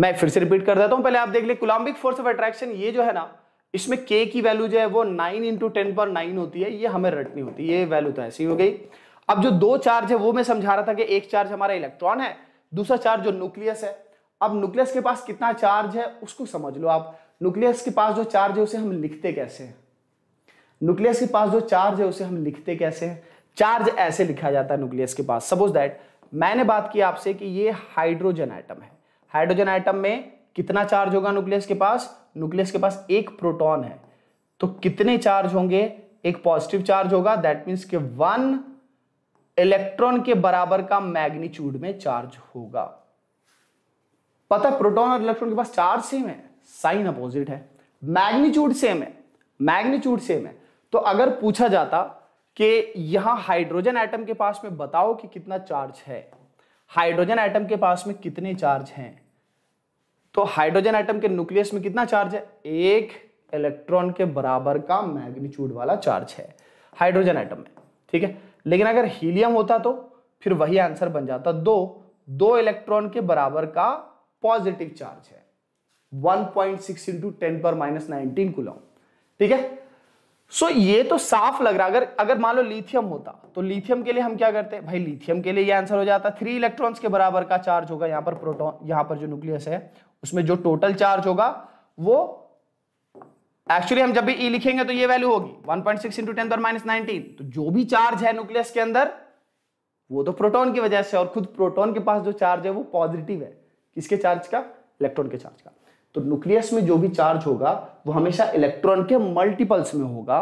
मैं फिर से रिपीट कर देता हूं पहले आप देख ले कुलाम्बिक फोर्स ऑफ अट्रैक्शन ये जो है ना इसमें के की वैल्यू जो है वो नाइन इंटू टेन पर नाइन होती है ये हमें रटनी होती है ये वैल्यू तो ऐसी हो गई अब जो दो चार्ज है वो मैं समझा रहा था कि एक चार्ज हमारा इलेक्ट्रॉन है दूसरा चार्ज जो न्यूक्लियस है अब न्यूक्लियस के पास कितना चार्ज है उसको समझ लो आप न्यूक्लियस के पास जो चार्ज है उसे हम लिखते कैसे हैं न्यूक्लियस के पास जो चार्ज है उसे हम लिखते कैसे हैं चार्ज ऐसे लिखा जाता है न्यूक्लियस के पास सपोज दैट मैंने बात की आपसे कि ये हाइड्रोजन आइटम है हाइड्रोजन आइटम में कितना चार्ज होगा न्यूक्लियस के पास न्यूक्लियस के पास एक प्रोटॉन है तो कितने चार्ज होंगे एक पॉजिटिव चार्ज होगा दैट मीन्स के वन इलेक्ट्रॉन के बराबर का मैग्नीट्यूड में चार्ज होगा पता प्रोटॉन और इलेक्ट्रॉन के पास चार्ज सेम है साइन अपोजिट है मैग्नीट्यूड सेम है मैग्नीट्यूड सेम है तो अगर पूछा जाता कि यहां हाइड्रोजन एटम के पास में बताओ कि कितना चार्ज है हाइड्रोजन एटम के पास में कितने चार्ज हैं तो हाइड्रोजन एटम के न्यूक्लियस में कितना चार्ज है एक इलेक्ट्रॉन के बराबर का मैग्नीट्यूड वाला चार्ज है हाइड्रोजन एटम में ठीक है लेकिन अगर हीलियम होता तो फिर वही आंसर बन जाता दो दो इलेक्ट्रॉन के बराबर का पॉजिटिव चार्ज है 1.6 पॉइंट सिक्स इंटू टेन पर माइनस नाइनटीन कुलम ठीक है सो so, ये तो साफ लग रहा अगर अगर मान लो लिथियम होता तो लिथियम के लिए हम क्या करते हैं भाई लिथियम के लिए ये आंसर हो जाता थ्री इलेक्ट्रॉन्स के बराबर का चार्ज होगा यहाँ पर प्रोटॉन यहाँ पर जो न्यूक्लियस है उसमें जो टोटल चार्ज होगा वो एक्चुअली हम जब भी ई e लिखेंगे तो ये वैल्यू होगी one point six into ten पर माइनस नाइनटीन तो जो भी चार्ज है न्यूक्लियस के अंदर वो तो प्रोटोन की वजह से और खुद प्रोटोन के पास जो चार्ज है वो पॉजिटिव है किसके चार्ज का इलेक्ट्रॉन के चार्ज का तो न्यूक्लियस में जो भी चार्ज होगा वो हमेशा इलेक्ट्रॉन के मल्टीपल्स में होगा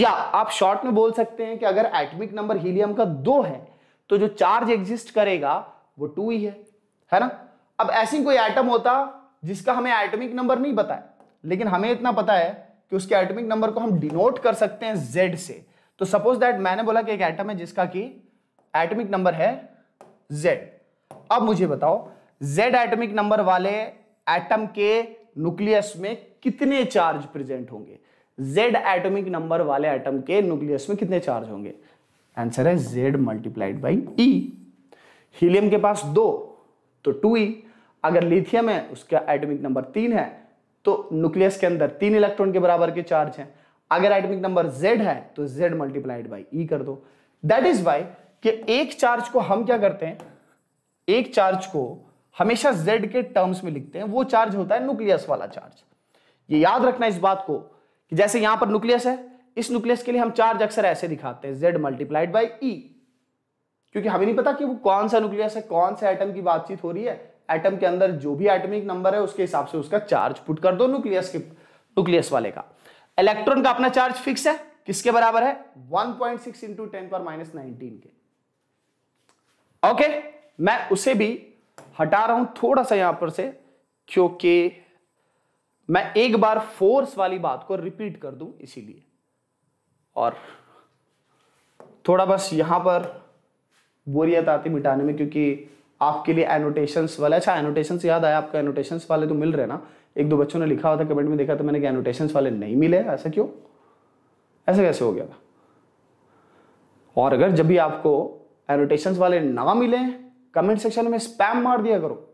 या आप शॉर्ट में बोल सकते हैं कि अगर एटमिक नंबर हीलियम का दो है तो जो चार्ज एग्जिस्ट करेगा वो टू ही है है ना अब ऐसी कोई एटम होता जिसका हमें एटमिक नंबर नहीं पता है लेकिन हमें इतना पता है कि उसके एटमिक नंबर को हम डिनोट कर सकते हैं जेड से तो सपोज दैट मैंने बोला कि एक एटम है जिसका कि एटमिक नंबर है जेड अब मुझे बताओ जेड एटमिक नंबर वाले एटम के न्यूक्लियस में कितने चार्ज प्रेजेंट होंगे जेड एटॉमिक नंबर वाले एटम के न्यूक्लियस में कितने चार्ज होंगे आंसर है Z multiplied by E helium के पास दो तो टू ई e. अगर लिथियम है उसका एटॉमिक नंबर तीन है तो न्यूक्लियस के अंदर तीन इलेक्ट्रॉन के बराबर के चार्ज हैं अगर एटॉमिक नंबर जेड है तो जेड मल्टीप्लाइड बाई ई कर दो दैट इज वाई कि एक चार्ज को हम क्या करते हैं एक चार्ज को हमेशा Z के टर्म्स में लिखते हैं वो चार्ज होता है न्यूक्लियस वाला चार्ज ये याद रखना इस बात को कि जैसे यहां पर न्यूक्लियस है इस न्यूक्लियस के लिए हम चार्ज अक्सर ऐसे दिखाते हैं जेड मल्टीप्लाइड बाई ई क्योंकि हमें नहीं पता कि वो कौन सा न्यूक्लियस है कौन से एटम की बातचीत हो रही है एटम के अंदर जो भी एटमिक नंबर है उसके हिसाब से उसका चार्ज पुट कर दो न्यूक्लियस के न्यूक्लियस वाले का इलेक्ट्रॉन का अपना चार्ज फिक्स है किसके बराबर है 1.6 पॉइंट सिक्स इंटू टेन पर माइनस नाइनटीन के ओके okay, मैं उसे भी हटा रहा हूं थोड़ा सा यहां पर से क्योंकि मैं एक बार फोर्स वाली बात को रिपीट कर दूं इसीलिए और थोड़ा बस यहां पर बोरियत आती मिटाने में क्योंकि आपके लिए एनोटेशंस वाला अच्छा एनोटेशंस याद आया आपका एनोटेशंस वाले तो मिल रहे ना एक दो बच्चों ने लिखा हुआ था कमेंट में देखा तो मैंने एनोटेशन एनोटेशंस वाले नहीं मिले ऐसा क्यों ऐसा कैसे हो गया था और अगर जब भी आपको एनोटेशंस वाले ना मिले कमेंट सेक्शन में स्पैम मार दिया करो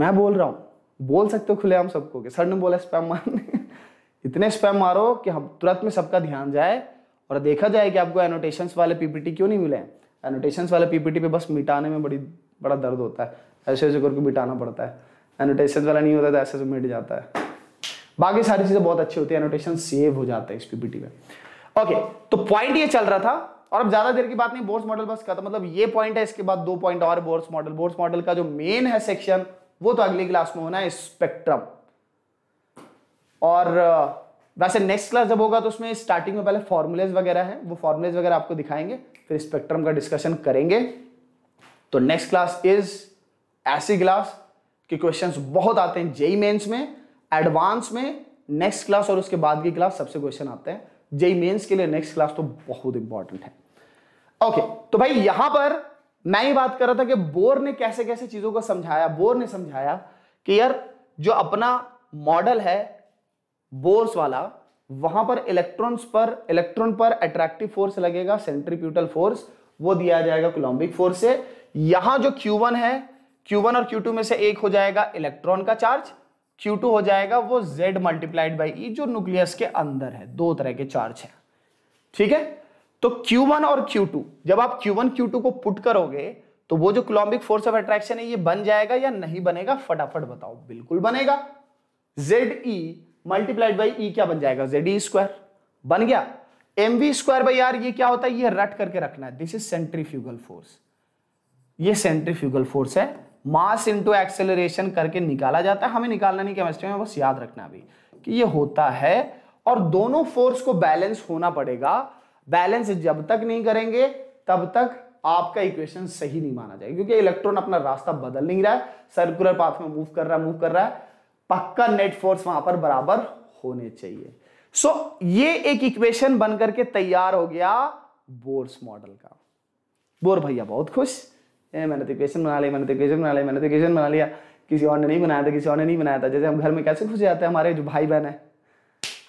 मैं बोल रहा हूं बोल सकते हो खुले हम सबको कि सर ने बोला स्पैम मारने इतने स्पैम मारो कि हम तुरंत में सबका ध्यान जाए और देखा जाए कि आपको एनोटेशन वाले पीपीटी क्यों नहीं मिले एनोटेशन वाले पीपीटी पे बस मिटाने में बड़ी बड़ा दर्द होता है ऐसे ऐसे करके मिटाना पड़ता है एनोटेशन वाला नहीं होता तो ऐसे ऐसे मिट जाता है बाकी सारी चीज़ें बहुत अच्छी होती है एनोटेशन सेव हो जाता है इस पीपीटी में ओके तो पॉइंट ये चल रहा था और अब ज्यादा देर की बात नहीं बोर्स मॉडल बस का मतलब ये पॉइंट है इसके बाद दो पॉइंट और बोर्स मॉडल बोर्स मॉडल का जो मेन है सेक्शन वो तो अगली क्लास में होना है स्पेक्ट्रम और वैसे नेक्स्ट क्लास जब होगा तो उसमें स्टार्टिंग में पहले फॉर्मुलेज वगैरह है वो फॉर्मुलेज वगैरह आपको दिखाएंगे फिर स्पेक्ट्रम का डिस्कशन करेंगे तो नेक्स्ट क्लास इज ऐसी क्लास के क्वेश्चन बहुत आते हैं जेई मेन्स e e में एडवांस में नेक्स्ट क्लास और उसके बाद की क्लास सबसे क्वेश्चन आते हैं जेई मेन्स e के लिए नेक्स्ट क्लास तो बहुत इंपॉर्टेंट है ओके तो भाई यहां पर मैं ही बात कर रहा था कि बोर ने कैसे कैसे चीजों को समझाया बोर ने समझाया कि यार जो अपना मॉडल है बोर्स वाला वहां पर इलेक्ट्रॉन्स पर इलेक्ट्रॉन पर अट्रैक्टिव फोर्स लगेगा सेंट्रीप्यूटल फोर्स वो दिया जाएगा कोलम्बिक फोर्स से यहां जो Q1 है Q1 और Q2 में से एक हो जाएगा इलेक्ट्रॉन का चार्ज Q2 हो जाएगा वो Z मल्टीप्लाइड बाई e जो न्यूक्लियस के अंदर है दो तरह के चार्ज है ठीक है तो Q1 और Q2 जब आप Q1 Q2 को पुट करोगे तो वो जो क्लॉम्बिक फोर्स ऑफ अट्रैक्शन है ये बन जाएगा या नहीं बनेगा फटाफट बताओ बिल्कुल बनेगा Z E multiplied by E क्या बन जाएगा जेड ई स्क्वायर बन गया M V square by R ये क्या होता है ये रट करके रखना है दिस इज सेंट्रीफ्यूगल फोर्स ये सेंट्रीफ्यूगल फोर्स है मास इंटू एक्सेलरेशन करके निकाला जाता है हमें निकालना नहीं केमिस्ट्री में बस याद रखना अभी कि ये होता है और दोनों फोर्स को बैलेंस होना पड़ेगा बैलेंस जब तक नहीं करेंगे तब तक आपका इक्वेशन सही नहीं माना जाएगा क्योंकि इलेक्ट्रॉन अपना रास्ता बदल नहीं रहा है सर्कुलर पाथ में मूव कर रहा है मूव कर रहा है पक्का नेट फोर्स वहां पर बराबर होने चाहिए सो so, ये एक इक्वेशन बन करके तैयार हो गया बोर्स मॉडल का बोर भैया बहुत खुश मैंने तो इक्वेशन बना लिया मैंने तो इक्वेशन बना लिया मैंने तो इक्वेशन बना लिया किसी और ने नहीं बनाया था किसी और ने नहीं बनाया था जैसे हम घर में कैसे खुश जाते हैं हमारे जो भाई बहन है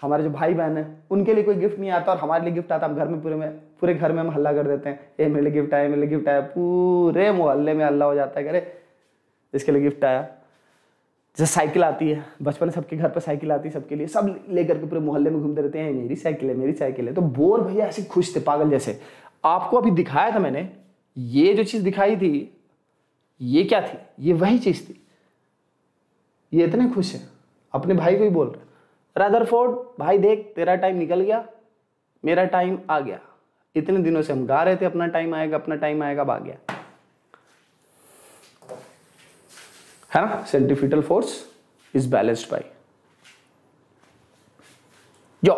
हमारे जो भाई बहन है उनके लिए कोई गिफ्ट नहीं आता और हमारे लिए गिफ्ट आता हम घर में पूरे में पूरे घर में हम हल्ला कर देते हैं ए मेरे लिए गिफ्ट आया मेरे लिए गिफ्ट आया पूरे मोहल्ले में हल्ला हो जाता है अरे इसके लिए गिफ्ट आया जैसे साइकिल आती है बचपन में सबके घर पर साइकिल आती है सबके लिए सब लेकर के पूरे मोहल्ले में घूमते रहते हैं मेरी साइकिल है मेरी साइकिल है तो बोर भैया ऐसे खुश थे पागल जैसे आपको अभी दिखाया था मैंने ये जो चीज़ दिखाई थी ये क्या थी ये वही चीज़ थी ये इतने खुश हैं अपने भाई को ही बोल रहे रदरफोर्ड भाई देख तेरा टाइम निकल गया मेरा टाइम आ गया इतने दिनों से हम गा रहे थे अपना टाइम आएगा अपना टाइम आएगा अब आ गया है ना centripetal force is balanced by जो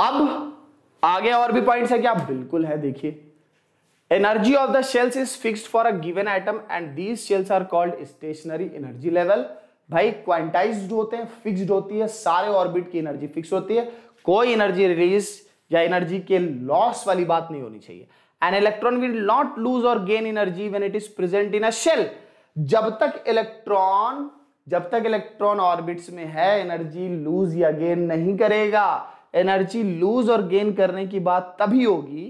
अब आगे और भी पॉइंट्स है क्या बिल्कुल है देखिए energy of the shells is fixed for a given atom and these shells are called stationary energy level भाई क्वांटाइज्ड होते हैं फिक्स्ड होती है सारे ऑर्बिट की एनर्जी फिक्स होती है कोई एनर्जी रिलीज या एनर्जी के लॉस वाली बात नहीं होनी चाहिए an electron will not lose और gain energy when it is present in a shell जब तक इलेक्ट्रॉन जब तक इलेक्ट्रॉन ऑर्बिट्स में है एनर्जी लूज या गेन नहीं करेगा एनर्जी लूज और गेन करने की बात तभी होगी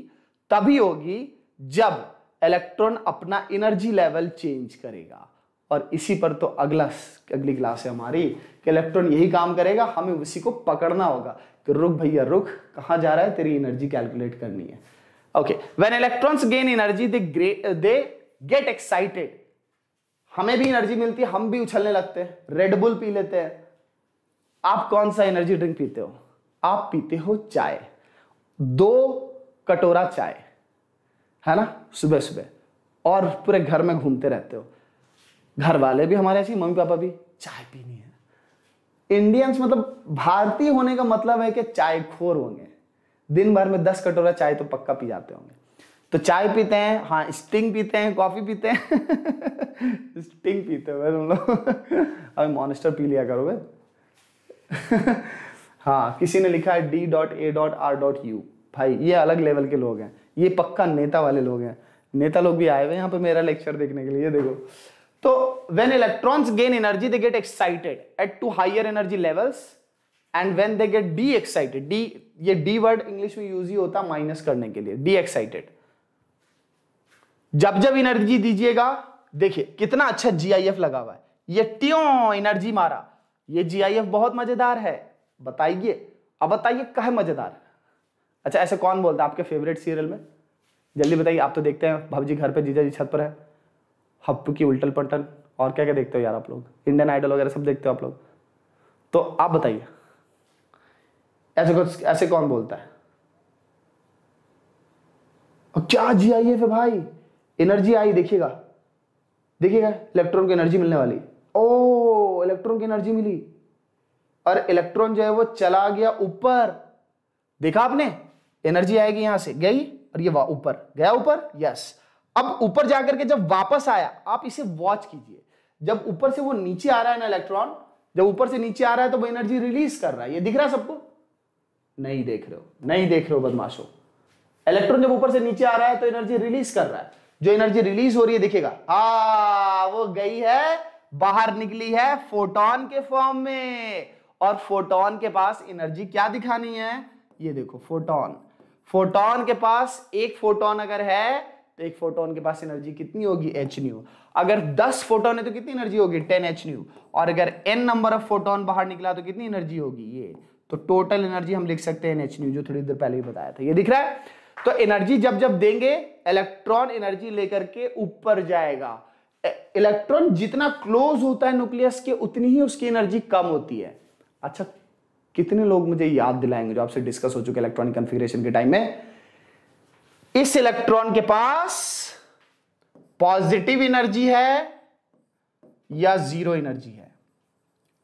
तभी होगी जब इलेक्ट्रॉन अपना एनर्जी लेवल चेंज करेगा और इसी पर तो अगला अगली क्लास है हमारी कि इलेक्ट्रॉन यही काम करेगा हमें उसी को पकड़ना होगा कि तो रुक भैया रुक कहाँ जा रहा है तेरी एनर्जी कैलकुलेट करनी है okay when electrons gain energy they they get excited हमें भी एनर्जी मिलती है हम भी उछलने लगते हैं रेडबुल पी लेते हैं आप कौन सा एनर्जी ड्रिंक पीते हो आप पीते हो चाय दो कटोरा चाय है ना सुबह सुबह और पूरे घर में घूमते रहते हो घर वाले भी हमारे ऐसे मम्मी पापा भी चाय पीनी है इंडियंस मतलब भारतीय होने का मतलब है कि चाय खोर होंगे दिन भर में दस कटोरा चाय तो पक्का पी जाते होंगे तो चाय पीते हैं हाँ स्टिंग पीते हैं कॉफी पीते हैं स्टिंग पीते हुए तुम लोग अभी मॉनिस्टर पी लिया करोगे हाँ किसी ने लिखा है D dot A dot R dot U भाई ये अलग लेवल के लोग हैं ये पक्का नेता वाले लोग हैं नेता लोग भी आए हुए हैं यहाँ पर मेरा लेक्चर देखने के लिए देखो तो when electrons gain energy they get excited at to higher energy levels and when they get de excited de ये डी वर्ड इंग्लिश में यूज ही होता माइनस करने के लिए डी एक्साइटेड जब जब एनर्जी दीजिएगा देखिए कितना अच्छा जीआईएफ लगा हुआ है ये ट्यों एनर्जी मारा ये जीआईएफ बहुत मजेदार है बताइए अब बताइए कह मजेदार अच्छा ऐसे कौन बोलता है आपके फेवरेट सीरियल में जल्दी बताइए आप तो देखते हैं भाभी जी घर पे जीजा जी छत पर है हप्पू की उल्टल पटन और क्या क्या देखते हो यार आप लोग इंडियन आइडल वगैरह सब देखते हो आप लोग तो आप बताइए ऐसे कुछ ऐसे कौन बोलता है और क्या जी आई है फिर भाई एनर्जी आई देखिएगा देखिएगा इलेक्ट्रॉन की एनर्जी मिलने वाली ओ इलेक्ट्रॉन की एनर्जी मिली और इलेक्ट्रॉन जो है वो चला गया ऊपर देखा आपने एनर्जी आएगी यहां से गई और ये वाह ऊपर गया ऊपर यस अब ऊपर जाकर के जब वापस आया आप इसे वॉच कीजिए जब ऊपर से वो नीचे आ रहा है ना इलेक्ट्रॉन जब ऊपर से नीचे आ रहा है तो वो एनर्जी रिलीज कर रहा है ये दिख रहा है सबको नहीं देख रहे हो नहीं देख रहे हो बदमाशो इलेक्ट्रॉन जब ऊपर से नीचे आ रहा है तो एनर्जी रिलीज कर रहा है जो एनर्जी रिलीज हो रही है दिखेगा हा वो गई है बाहर निकली है फोटोन के फॉर्म में और फोटोन के पास एनर्जी क्या दिखानी है ये देखो फोटोन फोटोन के पास एक फोटोन अगर है एक फोटोन के पास एनर्जी कितनी होगी एच न्यू अगर 10 फोटोन है तो कितनी एनर्जी होगी 10 एच न्यू और अगर एन नंबर ऑफ फोटोन बाहर निकला तो कितनी एनर्जी होगी ये तो टोटल एनर्जी हम लिख सकते हैं एन एच न्यू जो थोड़ी देर पहले ही बताया था ये दिख रहा है तो एनर्जी जब जब देंगे इलेक्ट्रॉन एनर्जी लेकर के ऊपर जाएगा इलेक्ट्रॉन जितना क्लोज होता है न्यूक्लियस के उतनी ही उसकी एनर्जी कम होती है अच्छा कितने लोग मुझे याद दिलाएंगे जो आपसे डिस्कस हो चुके इलेक्ट्रॉनिक कन्फिग्रेशन के टाइम में इस इलेक्ट्रॉन के पास पॉजिटिव एनर्जी है या जीरो एनर्जी है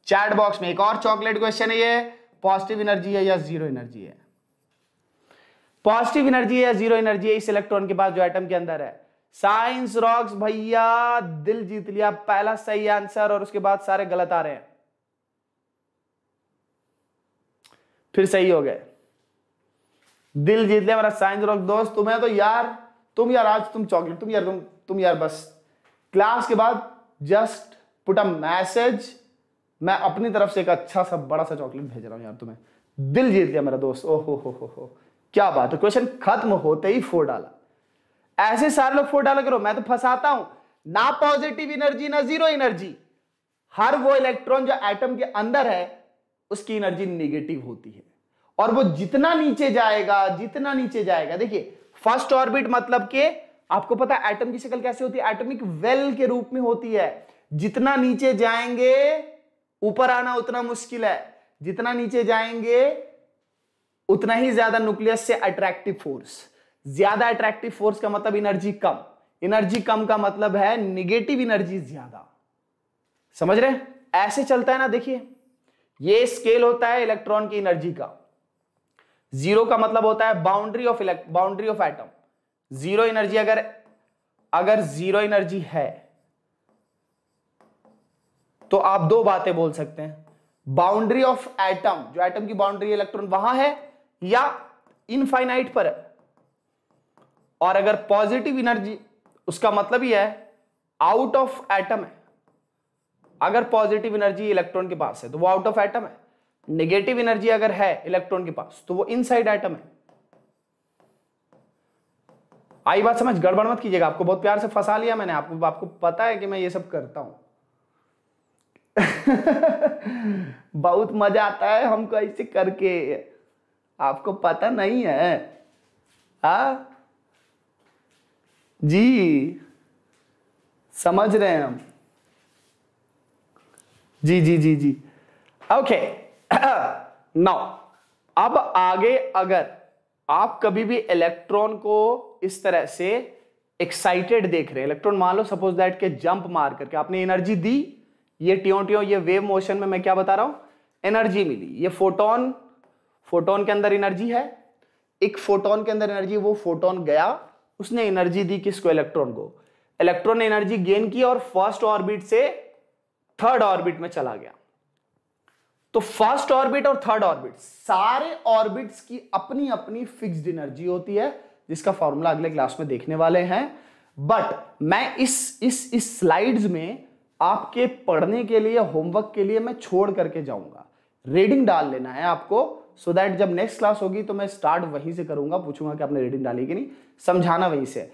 चैट बॉक्स में एक और चॉकलेट क्वेश्चन है ये पॉजिटिव एनर्जी है या जीरो एनर्जी है पॉजिटिव एनर्जी या जीरो एनर्जी है इस इलेक्ट्रॉन के पास जो एटम के अंदर है साइंस रॉक्स भैया दिल जीत लिया पहला सही आंसर और उसके बाद सारे गलत आ रहे हैं फिर सही हो गए दिल जीत लिया मेरा साइंस रॉक दोस्त तुम्हें तो यार तुम यार आज तुम चॉकलेट तुम यार तुम तुम यार बस क्लास के बाद जस्ट पुट अ मैसेज मैं अपनी तरफ से एक अच्छा सा बड़ा सा चॉकलेट भेज रहा हूँ यार तुम्हें दिल जीत लिया मेरा दोस्त ओहो हो हो हो क्या बात है क्वेश्चन खत्म होते ही फोर डाला ऐसे सारे लोग फोर डाला करो मैं तो फंसाता हूं ना पॉजिटिव एनर्जी ना जीरो एनर्जी हर वो इलेक्ट्रॉन जो एटम के अंदर है उसकी एनर्जी निगेटिव होती है और वो जितना नीचे जाएगा जितना नीचे जाएगा देखिए फर्स्ट ऑर्बिट मतलब के आपको पता है एटम की शक्ल कैसे होती है एटमिक वेल के रूप में होती है जितना नीचे जाएंगे ऊपर आना उतना मुश्किल है जितना नीचे जाएंगे उतना ही ज्यादा न्यूक्लियस से अट्रैक्टिव फोर्स ज्यादा अट्रैक्टिव फोर्स का मतलब एनर्जी कम एनर्जी कम का मतलब है निगेटिव एनर्जी ज्यादा समझ रहे ऐसे चलता है ना देखिए ये स्केल होता है इलेक्ट्रॉन की एनर्जी का जीरो का मतलब होता है boundary of elect boundary of atom zero energy अगर अगर जीरो एनर्जी है तो आप दो बातें बोल सकते हैं बाउंड्री ऑफ एटम जो एटम की बाउंड्री इलेक्ट्रॉन वहां है या इनफाइनाइट पर है और अगर पॉजिटिव एनर्जी उसका मतलब यह है आउट ऑफ एटम है अगर पॉजिटिव एनर्जी इलेक्ट्रॉन के पास है तो वो आउट ऑफ एटम है नेगेटिव एनर्जी अगर है इलेक्ट्रॉन के पास तो वो इनसाइड आइटम है आई बात समझ गड़बड़ मत कीजिएगा आपको बहुत प्यार से फंसा लिया मैंने आपको आपको पता है कि मैं ये सब करता हूं बहुत मजा आता है हमको ऐसे करके आपको पता नहीं है आ? जी समझ रहे हैं हम जी जी जी जी ओके okay. नाउ अब आगे अगर आप कभी भी इलेक्ट्रॉन को इस तरह से एक्साइटेड देख रहे हैं इलेक्ट्रॉन मान लो सपोज दैट के जंप मार करके आपने एनर्जी दी ये ट्यों ट्यों ये वेव मोशन में मैं क्या बता रहा हूं एनर्जी मिली ये फोटोन फोटोन के अंदर एनर्जी है एक फोटोन के अंदर एनर्जी वो फोटोन गया उसने एनर्जी दी किसको इलेक्ट्रॉन को इलेक्ट्रॉन ने एनर्जी गेन की और फर्स्ट ऑर्बिट से थर्ड ऑर्बिट में चला गया तो फर्स्ट ऑर्बिट और थर्ड ऑर्बिट सारे ऑर्बिट्स की अपनी अपनी फिक्स्ड एनर्जी होती है जिसका फॉर्मूला अगले क्लास में देखने वाले हैं बट मैं इस इस इस स्लाइड्स में आपके पढ़ने के लिए होमवर्क के लिए मैं छोड़ करके जाऊंगा रीडिंग डाल लेना है आपको सो so दैट जब नेक्स्ट क्लास होगी तो मैं स्टार्ट वहीं से करूंगा पूछूंगा कि आपने रीडिंग डाली कि नहीं समझाना वहीं से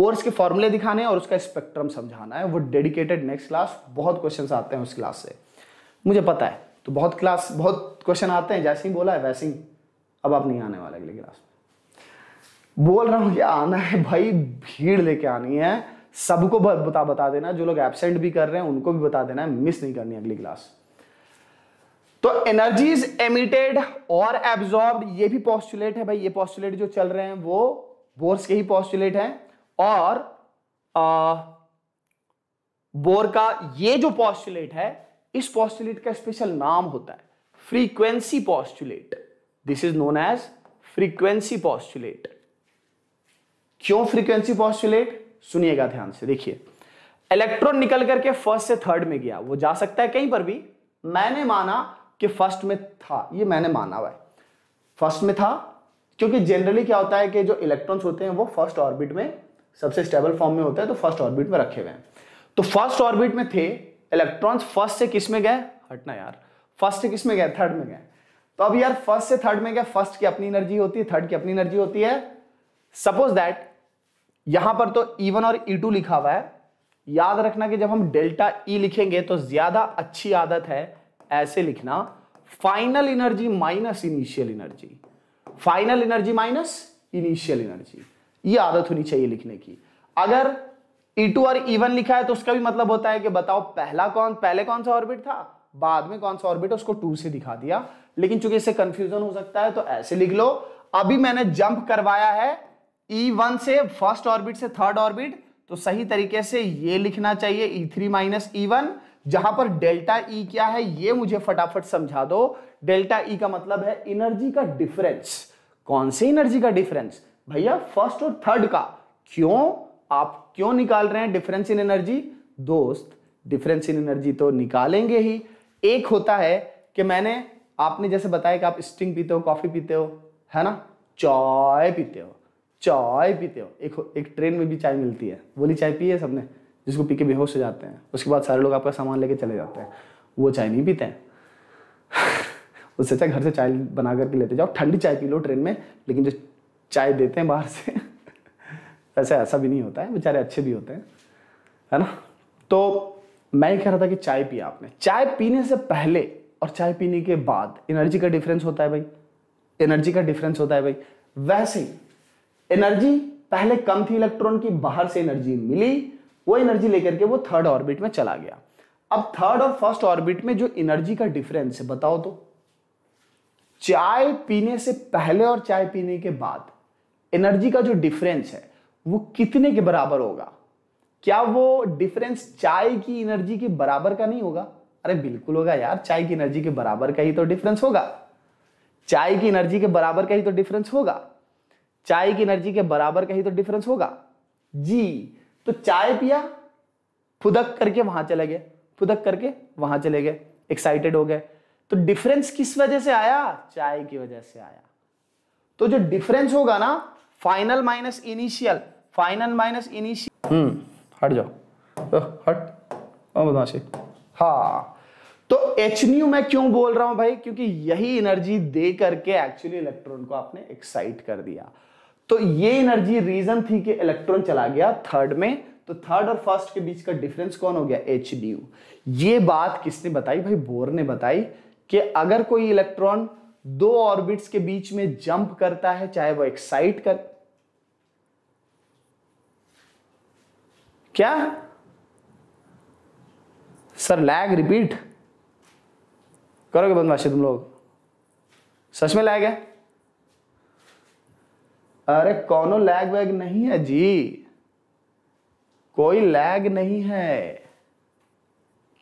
बोर्ड्स के फॉर्मूले दिखाने और उसका स्पेक्ट्रम समझाना है वो डेडिकेटेड नेक्स्ट क्लास बहुत क्वेश्चन आते हैं उस क्लास से मुझे पता है तो बहुत क्लास बहुत क्वेश्चन आते हैं जैसे ही बोला है वैसे ही अब आप नहीं आने वाले अगले क्लास में बोल रहा हूं ये आना है भाई भीड़ लेके आनी है सबको बता बता देना जो लोग एबसेंट भी कर रहे हैं उनको भी बता देना है मिस नहीं करनी अगली क्लास तो एनर्जीज एमिटेड और एब्जॉर्ब ये भी पॉस्टुलेट है भाई ये पॉस्टुलेट जो चल रहे हैं वो बोर्स के ही पॉस्टुलेट है और आ, बोर का ये जो पॉस्टुलेट है इस पॉस्टुलेट का स्पेशल नाम होता है frequency postulate this is known as frequency postulate क्यों फ्रीक्वेंसी पॉस्टुलेट सुनिएगा ध्यान से देखिए इलेक्ट्रॉन निकल करके फर्स्ट से थर्ड में गया वो जा सकता है कहीं पर भी मैंने माना कि फर्स्ट में था ये मैंने माना हुआ है फर्स्ट में था क्योंकि जनरली क्या होता है कि जो इलेक्ट्रॉन्स होते हैं वो फर्स्ट ऑर्बिट में सबसे स्टेबल फॉर्म में होता है तो फर्स्ट ऑर्बिट में रखे हुए हैं तो फर्स्ट ऑर्बिट में थे इलेक्ट्रॉन्स फर्स्ट से किस में गए हटना यार फर्स्ट से किस में गए थर्ड में गए तो अब यार फर्स्ट से थर्ड में गए फर्स्ट की अपनी एनर्जी होती है थर्ड की अपनी एनर्जी होती है सपोज दैट यहां पर तो E1 और E2 लिखा हुआ है याद रखना कि जब हम डेल्टा ई e लिखेंगे तो ज्यादा अच्छी आदत है ऐसे लिखना final energy minus initial energy final energy minus initial energy ये आदत होनी चाहिए लिखने की अगर ई e टू और ई e वन लिखा है तो उसका भी मतलब होता है कि बताओ पहला कौन पहले कौन सा ऑर्बिट था बाद में कौन सा ऑर्बिट उसको टू से दिखा दिया लेकिन चूंकि इससे कंफ्यूजन हो सकता है तो ऐसे लिख लो अभी मैंने जंप करवाया है E1 से फर्स्ट ऑर्बिट से थर्ड ऑर्बिट तो सही तरीके से ये लिखना चाहिए E3 थ्री माइनस ई जहां पर डेल्टा ई e क्या है ये मुझे फटाफट समझा दो डेल्टा ई e का मतलब है एनर्जी का डिफरेंस कौन से एनर्जी का डिफरेंस भैया फर्स्ट और थर्ड का क्यों आप क्यों निकाल रहे हैं डिफरेंस इन एनर्जी दोस्त डिफरेंस इन एनर्जी तो निकालेंगे ही एक होता है कि मैंने आपने जैसे बताया कि आप स्टिंग पीते हो कॉफ़ी पीते हो है ना चाय पीते हो चाय पीते हो एक एक ट्रेन में भी चाय मिलती है बोली चाय पी है सबने जिसको पी के बेहोश हो जाते हैं उसके बाद सारे लोग आपका सामान लेके चले जाते हैं वो चाय नहीं पीते हैं उससे अच्छा घर से चाय बना करके लेते जाओ ठंडी चाय पी लो ट्रेन में लेकिन जो चाय देते हैं बाहर से वैसे ऐसा भी नहीं होता है बेचारे अच्छे भी होते हैं है ना तो मैं ये कह रहा था कि चाय पिया आपने चाय पीने से पहले और चाय पीने के बाद एनर्जी का डिफरेंस होता है भाई एनर्जी का डिफरेंस होता है भाई वैसे एनर्जी पहले कम थी इलेक्ट्रॉन की बाहर से एनर्जी मिली वो एनर्जी लेकर के वो थर्ड ऑर्बिट में चला गया अब थर्ड और फर्स्ट ऑर्बिट में जो एनर्जी का डिफरेंस है बताओ तो चाय पीने से पहले और चाय पीने के बाद एनर्जी का जो डिफरेंस है वो कितने के बराबर होगा क्या वो डिफरेंस चाय की एनर्जी के बराबर का नहीं होगा अरे बिल्कुल होगा यार चाय की एनर्जी के बराबर का ही तो डिफरेंस होगा चाय की एनर्जी के बराबर का ही तो डिफरेंस होगा चाय की एनर्जी के बराबर का ही तो डिफरेंस होगा जी तो चाय पिया फुदक करके वहां चले गए फुदक करके वहां चले गए एक्साइटेड हो गए तो डिफरेंस किस वजह से आया चाय की वजह से आया तो जो डिफरेंस होगा ना final minus initial final minus initial हम्म हट जाओ तो, हट बदमाशी हाँ तो एच न्यू मैं क्यों बोल रहा हूं भाई क्योंकि यही एनर्जी दे करके एक्चुअली इलेक्ट्रॉन को आपने एक्साइट कर दिया तो ये एनर्जी रीजन थी कि इलेक्ट्रॉन चला गया थर्ड में तो थर्ड और फर्स्ट के बीच का डिफरेंस कौन हो गया एच न्यू ये बात किसने बताई भाई बोर ने बताई कि अगर कोई इलेक्ट्रॉन दो ऑर्बिट्स के बीच में जंप करता है चाहे वो एक्साइट कर क्या सर लैग रिपीट करोगे बदमाशी तुम लोग सच में लैग है अरे कौनो लैग वैग नहीं है जी कोई लैग नहीं है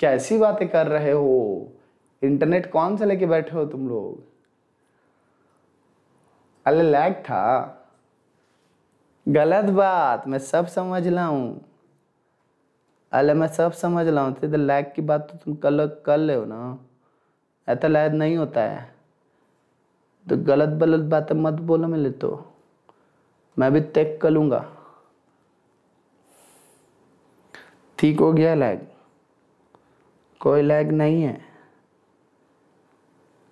कैसी बातें कर रहे हो इंटरनेट कौन से लेके बैठे हो तुम लोग अरे लैग था गलत बात मैं सब समझ रहा हूं अरे मैं सब समझ रहा हूँ तो लैग की बात तो तुम कल कर ले हो ना ऐसा तो लैग नहीं होता है तो गलत गलत बातें मत बोलो मेरे तो मैं भी चेक कर लूँगा ठीक हो गया लैग कोई लैग नहीं है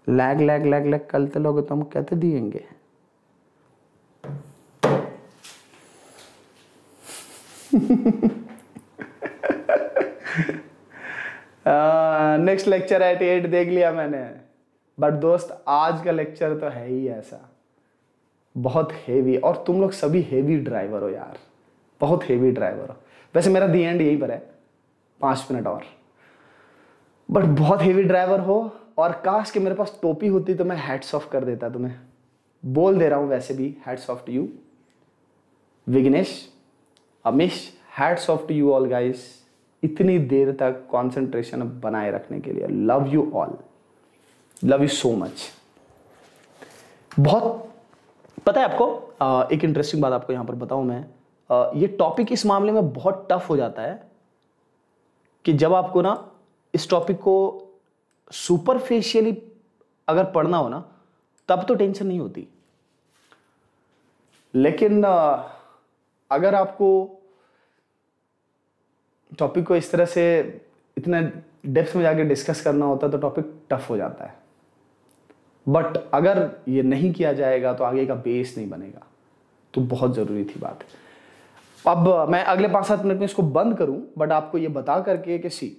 लैग लैग लैग लैग करते लोगे तो हम कहते तो दिएंगे नेक्स्ट लेक्चर एट एट देख लिया मैंने बट दोस्त आज का लेक्चर तो है ही ऐसा बहुत हेवी और तुम लोग सभी हेवी ड्राइवर हो यार बहुत हेवी ड्राइवर हो वैसे मेरा दी एंड यहीं पर है पाँच मिनट और बट बहुत हेवी ड्राइवर हो और काश के मेरे पास टोपी होती तो मैं हैड्स ऑफ कर देता तुम्हें बोल दे रहा हूँ वैसे भी hats off to you Vignesh Amish hats off to you all guys इतनी देर तक कंसंट्रेशन बनाए रखने के लिए love you all love you so much बहुत पता है आपको एक इंटरेस्टिंग बात आपको यहां पर बताऊं मैं ये टॉपिक इस मामले में बहुत टफ हो जाता है कि जब आपको ना इस टॉपिक को सुपरफेशियली अगर पढ़ना हो ना तब तो टेंशन नहीं होती लेकिन अगर आपको टॉपिक को इस तरह से इतना डेप्थ में जाके डिस्कस करना होता है तो टॉपिक टफ हो जाता है बट अगर ये नहीं किया जाएगा तो आगे का बेस नहीं बनेगा तो बहुत ज़रूरी थी बात अब मैं अगले पाँच सात मिनट में इसको बंद करूं बट आपको ये बता करके कि सी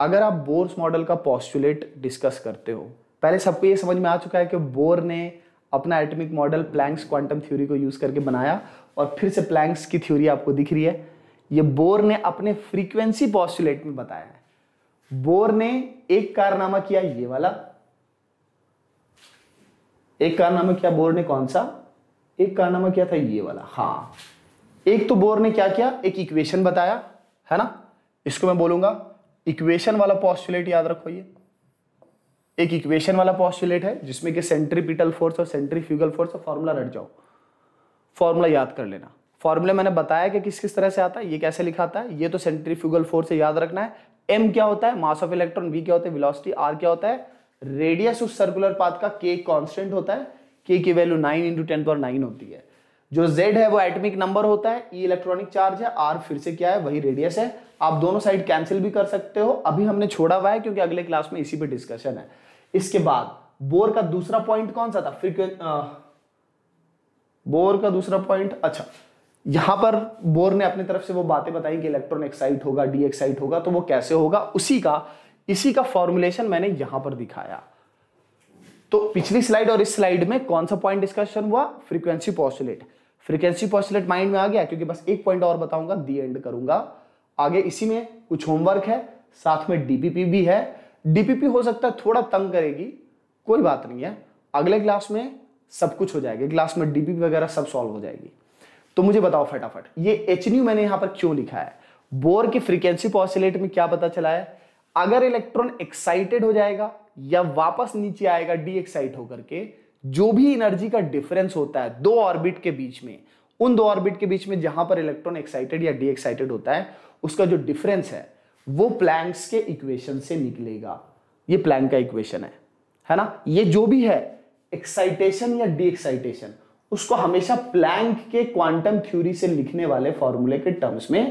अगर आप बोर्स मॉडल का पॉस्टुलेट डिस्कस करते हो पहले सबको ये समझ में आ चुका है कि बोर ने अपना atomic model Planck's quantum theory को यूज़ करके बनाया और फिर से प्लैंक्स की थ्योरी आपको दिख रही है ये बोर ने अपने फ्रीक्वेंसी पॉस्टुलेट में बताया है बोर ने एक कारनामा किया ये वाला एक कारनामा किया बोर ने कौन सा एक कारनामा किया था ये वाला हाँ एक तो बोर ने क्या किया एक इक्वेशन बताया है ना इसको मैं बोलूंगा इक्वेशन वाला पॉस्टुलेट याद रखो ये एक इक्वेशन वाला पॉस्टुलेट है जिसमें कि सेंट्रीपिटल फोर्स और सेंट्रीफ्यूगल फोर्स और फॉर्मूला रट जाओ फॉर्मूला याद कर लेना फॉर्मूले मैंने बताया कि किस किस तरह से आता है ये कैसे लिखा है ये तो सेंट्रीफ्यूगल फोर्स से याद रखना है एम क्या होता है मास ऑफ इलेक्ट्रॉन वी क्या होता है विलोसिटी आर क्या होता है रेडियस उस सर्कुलर पाथ का के कॉन्स्टेंट होता है के की वैल्यू नाइन इंटू टेन पर नाइन होती है जो जेड है वो एटमिक नंबर होता है ई इलेक्ट्रॉनिक चार्ज है आर फिर से क्या है वही रेडियस है आप दोनों साइड कैंसिल भी कर सकते हो अभी हमने छोड़ा हुआ है क्योंकि अगले क्लास में इसी पे डिस्कशन है इसके बाद बोर का दूसरा पॉइंट कौन सा था फ्रीक्वेंट बोर का दूसरा पॉइंट अच्छा यहां पर बोर ने अपनी तरफ से वो बातें बताई कि इलेक्ट्रॉन एक्साइट होगा डी एक्साइट होगा तो वो कैसे होगा उसी का इसी का फॉर्मुलेशन मैंने यहां पर दिखाया तो पिछली स्लाइड और इस स्लाइड में कौन सा पॉइंट डिस्कशन हुआ frequency postulate frequency postulate mind में आ गया क्योंकि बस एक पॉइंट और बताऊंगा दी एंड करूंगा आगे इसी में कुछ होमवर्क है साथ में डीपीपी भी है डीपीपी हो सकता है थोड़ा तंग करेगी कोई बात नहीं है अगले क्लास में सब कुछ हो जाएगा क्लास में डीपीपी वगैरह सब सॉल्व हो जाएगी तो मुझे बताओ फटाफट ये एच मैंने यहां पर क्यों लिखा है बोर की फ्रीक्वेंसी पॉसिलेट में क्या पता चला है अगर इलेक्ट्रॉन एक्साइटेड हो जाएगा या वापस नीचे आएगा डी एक्साइट होकर के जो भी एनर्जी का डिफरेंस होता है दो ऑर्बिट के बीच में उन दो ऑर्बिट के बीच में जहां पर इलेक्ट्रॉन एक्साइटेड या डी एक्साइटेड होता है उसका जो डिफरेंस है वो प्लैंक्स के इक्वेशन से निकलेगा ये प्लैंक का इक्वेशन है है ना ये जो भी है एक्साइटेशन या डी एक्साइटेशन उसको हमेशा प्लैंक के क्वांटम थ्योरी से लिखने वाले फॉर्मूले के टर्म्स में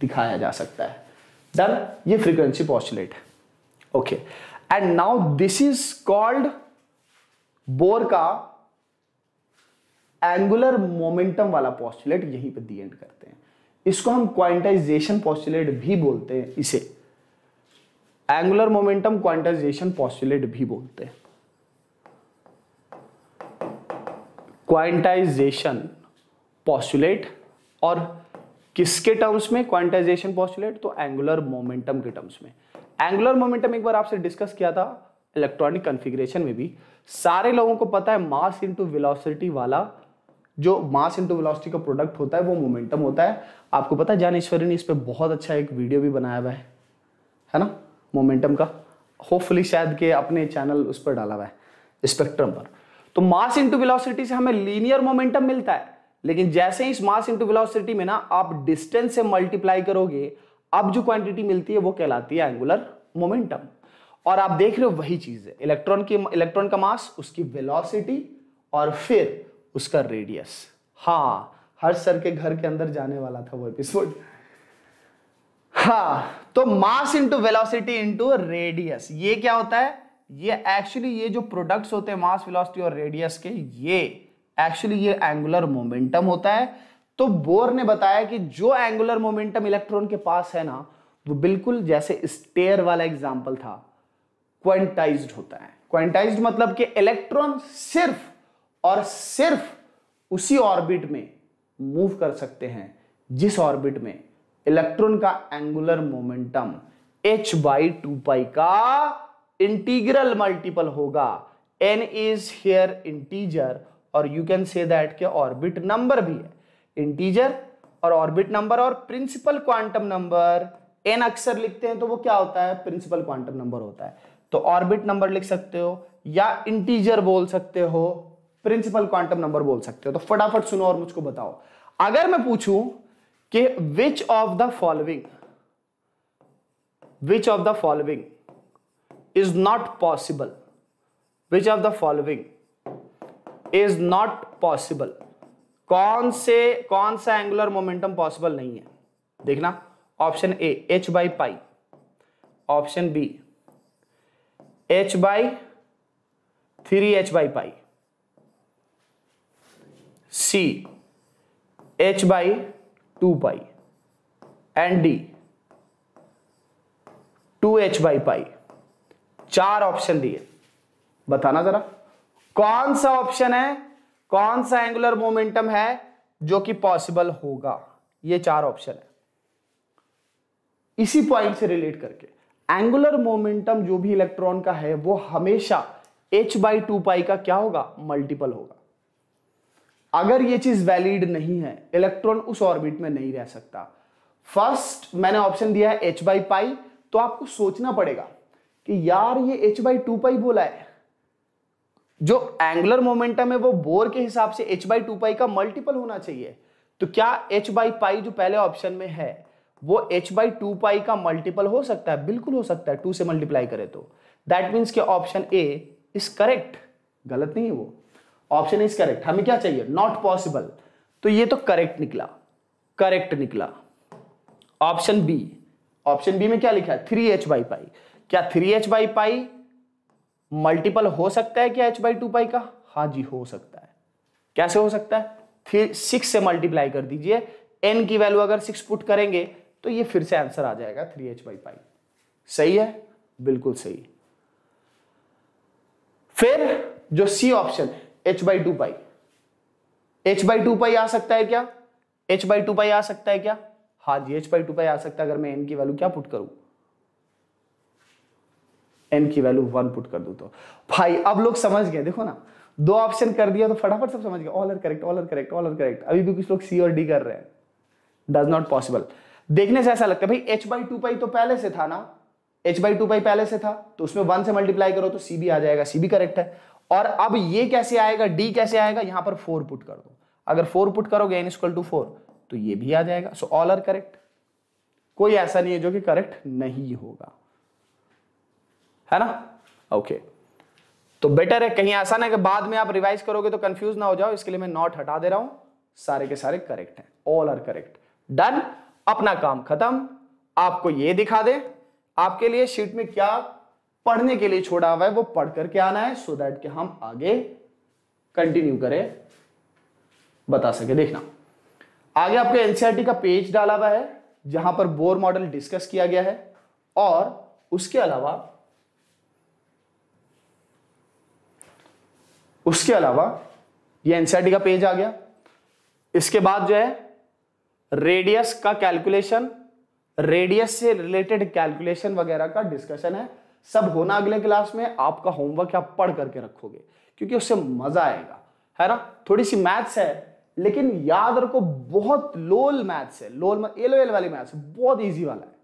दिखाया जा सकता है डन ये फ्रीक्वेंसी पॉस्टुलेट है okay and now this is called Bohr का एंगुलर मोमेंटम वाला पॉस्टुलेट यहीं पर दी एंड करते हैं इसको हम क्वांटाइजेशन पॉस्टुलेट भी बोलते हैं इसे एंगुलर मोमेंटम क्वांटाइजेशन पॉस्टुलेट भी बोलते हैं क्वांटाइजेशन पॉस्टुलेट और किसके टर्म्स में क्वांटाइजेशन पॉस्टुलेट तो एंगुलर मोमेंटम के टर्म्स में एंगुलर मोमेंटम एक बार आपसे डिस्कस किया था इलेक्ट्रॉनिक कॉन्फ़िगरेशन में भी सारे लोगों को पता है मास इंटू वेलोसिटी वाला जो मास इंटू वेलोसिटी का प्रोडक्ट होता है वो मोमेंटम होता है आपको पता है ज्ञानेश्वरी ने इस पर बहुत अच्छा एक वीडियो भी बनाया हुआ है है ना मोमेंटम का होपफुली शायद के अपने चैनल उस पर डाला हुआ है स्पेक्ट्रम पर तो मास इंटू वेलोसिटी से हमें लीनियर मोमेंटम मिलता है लेकिन जैसे ही इस मास इंटू वेलोसिटी में ना आप डिस्टेंस से मल्टीप्लाई करोगे अब जो क्वांटिटी मिलती है वो कहलाती है एंगुलर मोमेंटम और आप देख रहे हो वही चीज है इलेक्ट्रॉन की इलेक्ट्रॉन का मास उसकी वेलोसिटी और फिर उसका रेडियस हाँ हर सर के घर के अंदर जाने वाला था वो एपिसोड हाँ तो mass into velocity into radius ये क्या होता है ये एक्चुअली ये जो प्रोडक्ट्स होते हैं मास वेलोसिटी और रेडियस के ये एक्चुअली ये एंगुलर मोमेंटम होता है तो बोर ने बताया कि जो एंगुलर मोमेंटम इलेक्ट्रॉन के पास है ना वो बिल्कुल जैसे स्टेयर वाला एग्जाम्पल था क्वांटाइज्ड होता है क्वांटाइज्ड मतलब कि इलेक्ट्रॉन सिर्फ और सिर्फ उसी ऑर्बिट में मूव कर सकते हैं जिस ऑर्बिट में इलेक्ट्रॉन का angular momentum h by two pi का इंटीग्रल मल्टीपल होगा एन इज हेयर इंटीजर और यू कैन से दैट के ऑर्बिट नंबर भी है इंटीजर और ऑर्बिट नंबर और प्रिंसिपल क्वांटम नंबर एन अक्सर लिखते हैं तो वो क्या होता है प्रिंसिपल क्वांटम नंबर होता है तो ऑर्बिट नंबर लिख सकते हो या इंटीजर बोल सकते हो प्रिंसिपल क्वांटम नंबर बोल सकते हो तो फटाफट सुनो और मुझको बताओ अगर मैं पूछू कि which of the following which of the following is not possible which of the following is not possible कौन से कौन सा एंगुलर मोमेंटम पॉसिबल नहीं है देखना option A H by pi option B H by three H by pi C H by two pi and D two H by pi चार option दिए बताना जरा कौन सा ऑप्शन है कौन सा एंगुलर मोमेंटम है जो कि पॉसिबल होगा ये चार ऑप्शन है इसी पॉइंट से रिलेट करके एंगुलर मोमेंटम जो भी इलेक्ट्रॉन का है वो हमेशा h बाई टू पाई का क्या होगा मल्टीपल होगा अगर ये चीज वैलिड नहीं है इलेक्ट्रॉन उस ऑर्बिट में नहीं रह सकता फर्स्ट मैंने ऑप्शन दिया है h बाई पाई तो आपको सोचना पड़ेगा कि यार ये एच बाई टू पाई बोला है जो एंगुलर मोमेंटम है वो बोर के हिसाब से एच बाई टू पाई का मल्टीपल होना चाहिए तो क्या एच बाई पाई जो पहले ऑप्शन में है वो एच बाई टू पाई का मल्टीपल हो सकता है बिल्कुल हो सकता है टू से मल्टीप्लाई करे तो दैट मीन्स के ऑप्शन ए इज करेक्ट गलत नहीं है वो ऑप्शन इज करेक्ट हमें क्या चाहिए नॉट पॉसिबल तो ये तो करेक्ट निकला करेक्ट निकला ऑप्शन बी ऑप्शन बी में क्या लिखा है थ्री एच बाई पाई क्या three H by pi multiple हो सकता है क्या एच बाई टू पाई का हाँ जी हो सकता है कैसे हो सकता है फिर सिक्स से मल्टीप्लाई कर दीजिए एन की वैल्यू अगर सिक्स पुट करेंगे तो ये फिर से आंसर आ जाएगा थ्री एच बाई पाई सही है बिल्कुल सही फिर जो C option H by two pi H by two pi आ सकता है क्या एच बाई टू पाई आ सकता है क्या हाँ जी एच बाई टू पाई आ सकता है अगर मैं एन की वैल्यू क्या पुट करूं एन की वैल्यू वन पुट कर दू तो भाई अब लोग समझ गए देखो ना दो ऑप्शन कर दिया तो फटाफट सब समझ गए all are correct all are correct all are correct अभी भी कुछ लोग सी और डी कर रहे हैं डज नॉट पॉसिबल देखने से ऐसा लगता है भाई एच बाई टू पाई तो पहले से था ना एच बाई टू पाई पहले से था तो उसमें वन से मल्टीप्लाई करो तो सी भी आ जाएगा सी भी करेक्ट है और अब ये कैसे आएगा डी कैसे आएगा यहां पर फोर पुट कर दो अगर फोर पुट करोगे एन स्क्वल टू फोर तो ये भी आ जाएगा सो ऑल आर करेक्ट कोई ऐसा नहीं है जो कि करेक्ट नहीं होगा है ना ओके तो बेटर है कहीं ऐसा ना कि बाद में आप रिवाइज करोगे तो कंफ्यूज ना हो जाओ इसके लिए मैं नॉट हटा दे रहा हूं सारे के सारे करेक्ट हैं ऑल आर करेक्ट डन अपना काम खत्म आपको ये दिखा दे आपके लिए शीट में क्या पढ़ने के लिए छोड़ा हुआ है वो पढ़ करके आना है सो दैट के हम आगे कंटिन्यू करें बता सके देखना आगे आपके एनसीआरटी e का पेज डाला हुआ है जहां पर बोर मॉडल डिस्कस किया गया है और उसके अलावा उसके अलावा ये एनसीआरटी e का पेज आ गया इसके बाद जो है रेडियस का कैलकुलेशन रेडियस से रिलेटेड कैलकुलेशन वगैरह का डिस्कशन है सब होना अगले क्लास में आपका होमवर्क आप पढ़ करके रखोगे क्योंकि उससे मजा आएगा है ना थोड़ी सी मैथ्स है लेकिन याद रखो बहुत लोल मैथ्स है लोल एल वाली मैथ्स बहुत इजी वाला है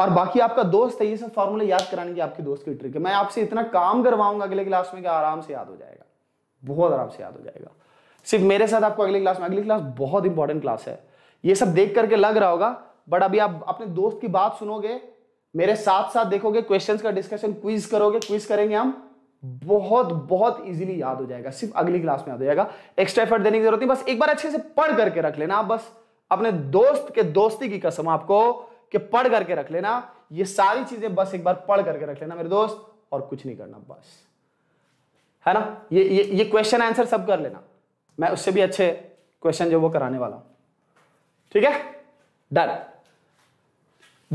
और बाकी आपका दोस्त है ये सब फॉर्मूले याद कराने की आपके दोस्त की ट्रिक है मैं आपसे इतना काम करवाऊंगा अगले क्लास में कि आराम से याद हो जाएगा बहुत आराम से याद हो जाएगा सिर्फ मेरे साथ आपको अगली क्लास में अगली क्लास बहुत इंपॉर्टेंट क्लास है ये सब देख करके लग रहा होगा बट अभी आप अपने दोस्त की बात सुनोगे मेरे साथ साथ देखोगे क्वेश्चन का डिस्कशन क्विज करोगे क्विज करेंगे हम बहुत बहुत इजीली याद हो जाएगा सिर्फ अगली क्लास में याद हो जाएगा एक्स्ट्रा एफर्ट देने की जरूरत नहीं बस एक बार अच्छे से पढ़ करके रख लेना आप बस अपने दोस्त के दोस्ती की कसम आपको कि पढ़ करके रख लेना ये सारी चीजें बस एक बार पढ़ करके रख लेना मेरे दोस्त और कुछ नहीं करना बस है ना ये ये ये क्वेश्चन आंसर सब कर लेना मैं उससे भी अच्छे क्वेश्चन जो वो कराने वाला हूं ठीक है डन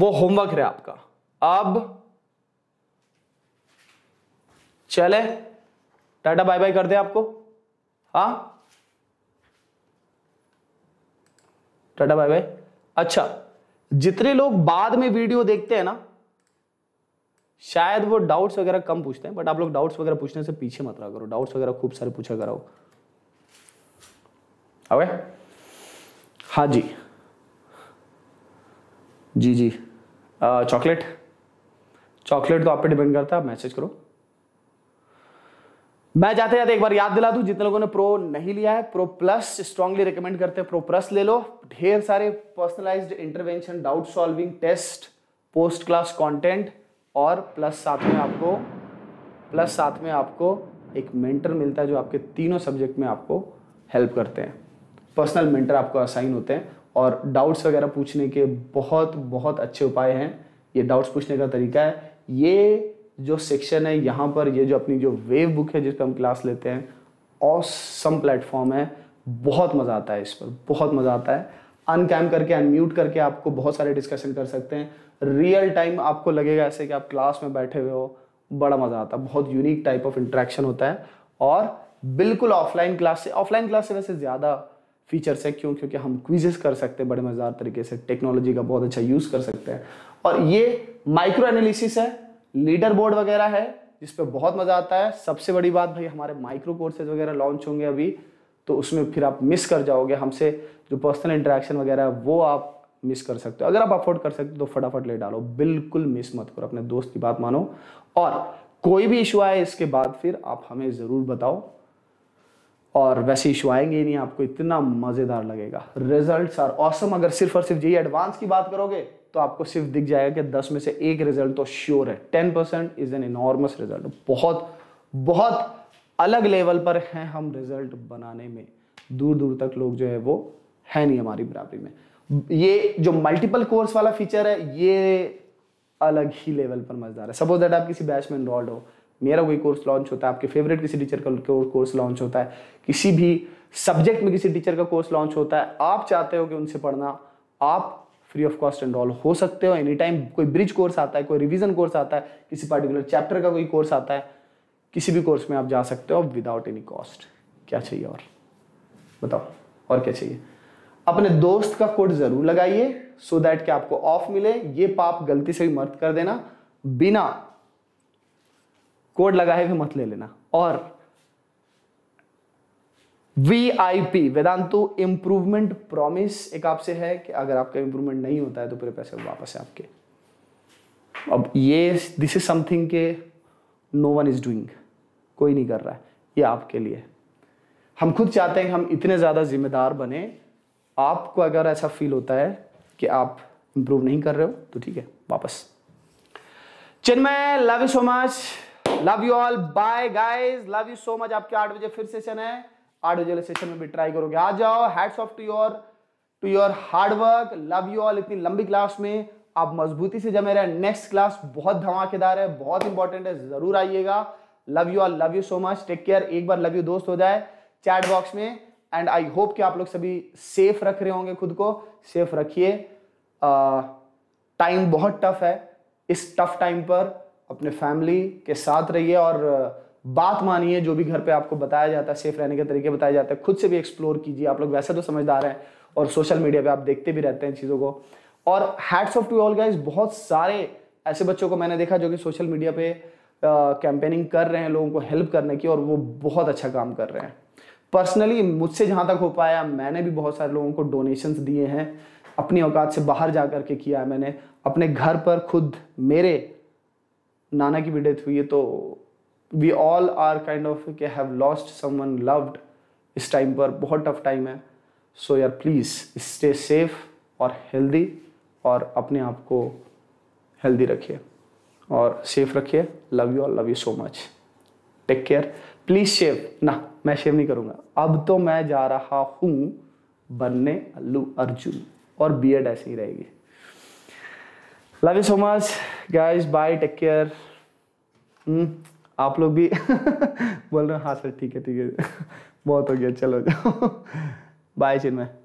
वो होमवर्क है आपका अब चले टाटा बाय बाय कर दे आपको हा टाटा बाय बाय अच्छा जितने लोग बाद में वीडियो देखते हैं ना शायद वो डाउट्स वगैरह कम पूछते हैं बट आप लोग डाउट्स वगैरह पूछने से पीछे मत रहा करो डाउट्स वगैरह खूब सारे पूछा करो अवे हाँ जी जी जी चॉकलेट चॉकलेट तो आप पे डिपेंड करता है आप मैसेज करो मैं जाते जाते एक बार याद दिला दूं जितने लोगों ने प्रो नहीं लिया है प्रो प्लस स्ट्रांगली रिकमेंड करते हैं प्रो प्लस ले लो ढेर सारे personalised intervention doubt solving test post class content और प्लस साथ में आपको प्लस साथ में आपको एक मेंटर मिलता है जो आपके तीनों सब्जेक्ट में आपको हेल्प करते हैं पर्सनल मेंटर आपको असाइन होते हैं और डाउट्स वगैरह पूछने के बहुत बहुत अच्छे उपाय हैं ये डाउट्स पूछने का तरीका है ये जो सेक्शन है यहाँ पर ये जो अपनी जो वेव बुक है पर हम क्लास लेते हैं और सम प्लेटफॉर्म है बहुत मज़ा आता है इस पर बहुत मज़ा आता है अनकैम करके अनम्यूट करके आपको बहुत सारे डिस्कशन कर सकते हैं रियल टाइम आपको लगेगा ऐसे कि आप क्लास में बैठे हुए हो बड़ा मज़ा आता है बहुत यूनिक टाइप ऑफ इंट्रैक्शन होता है और बिल्कुल ऑफलाइन क्लास से ऑफलाइन क्लास से वैसे ज़्यादा फीचर्स है क्यों क्योंकि हम क्विजेस कर सकते हैं बड़े मज़ेदार तरीके से टेक्नोलॉजी का बहुत अच्छा यूज़ कर सकते हैं और ये माइक्रो एनालिसिस है लीडर बोर्ड वगैरह है जिस पर बहुत मज़ा आता है सबसे बड़ी बात भाई हमारे माइक्रो कोर्सेज वगैरह लॉन्च होंगे अभी तो उसमें फिर आप मिस कर जाओगे हमसे जो पर्सनल इंटरेक्शन वगैरह है वो आप मिस कर सकते हो अगर आप अफोर्ड कर सकते हो तो फटाफट ले डालो बिल्कुल मिस मत करो अपने दोस्त की बात मानो और कोई भी इशू आए इसके बाद फिर आप हमें ज़रूर बताओ और वैसे इशू आएंगे ही नहीं आपको इतना मज़ेदार लगेगा रिजल्ट्स आर ऑसम अगर सिर्फ और सिर्फ यही एडवांस की बात करोगे तो आपको सिर्फ दिख जाएगा कि दस में से एक रिजल्ट तो श्योर है ten percent is an enormous result बहुत बहुत अलग लेवल पर हैं हम रिजल्ट बनाने में दूर दूर तक लोग जो है वो है नहीं हमारी बराबरी में ये जो मल्टीपल कोर्स वाला फीचर है ये अलग ही लेवल पर मजेदार है सपोज दैट आप किसी बैच में इनरोल्ड हो मेरा कोई कोर्स लॉन्च होता है आपके फेवरेट किसी टीचर का कोर्स लॉन्च होता है किसी भी सब्जेक्ट में किसी टीचर का कोर्स लॉन्च होता है आप चाहते हो कि उनसे पढ़ना आप free of cost and all हो सकते हो एनी टाइम कोई ब्रिज कोर्स आता है कोई रिविजन कोर्स आता है किसी पर्टिकुलर चैप्टर का कोई कोर्स आता है किसी भी कोर्स में आप जा सकते हो विदाउट एनी कॉस्ट क्या चाहिए और बताओ और क्या चाहिए अपने दोस्त का कोड जरूर लगाइए सो दैट कि आपको ऑफ मिले ये पाप गलती से भी मत कर देना बिना कोड लगाए हुए मत ले लेना और V I P Vedantu improvement promise एक आपसे है कि अगर आपका इंप्रूवमेंट नहीं होता है तो पूरे पैसे वापस है आपके अब ये दिस इज समथिंग के नो वन इज डूइंग कोई नहीं कर रहा है ये आपके लिए हम खुद चाहते हैं कि हम इतने ज़्यादा जिम्मेदार बने आपको अगर ऐसा फील होता है कि आप इंप्रूव नहीं कर रहे हो तो ठीक है वापस Chinmay love you so much love you all bye guys love you so much आपके आठ बजे फिर सेशन है आठ बजे सेशन में भी ट्राई करोगे आ जाओ hats off to your to your hard work love you all इतनी लंबी क्लास में आप मजबूती से जमे रहे नेक्स्ट क्लास बहुत धमाकेदार है बहुत इंपॉर्टेंट है जरूर आइएगा love you all love you so much take care एक बार लव यू दोस्त हो जाए चैट बॉक्स में एंड आई होप कि आप लोग सभी सेफ रख रहे होंगे खुद को सेफ रखिए टाइम बहुत टफ है इस टफ टाइम पर अपने फैमिली के साथ रहिए और बात मानिए जो भी घर पे आपको बताया जाता है सेफ रहने के तरीके बताए जाते हैं खुद से भी एक्सप्लोर कीजिए आप लोग वैसे तो समझदार हैं और सोशल मीडिया पे आप देखते भी रहते हैं चीज़ों को और hats off to all guys बहुत सारे ऐसे बच्चों को मैंने देखा जो कि सोशल मीडिया पे कैंपेनिंग कर रहे हैं लोगों को हेल्प करने की और वो बहुत अच्छा काम कर रहे हैं पर्सनली मुझसे जहाँ तक हो पाया मैंने भी बहुत सारे लोगों को डोनेशंस दिए हैं अपनी औकात से बाहर जा कर के किया है मैंने अपने घर पर खुद मेरे नाना की भी डेथ हुई है तो we all are kind of के हैव लॉस्ट समवन लव्ड इस टाइम पर बहुत टफ टाइम है सो यार प्लीज़ स्टे सेफ और हेल्दी और अपने आप को हेल्दी रखिए और सेफ रखिए लव यू और love you so much take care please शेव ना मैं शेव नहीं करूँगा अब तो मैं जा रहा हूँ बनने अल्लू अर्जुन और बी एड ऐसे ही रहेगी love you so much guys bye take care आप लोग भी बोल रहे हो हाँ सर ठीक है ठीक है बहुत हो गया चलो बाय चिन्मय